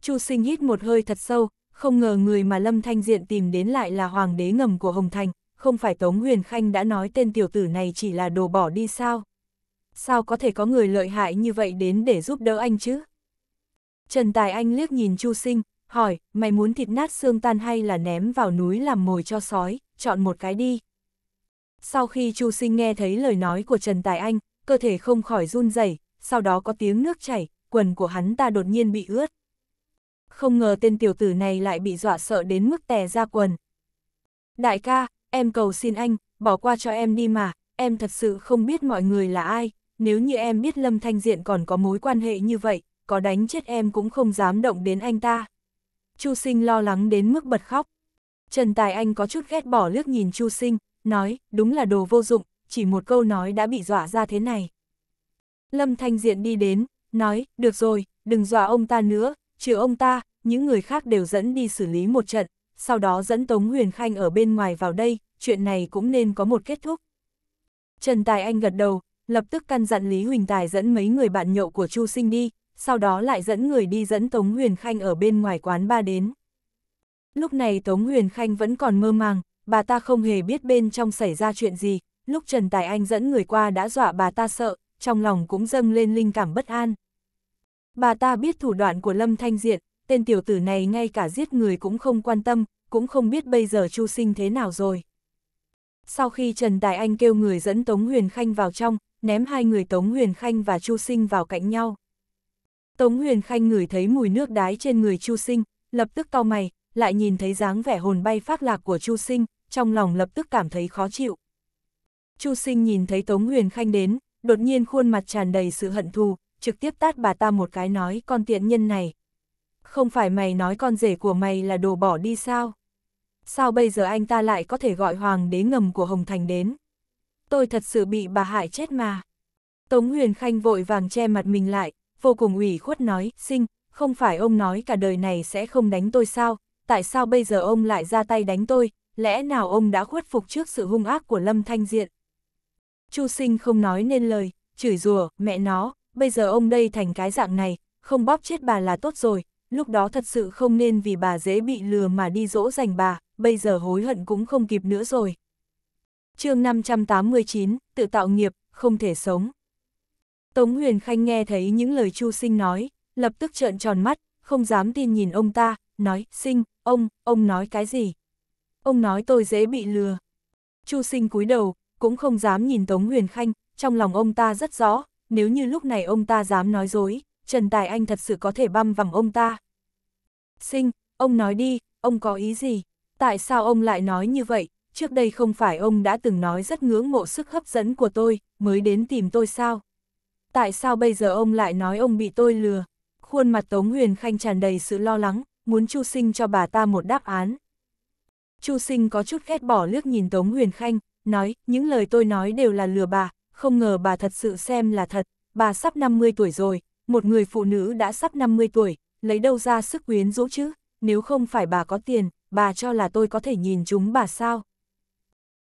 Chu Sinh hít một hơi thật sâu, không ngờ người mà Lâm Thanh Diện tìm đến lại là hoàng đế ngầm của Hồng Thành, không phải Tống Huyền Khanh đã nói tên tiểu tử này chỉ là đồ bỏ đi sao? Sao có thể có người lợi hại như vậy đến để giúp đỡ anh chứ? Trần Tài Anh liếc nhìn Chu Sinh, hỏi, mày muốn thịt nát xương tan hay là ném vào núi làm mồi cho sói, chọn một cái đi. Sau khi Chu Sinh nghe thấy lời nói của Trần Tài Anh, cơ thể không khỏi run rẩy, sau đó có tiếng nước chảy, quần của hắn ta đột nhiên bị ướt không ngờ tên tiểu tử này lại bị dọa sợ đến mức tè ra quần. Đại ca, em cầu xin anh, bỏ qua cho em đi mà, em thật sự không biết mọi người là ai, nếu như em biết Lâm Thanh Diện còn có mối quan hệ như vậy, có đánh chết em cũng không dám động đến anh ta. Chu Sinh lo lắng đến mức bật khóc. Trần Tài Anh có chút ghét bỏ lướt nhìn Chu Sinh, nói, đúng là đồ vô dụng, chỉ một câu nói đã bị dọa ra thế này. Lâm Thanh Diện đi đến, nói, được rồi, đừng dọa ông ta nữa, trừ ông ta, những người khác đều dẫn đi xử lý một trận, sau đó dẫn Tống Huyền Khanh ở bên ngoài vào đây, chuyện này cũng nên có một kết thúc. Trần Tài Anh gật đầu, lập tức căn dặn Lý Huỳnh Tài dẫn mấy người bạn nhậu của Chu Sinh đi, sau đó lại dẫn người đi dẫn Tống Huyền Khanh ở bên ngoài quán ba đến. Lúc này Tống Huyền Khanh vẫn còn mơ màng, bà ta không hề biết bên trong xảy ra chuyện gì, lúc Trần Tài Anh dẫn người qua đã dọa bà ta sợ, trong lòng cũng dâng lên linh cảm bất an. Bà ta biết thủ đoạn của Lâm Thanh Diện, tên tiểu tử này ngay cả giết người cũng không quan tâm, cũng không biết bây giờ Chu Sinh thế nào rồi. Sau khi Trần đại Anh kêu người dẫn Tống Huyền Khanh vào trong, ném hai người Tống Huyền Khanh và Chu Sinh vào cạnh nhau. Tống Huyền Khanh ngửi thấy mùi nước đái trên người Chu Sinh, lập tức cau mày, lại nhìn thấy dáng vẻ hồn bay phát lạc của Chu Sinh, trong lòng lập tức cảm thấy khó chịu. Chu Sinh nhìn thấy Tống Huyền Khanh đến, đột nhiên khuôn mặt tràn đầy sự hận thù, trực tiếp tát bà ta một cái nói con tiện nhân này. Không phải mày nói con rể của mày là đồ bỏ đi sao? Sao bây giờ anh ta lại có thể gọi hoàng đế ngầm của Hồng Thành đến? Tôi thật sự bị bà hại chết mà. Tống Huyền Khanh vội vàng che mặt mình lại, vô cùng ủy khuất nói, sinh, không phải ông nói cả đời này sẽ không đánh tôi sao, tại sao bây giờ ông lại ra tay đánh tôi, lẽ nào ông đã khuất phục trước sự hung ác của Lâm Thanh Diện? Chu Sinh không nói nên lời, chửi rủa, mẹ nó, bây giờ ông đây thành cái dạng này, không bóp chết bà là tốt rồi, lúc đó thật sự không nên vì bà dễ bị lừa mà đi dỗ dành bà, bây giờ hối hận cũng không kịp nữa rồi. chương 589, tự tạo nghiệp, không thể sống. Tống Huyền Khanh nghe thấy những lời Chu Sinh nói, lập tức trợn tròn mắt, không dám tin nhìn ông ta, nói, Sinh, ông, ông nói cái gì? Ông nói tôi dễ bị lừa. Chu Sinh cúi đầu, cũng không dám nhìn Tống Huyền Khanh, trong lòng ông ta rất rõ, nếu như lúc này ông ta dám nói dối, Trần Tài Anh thật sự có thể băm vằm ông ta. Sinh, ông nói đi, ông có ý gì? Tại sao ông lại nói như vậy? Trước đây không phải ông đã từng nói rất ngưỡng mộ sức hấp dẫn của tôi, mới đến tìm tôi sao? Tại sao bây giờ ông lại nói ông bị tôi lừa? Khuôn mặt Tống Huyền Khanh tràn đầy sự lo lắng, muốn Chu Sinh cho bà ta một đáp án. Chu Sinh có chút ghét bỏ liếc nhìn Tống Huyền Khanh, nói, những lời tôi nói đều là lừa bà, không ngờ bà thật sự xem là thật, bà sắp 50 tuổi rồi, một người phụ nữ đã sắp 50 tuổi, lấy đâu ra sức quyến rũ chứ, nếu không phải bà có tiền, bà cho là tôi có thể nhìn chúng bà sao.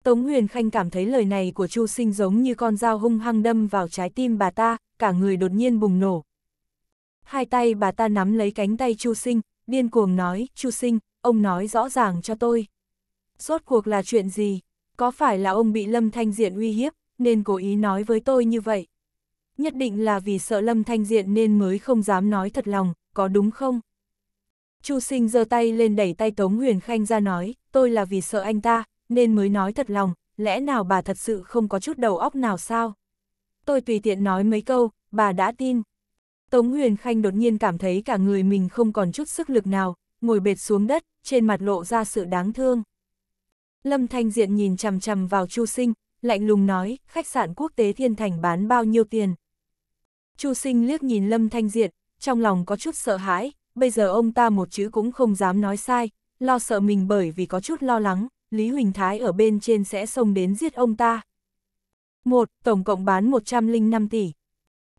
Tống Huyền Khanh cảm thấy lời này của Chu Sinh giống như con dao hung hăng đâm vào trái tim bà ta, cả người đột nhiên bùng nổ. Hai tay bà ta nắm lấy cánh tay Chu Sinh, điên cuồng nói, Chu Sinh, ông nói rõ ràng cho tôi. Rốt cuộc là chuyện gì? Có phải là ông bị Lâm Thanh Diện uy hiếp, nên cố ý nói với tôi như vậy. Nhất định là vì sợ Lâm Thanh Diện nên mới không dám nói thật lòng, có đúng không? Chu Sinh giơ tay lên đẩy tay Tống Huyền Khanh ra nói, tôi là vì sợ anh ta, nên mới nói thật lòng, lẽ nào bà thật sự không có chút đầu óc nào sao? Tôi tùy tiện nói mấy câu, bà đã tin. Tống Huyền Khanh đột nhiên cảm thấy cả người mình không còn chút sức lực nào, ngồi bệt xuống đất, trên mặt lộ ra sự đáng thương. Lâm Thanh Diện nhìn chằm chằm vào Chu Sinh, lạnh lùng nói, khách sạn quốc tế Thiên Thành bán bao nhiêu tiền. Chu sinh liếc nhìn Lâm Thanh Diệt, trong lòng có chút sợ hãi, bây giờ ông ta một chữ cũng không dám nói sai, lo sợ mình bởi vì có chút lo lắng, Lý Huỳnh Thái ở bên trên sẽ xông đến giết ông ta. Một, Tổng cộng bán 105 tỷ.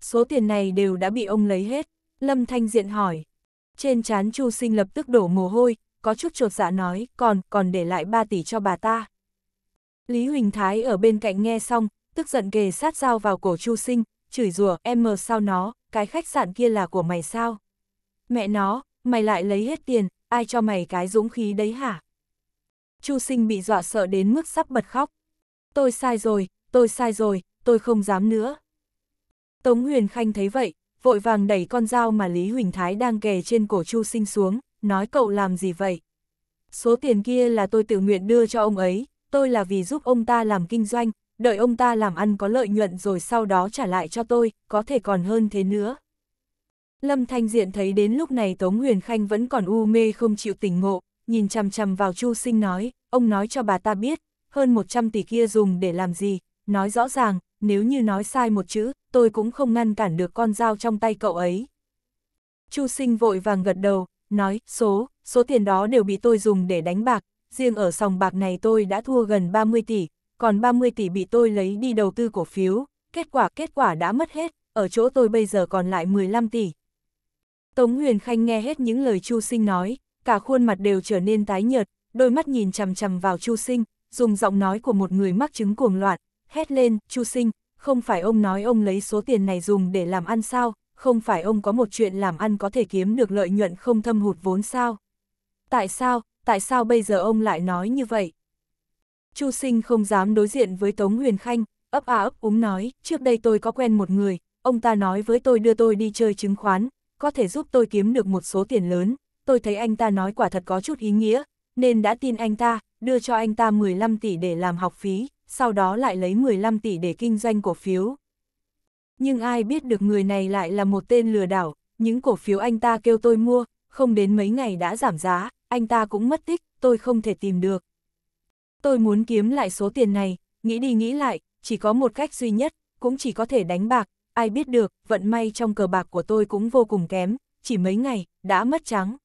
Số tiền này đều đã bị ông lấy hết, Lâm Thanh Diện hỏi. Trên chán Chu sinh lập tức đổ mồ hôi, có chút trột dạ nói, còn, còn để lại 3 tỷ cho bà ta. Lý Huỳnh Thái ở bên cạnh nghe xong, tức giận kề sát dao vào cổ Chu Sinh, chửi rủa em mờ sao nó, cái khách sạn kia là của mày sao? Mẹ nó, mày lại lấy hết tiền, ai cho mày cái dũng khí đấy hả? Chu Sinh bị dọa sợ đến mức sắp bật khóc. Tôi sai rồi, tôi sai rồi, tôi không dám nữa. Tống Huyền Khanh thấy vậy, vội vàng đẩy con dao mà Lý Huỳnh Thái đang kề trên cổ Chu Sinh xuống, nói cậu làm gì vậy? Số tiền kia là tôi tự nguyện đưa cho ông ấy, tôi là vì giúp ông ta làm kinh doanh, đợi ông ta làm ăn có lợi nhuận rồi sau đó trả lại cho tôi, có thể còn hơn thế nữa. Lâm Thanh Diện thấy đến lúc này Tống Huyền Khanh vẫn còn u mê không chịu tỉnh ngộ, nhìn chằm chằm vào Chu Sinh nói, ông nói cho bà ta biết, hơn 100 tỷ kia dùng để làm gì, nói rõ ràng, nếu như nói sai một chữ, tôi cũng không ngăn cản được con dao trong tay cậu ấy. Chu Sinh vội vàng gật đầu, nói, số, số tiền đó đều bị tôi dùng để đánh bạc, riêng ở sòng bạc này tôi đã thua gần 30 tỷ, còn 30 tỷ bị tôi lấy đi đầu tư cổ phiếu, kết quả kết quả đã mất hết, ở chỗ tôi bây giờ còn lại 15 tỷ. Tống Huyền Khanh nghe hết những lời Chu Sinh nói, cả khuôn mặt đều trở nên tái nhợt, đôi mắt nhìn chằm chằm vào Chu Sinh, dùng giọng nói của một người mắc chứng cuồng loạn, hét lên, Chu Sinh, không phải ông nói ông lấy số tiền này dùng để làm ăn sao, không phải ông có một chuyện làm ăn có thể kiếm được lợi nhuận không thâm hụt vốn sao. Tại sao, tại sao bây giờ ông lại nói như vậy? Chu Sinh không dám đối diện với Tống Huyền Khanh, ấp à ấp úng nói, trước đây tôi có quen một người, ông ta nói với tôi đưa tôi đi chơi chứng khoán, có thể giúp tôi kiếm được một số tiền lớn, tôi thấy anh ta nói quả thật có chút ý nghĩa, nên đã tin anh ta, đưa cho anh ta 15 tỷ để làm học phí, sau đó lại lấy 15 tỷ để kinh doanh cổ phiếu. Nhưng ai biết được người này lại là một tên lừa đảo, những cổ phiếu anh ta kêu tôi mua, không đến mấy ngày đã giảm giá, anh ta cũng mất tích, tôi không thể tìm được. Tôi muốn kiếm lại số tiền này, nghĩ đi nghĩ lại, chỉ có một cách duy nhất, cũng chỉ có thể đánh bạc, ai biết được, vận may trong cờ bạc của tôi cũng vô cùng kém, chỉ mấy ngày, đã mất trắng.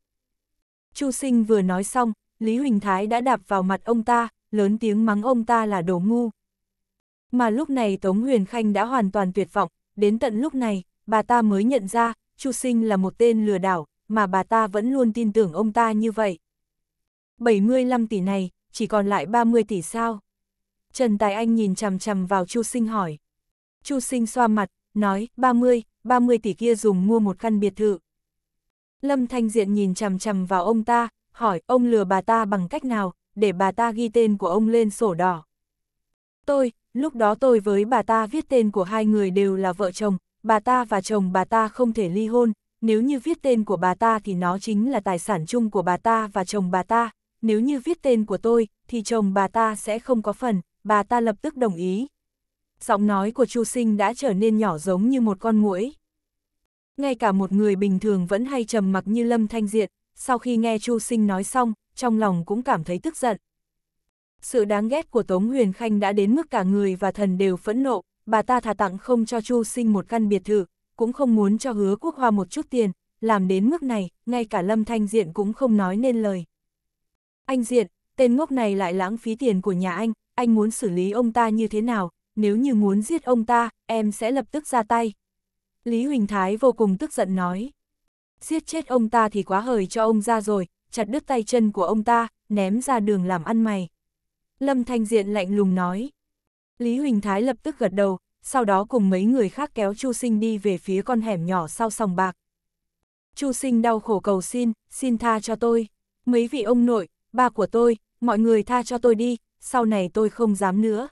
Chu Sinh vừa nói xong, Lý Huỳnh Thái đã đạp vào mặt ông ta, lớn tiếng mắng ông ta là đồ ngu. Mà lúc này Tống Huyền Khanh đã hoàn toàn tuyệt vọng, đến tận lúc này, bà ta mới nhận ra, Chu Sinh là một tên lừa đảo, mà bà ta vẫn luôn tin tưởng ông ta như vậy. 75 tỷ này, chỉ còn lại 30 tỷ sao? Trần Tài Anh nhìn chằm chằm vào Chu Sinh hỏi. Chu Sinh xoa mặt, nói, 30, 30 tỷ kia dùng mua một căn biệt thự. Lâm Thanh Diện nhìn chằm chằm vào ông ta, hỏi ông lừa bà ta bằng cách nào, để bà ta ghi tên của ông lên sổ đỏ. Tôi, lúc đó tôi với bà ta viết tên của hai người đều là vợ chồng, bà ta và chồng bà ta không thể ly hôn, nếu như viết tên của bà ta thì nó chính là tài sản chung của bà ta và chồng bà ta, nếu như viết tên của tôi thì chồng bà ta sẽ không có phần, bà ta lập tức đồng ý. Giọng nói của Chu Sinh đã trở nên nhỏ giống như một con muỗi. Ngay cả một người bình thường vẫn hay trầm mặc như Lâm Thanh Diện, sau khi nghe Chu Sinh nói xong, trong lòng cũng cảm thấy tức giận. Sự đáng ghét của Tống Huyền Khanh đã đến mức cả người và thần đều phẫn nộ, bà ta thả tặng không cho Chu Sinh một căn biệt thự, cũng không muốn cho hứa quốc hoa một chút tiền, làm đến mức này, ngay cả Lâm Thanh Diện cũng không nói nên lời. Anh Diện, tên ngốc này lại lãng phí tiền của nhà anh, anh muốn xử lý ông ta như thế nào, nếu như muốn giết ông ta, em sẽ lập tức ra tay. Lý Huỳnh Thái vô cùng tức giận nói. Giết chết ông ta thì quá hời cho ông ra rồi, chặt đứt tay chân của ông ta, ném ra đường làm ăn mày. Lâm Thanh Diện lạnh lùng nói. Lý Huỳnh Thái lập tức gật đầu, sau đó cùng mấy người khác kéo Chu Sinh đi về phía con hẻm nhỏ sau sòng bạc. Chu Sinh đau khổ cầu xin, xin tha cho tôi, mấy vị ông nội, ba của tôi, mọi người tha cho tôi đi, sau này tôi không dám nữa.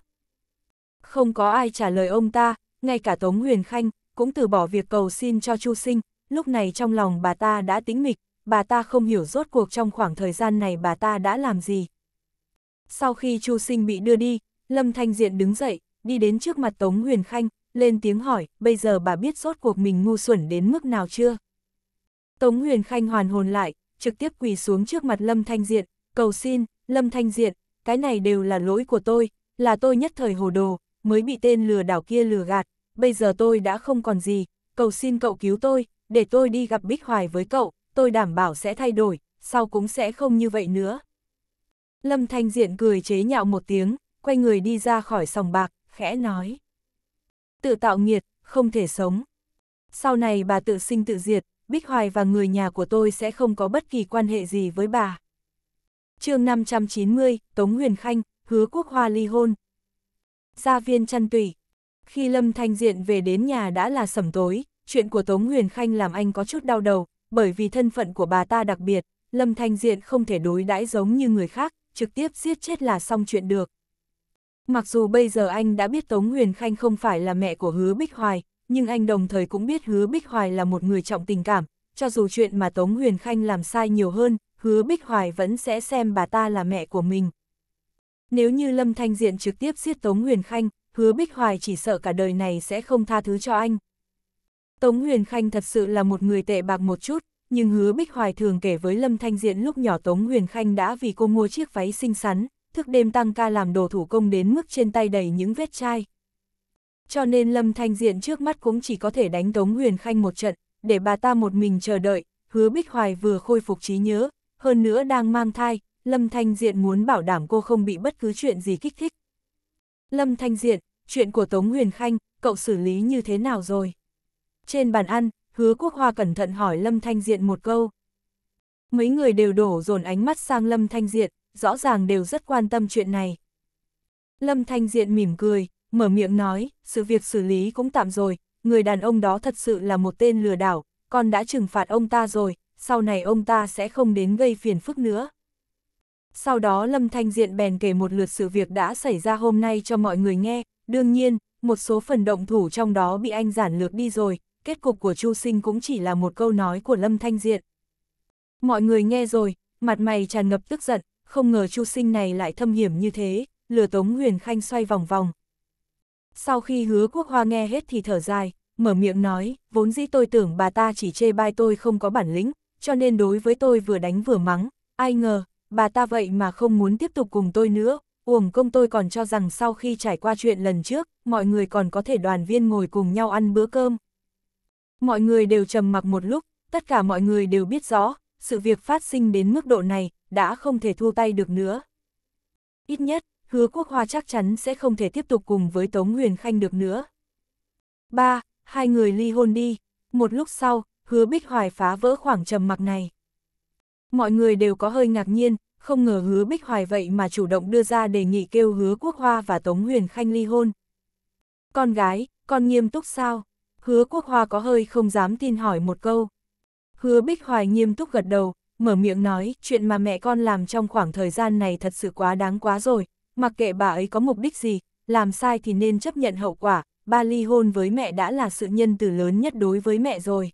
Không có ai trả lời ông ta, ngay cả Tống Huyền Khanh cũng từ bỏ việc cầu xin cho Chu Sinh, lúc này trong lòng bà ta đã tĩnh mịch, bà ta không hiểu rốt cuộc trong khoảng thời gian này bà ta đã làm gì. Sau khi Chu Sinh bị đưa đi, Lâm Thanh Diện đứng dậy, đi đến trước mặt Tống Huyền Khanh, lên tiếng hỏi, bây giờ bà biết sốt cuộc mình ngu xuẩn đến mức nào chưa? Tống Huyền Khanh hoàn hồn lại, trực tiếp quỳ xuống trước mặt Lâm Thanh Diện, cầu xin, Lâm Thanh Diện, cái này đều là lỗi của tôi, là tôi nhất thời hồ đồ, mới bị tên lừa đảo kia lừa gạt, bây giờ tôi đã không còn gì, cầu xin cậu cứu tôi, để tôi đi gặp Bích Hoài với cậu, tôi đảm bảo sẽ thay đổi, sau cũng sẽ không như vậy nữa. Lâm Thanh Diện cười chế nhạo một tiếng, quay người đi ra khỏi sòng bạc, khẽ nói. Tự tạo nghiệt, không thể sống. Sau này bà tự sinh tự diệt, Bích Hoài và người nhà của tôi sẽ không có bất kỳ quan hệ gì với bà. chương 590, Tống Huyền Khanh, hứa quốc hoa ly hôn. Gia viên chăn tùy. Khi Lâm Thanh Diện về đến nhà đã là sẩm tối, chuyện của Tống Huyền Khanh làm anh có chút đau đầu, bởi vì thân phận của bà ta đặc biệt, Lâm Thanh Diện không thể đối đãi giống như người khác, trực tiếp giết chết là xong chuyện được. Mặc dù bây giờ anh đã biết Tống Huyền Khanh không phải là mẹ của Hứa Bích Hoài, nhưng anh đồng thời cũng biết Hứa Bích Hoài là một người trọng tình cảm, cho dù chuyện mà Tống Huyền Khanh làm sai nhiều hơn, Hứa Bích Hoài vẫn sẽ xem bà ta là mẹ của mình. Nếu như Lâm Thanh Diện trực tiếp giết Tống Huyền Khanh, Hứa Bích Hoài chỉ sợ cả đời này sẽ không tha thứ cho anh. Tống Huyền Khanh thật sự là một người tệ bạc một chút, nhưng Hứa Bích Hoài thường kể với Lâm Thanh Diện lúc nhỏ Tống Huyền Khanh đã vì cô mua chiếc váy xinh xắn, thức đêm tăng ca làm đồ thủ công đến mức trên tay đầy những vết chai. Cho nên Lâm Thanh Diện trước mắt cũng chỉ có thể đánh Tống Huyền Khanh một trận, để bà ta một mình chờ đợi, hứa Bích Hoài vừa khôi phục trí nhớ, hơn nữa đang mang thai, Lâm Thanh Diện muốn bảo đảm cô không bị bất cứ chuyện gì kích thích. Lâm Thanh Diện, chuyện của Tống Huyền Khanh, cậu xử lý như thế nào rồi? Trên bàn ăn, hứa quốc hoa cẩn thận hỏi Lâm Thanh Diện một câu. Mấy người đều đổ dồn ánh mắt sang Lâm Thanh Diện, rõ ràng đều rất quan tâm chuyện này. Lâm Thanh Diện mỉm cười, mở miệng nói, sự việc xử lý cũng tạm rồi, người đàn ông đó thật sự là một tên lừa đảo, con đã trừng phạt ông ta rồi, sau này ông ta sẽ không đến gây phiền phức nữa. Sau đó Lâm Thanh Diện bèn kể một lượt sự việc đã xảy ra hôm nay cho mọi người nghe, đương nhiên, một số phần động thủ trong đó bị anh giản lược đi rồi, kết cục của Chu Sinh cũng chỉ là một câu nói của Lâm Thanh Diện. Mọi người nghe rồi, mặt mày tràn ngập tức giận, không ngờ Chu Sinh này lại thâm hiểm như thế, lừa Tống Huyền Khanh xoay vòng vòng. Sau khi hứa quốc hoa nghe hết thì thở dài, mở miệng nói, vốn dĩ tôi tưởng bà ta chỉ chê bai tôi không có bản lĩnh, cho nên đối với tôi vừa đánh vừa mắng, ai ngờ, bà ta vậy mà không muốn tiếp tục cùng tôi nữa, uổng công tôi còn cho rằng sau khi trải qua chuyện lần trước, mọi người còn có thể đoàn viên ngồi cùng nhau ăn bữa cơm. Mọi người đều trầm mặc một lúc, tất cả mọi người đều biết rõ, sự việc phát sinh đến mức độ này, đã không thể thua tay được nữa. Ít nhất, hứa quốc hoa chắc chắn sẽ không thể tiếp tục cùng với Tống Huyền Khanh được nữa. 3. Hai người ly hôn đi. Một lúc sau, hứa Bích Hoài phá vỡ khoảng trầm mặc này. Mọi người đều có hơi ngạc nhiên, không ngờ hứa Bích Hoài vậy mà chủ động đưa ra đề nghị kêu hứa quốc hoa và Tống Huyền Khanh ly hôn. Con gái, con nghiêm túc sao? Hứa quốc hoa có hơi không dám tin hỏi một câu. Hứa Bích Hoài nghiêm túc gật đầu, mở miệng nói, chuyện mà mẹ con làm trong khoảng thời gian này thật sự quá đáng quá rồi, mặc kệ bà ấy có mục đích gì, làm sai thì nên chấp nhận hậu quả, ba ly hôn với mẹ đã là sự nhân từ lớn nhất đối với mẹ rồi.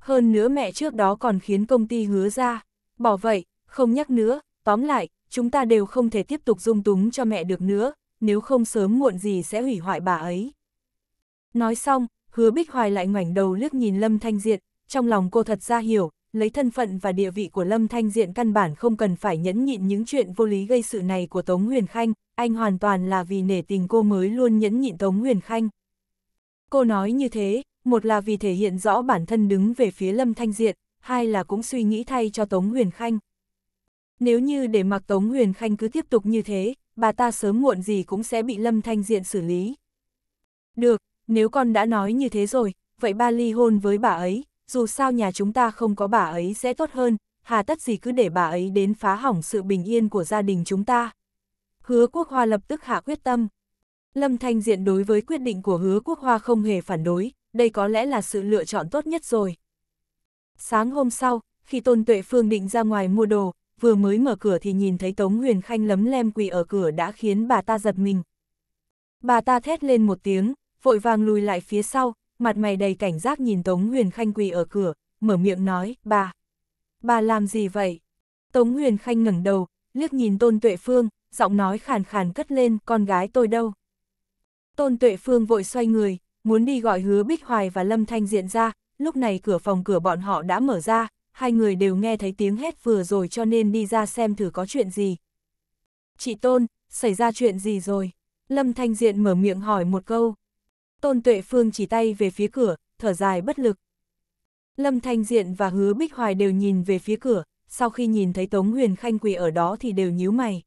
Hơn nữa mẹ trước đó còn khiến công ty hứa ra, bỏ vậy, không nhắc nữa, tóm lại, chúng ta đều không thể tiếp tục dung túng cho mẹ được nữa, nếu không sớm muộn gì sẽ hủy hoại bà ấy. Nói xong, hứa Bích Hoài lại ngoảnh đầu liếc nhìn Lâm Thanh Diệt, trong lòng cô thật ra hiểu, lấy thân phận và địa vị của Lâm Thanh Diện căn bản không cần phải nhẫn nhịn những chuyện vô lý gây sự này của Tống Huyền Khanh, anh hoàn toàn là vì nể tình cô mới luôn nhẫn nhịn Tống Huyền Khanh. Cô nói như thế, một là vì thể hiện rõ bản thân đứng về phía Lâm Thanh Diện, hai là cũng suy nghĩ thay cho Tống Huyền Khanh. Nếu như để mặc Tống Huyền Khanh cứ tiếp tục như thế, bà ta sớm muộn gì cũng sẽ bị Lâm Thanh Diện xử lý. Được, nếu con đã nói như thế rồi, vậy ba ly hôn với bà ấy, dù sao nhà chúng ta không có bà ấy sẽ tốt hơn, hà tất gì cứ để bà ấy đến phá hỏng sự bình yên của gia đình chúng ta. Hứa Quốc Hoa lập tức hạ quyết tâm. Lâm Thanh Diện đối với quyết định của Hứa Quốc Hoa không hề phản đối, đây có lẽ là sự lựa chọn tốt nhất rồi. Sáng hôm sau, khi Tôn Tuệ Phương định ra ngoài mua đồ, vừa mới mở cửa thì nhìn thấy Tống Huyền Khanh lấm lem quỳ ở cửa đã khiến bà ta giật mình. Bà ta thét lên một tiếng, vội vàng lùi lại phía sau, mặt mày đầy cảnh giác nhìn Tống Huyền Khanh quỳ ở cửa, mở miệng nói, bà, bà làm gì vậy? Tống Huyền Khanh ngẩng đầu, liếc nhìn Tôn Tuệ Phương, giọng nói khàn khàn cất lên, con gái tôi đâu? Tôn Tuệ Phương vội xoay người, muốn đi gọi hứa Bích Hoài và Lâm Thanh Diện ra, lúc này cửa phòng cửa bọn họ đã mở ra, hai người đều nghe thấy tiếng hét vừa rồi cho nên đi ra xem thử có chuyện gì. Chị Tôn, xảy ra chuyện gì rồi? Lâm Thanh Diện mở miệng hỏi một câu. Tôn Tuệ Phương chỉ tay về phía cửa, thở dài bất lực. Lâm Thanh Diện và Hứa Bích Hoài đều nhìn về phía cửa, sau khi nhìn thấy Tống Huyền Khanh quỳ ở đó thì đều nhíu mày.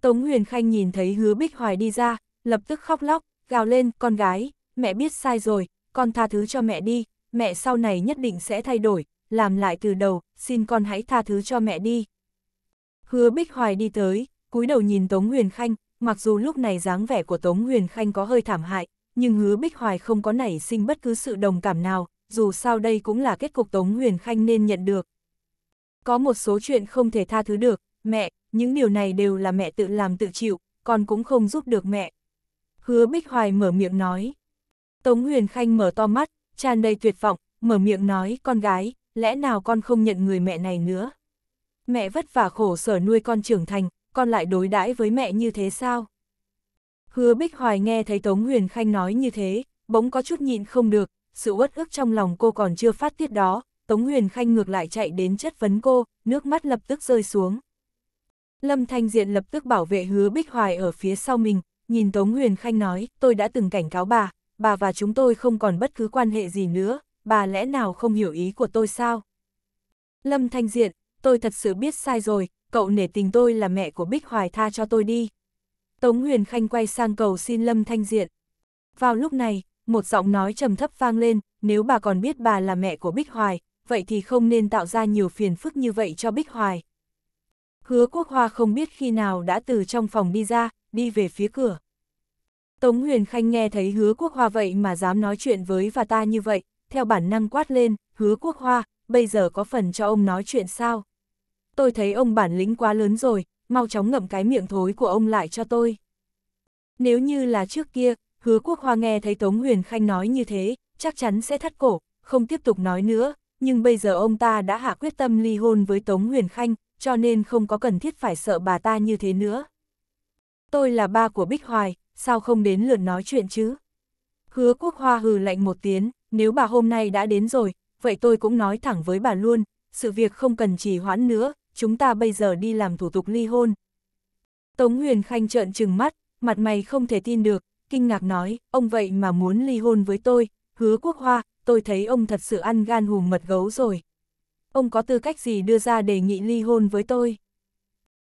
Tống Huyền Khanh nhìn thấy Hứa Bích Hoài đi ra, lập tức khóc lóc, gào lên, con gái, mẹ biết sai rồi, con tha thứ cho mẹ đi, mẹ sau này nhất định sẽ thay đổi, làm lại từ đầu, xin con hãy tha thứ cho mẹ đi. Hứa Bích Hoài đi tới, cúi đầu nhìn Tống Huyền Khanh, mặc dù lúc này dáng vẻ của Tống Huyền Khanh có hơi thảm hại, nhưng hứa Bích Hoài không có nảy sinh bất cứ sự đồng cảm nào, dù sao đây cũng là kết cục Tống Huyền Khanh nên nhận được. Có một số chuyện không thể tha thứ được, mẹ, những điều này đều là mẹ tự làm tự chịu, con cũng không giúp được mẹ. Hứa Bích Hoài mở miệng nói. Tống Huyền Khanh mở to mắt, tràn đầy tuyệt vọng, mở miệng nói con gái, lẽ nào con không nhận người mẹ này nữa? Mẹ vất vả khổ sở nuôi con trưởng thành, con lại đối đãi với mẹ như thế sao? Hứa Bích Hoài nghe thấy Tống Huyền Khanh nói như thế, bỗng có chút nhịn không được, sự uất ức trong lòng cô còn chưa phát tiết đó, Tống Huyền Khanh ngược lại chạy đến chất vấn cô, nước mắt lập tức rơi xuống. Lâm Thanh Diện lập tức bảo vệ hứa Bích Hoài ở phía sau mình, nhìn Tống Huyền Khanh nói, tôi đã từng cảnh cáo bà, bà và chúng tôi không còn bất cứ quan hệ gì nữa, bà lẽ nào không hiểu ý của tôi sao? Lâm Thanh Diện, tôi thật sự biết sai rồi, cậu nể tình tôi là mẹ của Bích Hoài tha cho tôi đi. Tống Huyền Khanh quay sang cầu xin Lâm Thanh Diện. Vào lúc này, một giọng nói trầm thấp vang lên, nếu bà còn biết bà là mẹ của Bích Hoài, vậy thì không nên tạo ra nhiều phiền phức như vậy cho Bích Hoài. Hứa Quốc Hoa không biết khi nào đã từ trong phòng đi ra, đi về phía cửa. Tống Huyền Khanh nghe thấy Hứa Quốc Hoa vậy mà dám nói chuyện với và ta như vậy, theo bản năng quát lên, Hứa Quốc Hoa, bây giờ có phần cho ông nói chuyện sao? Tôi thấy ông bản lĩnh quá lớn rồi, mau chóng ngậm cái miệng thối của ông lại cho tôi. Nếu như là trước kia, hứa quốc hoa nghe thấy Tống Huyền Khanh nói như thế, chắc chắn sẽ thắt cổ, không tiếp tục nói nữa, nhưng bây giờ ông ta đã hạ quyết tâm ly hôn với Tống Huyền Khanh, cho nên không có cần thiết phải sợ bà ta như thế nữa. Tôi là ba của Bích Hoài, sao không đến lượt nói chuyện chứ? Hứa quốc hoa hừ lạnh một tiếng, nếu bà hôm nay đã đến rồi, vậy tôi cũng nói thẳng với bà luôn, sự việc không cần trì hoãn nữa, chúng ta bây giờ đi làm thủ tục ly hôn. Tống Huyền Khanh trợn trừng mắt, mặt mày không thể tin được, kinh ngạc nói, ông vậy mà muốn ly hôn với tôi, hứa quốc hoa, tôi thấy ông thật sự ăn gan hùm mật gấu rồi. Ông có tư cách gì đưa ra đề nghị ly hôn với tôi?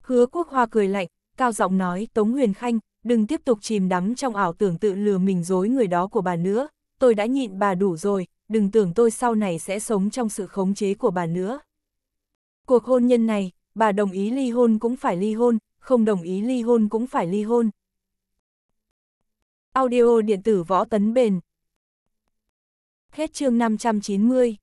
Hứa quốc hoa cười lạnh, cao giọng nói, Tống Huyền Khanh, đừng tiếp tục chìm đắm trong ảo tưởng tự lừa mình dối người đó của bà nữa, tôi đã nhịn bà đủ rồi, đừng tưởng tôi sau này sẽ sống trong sự khống chế của bà nữa. Cuộc hôn nhân này, bà đồng ý ly hôn cũng phải ly hôn, không đồng ý ly hôn cũng phải ly hôn. Audio điện tử võ tấn bền. Hết chương 590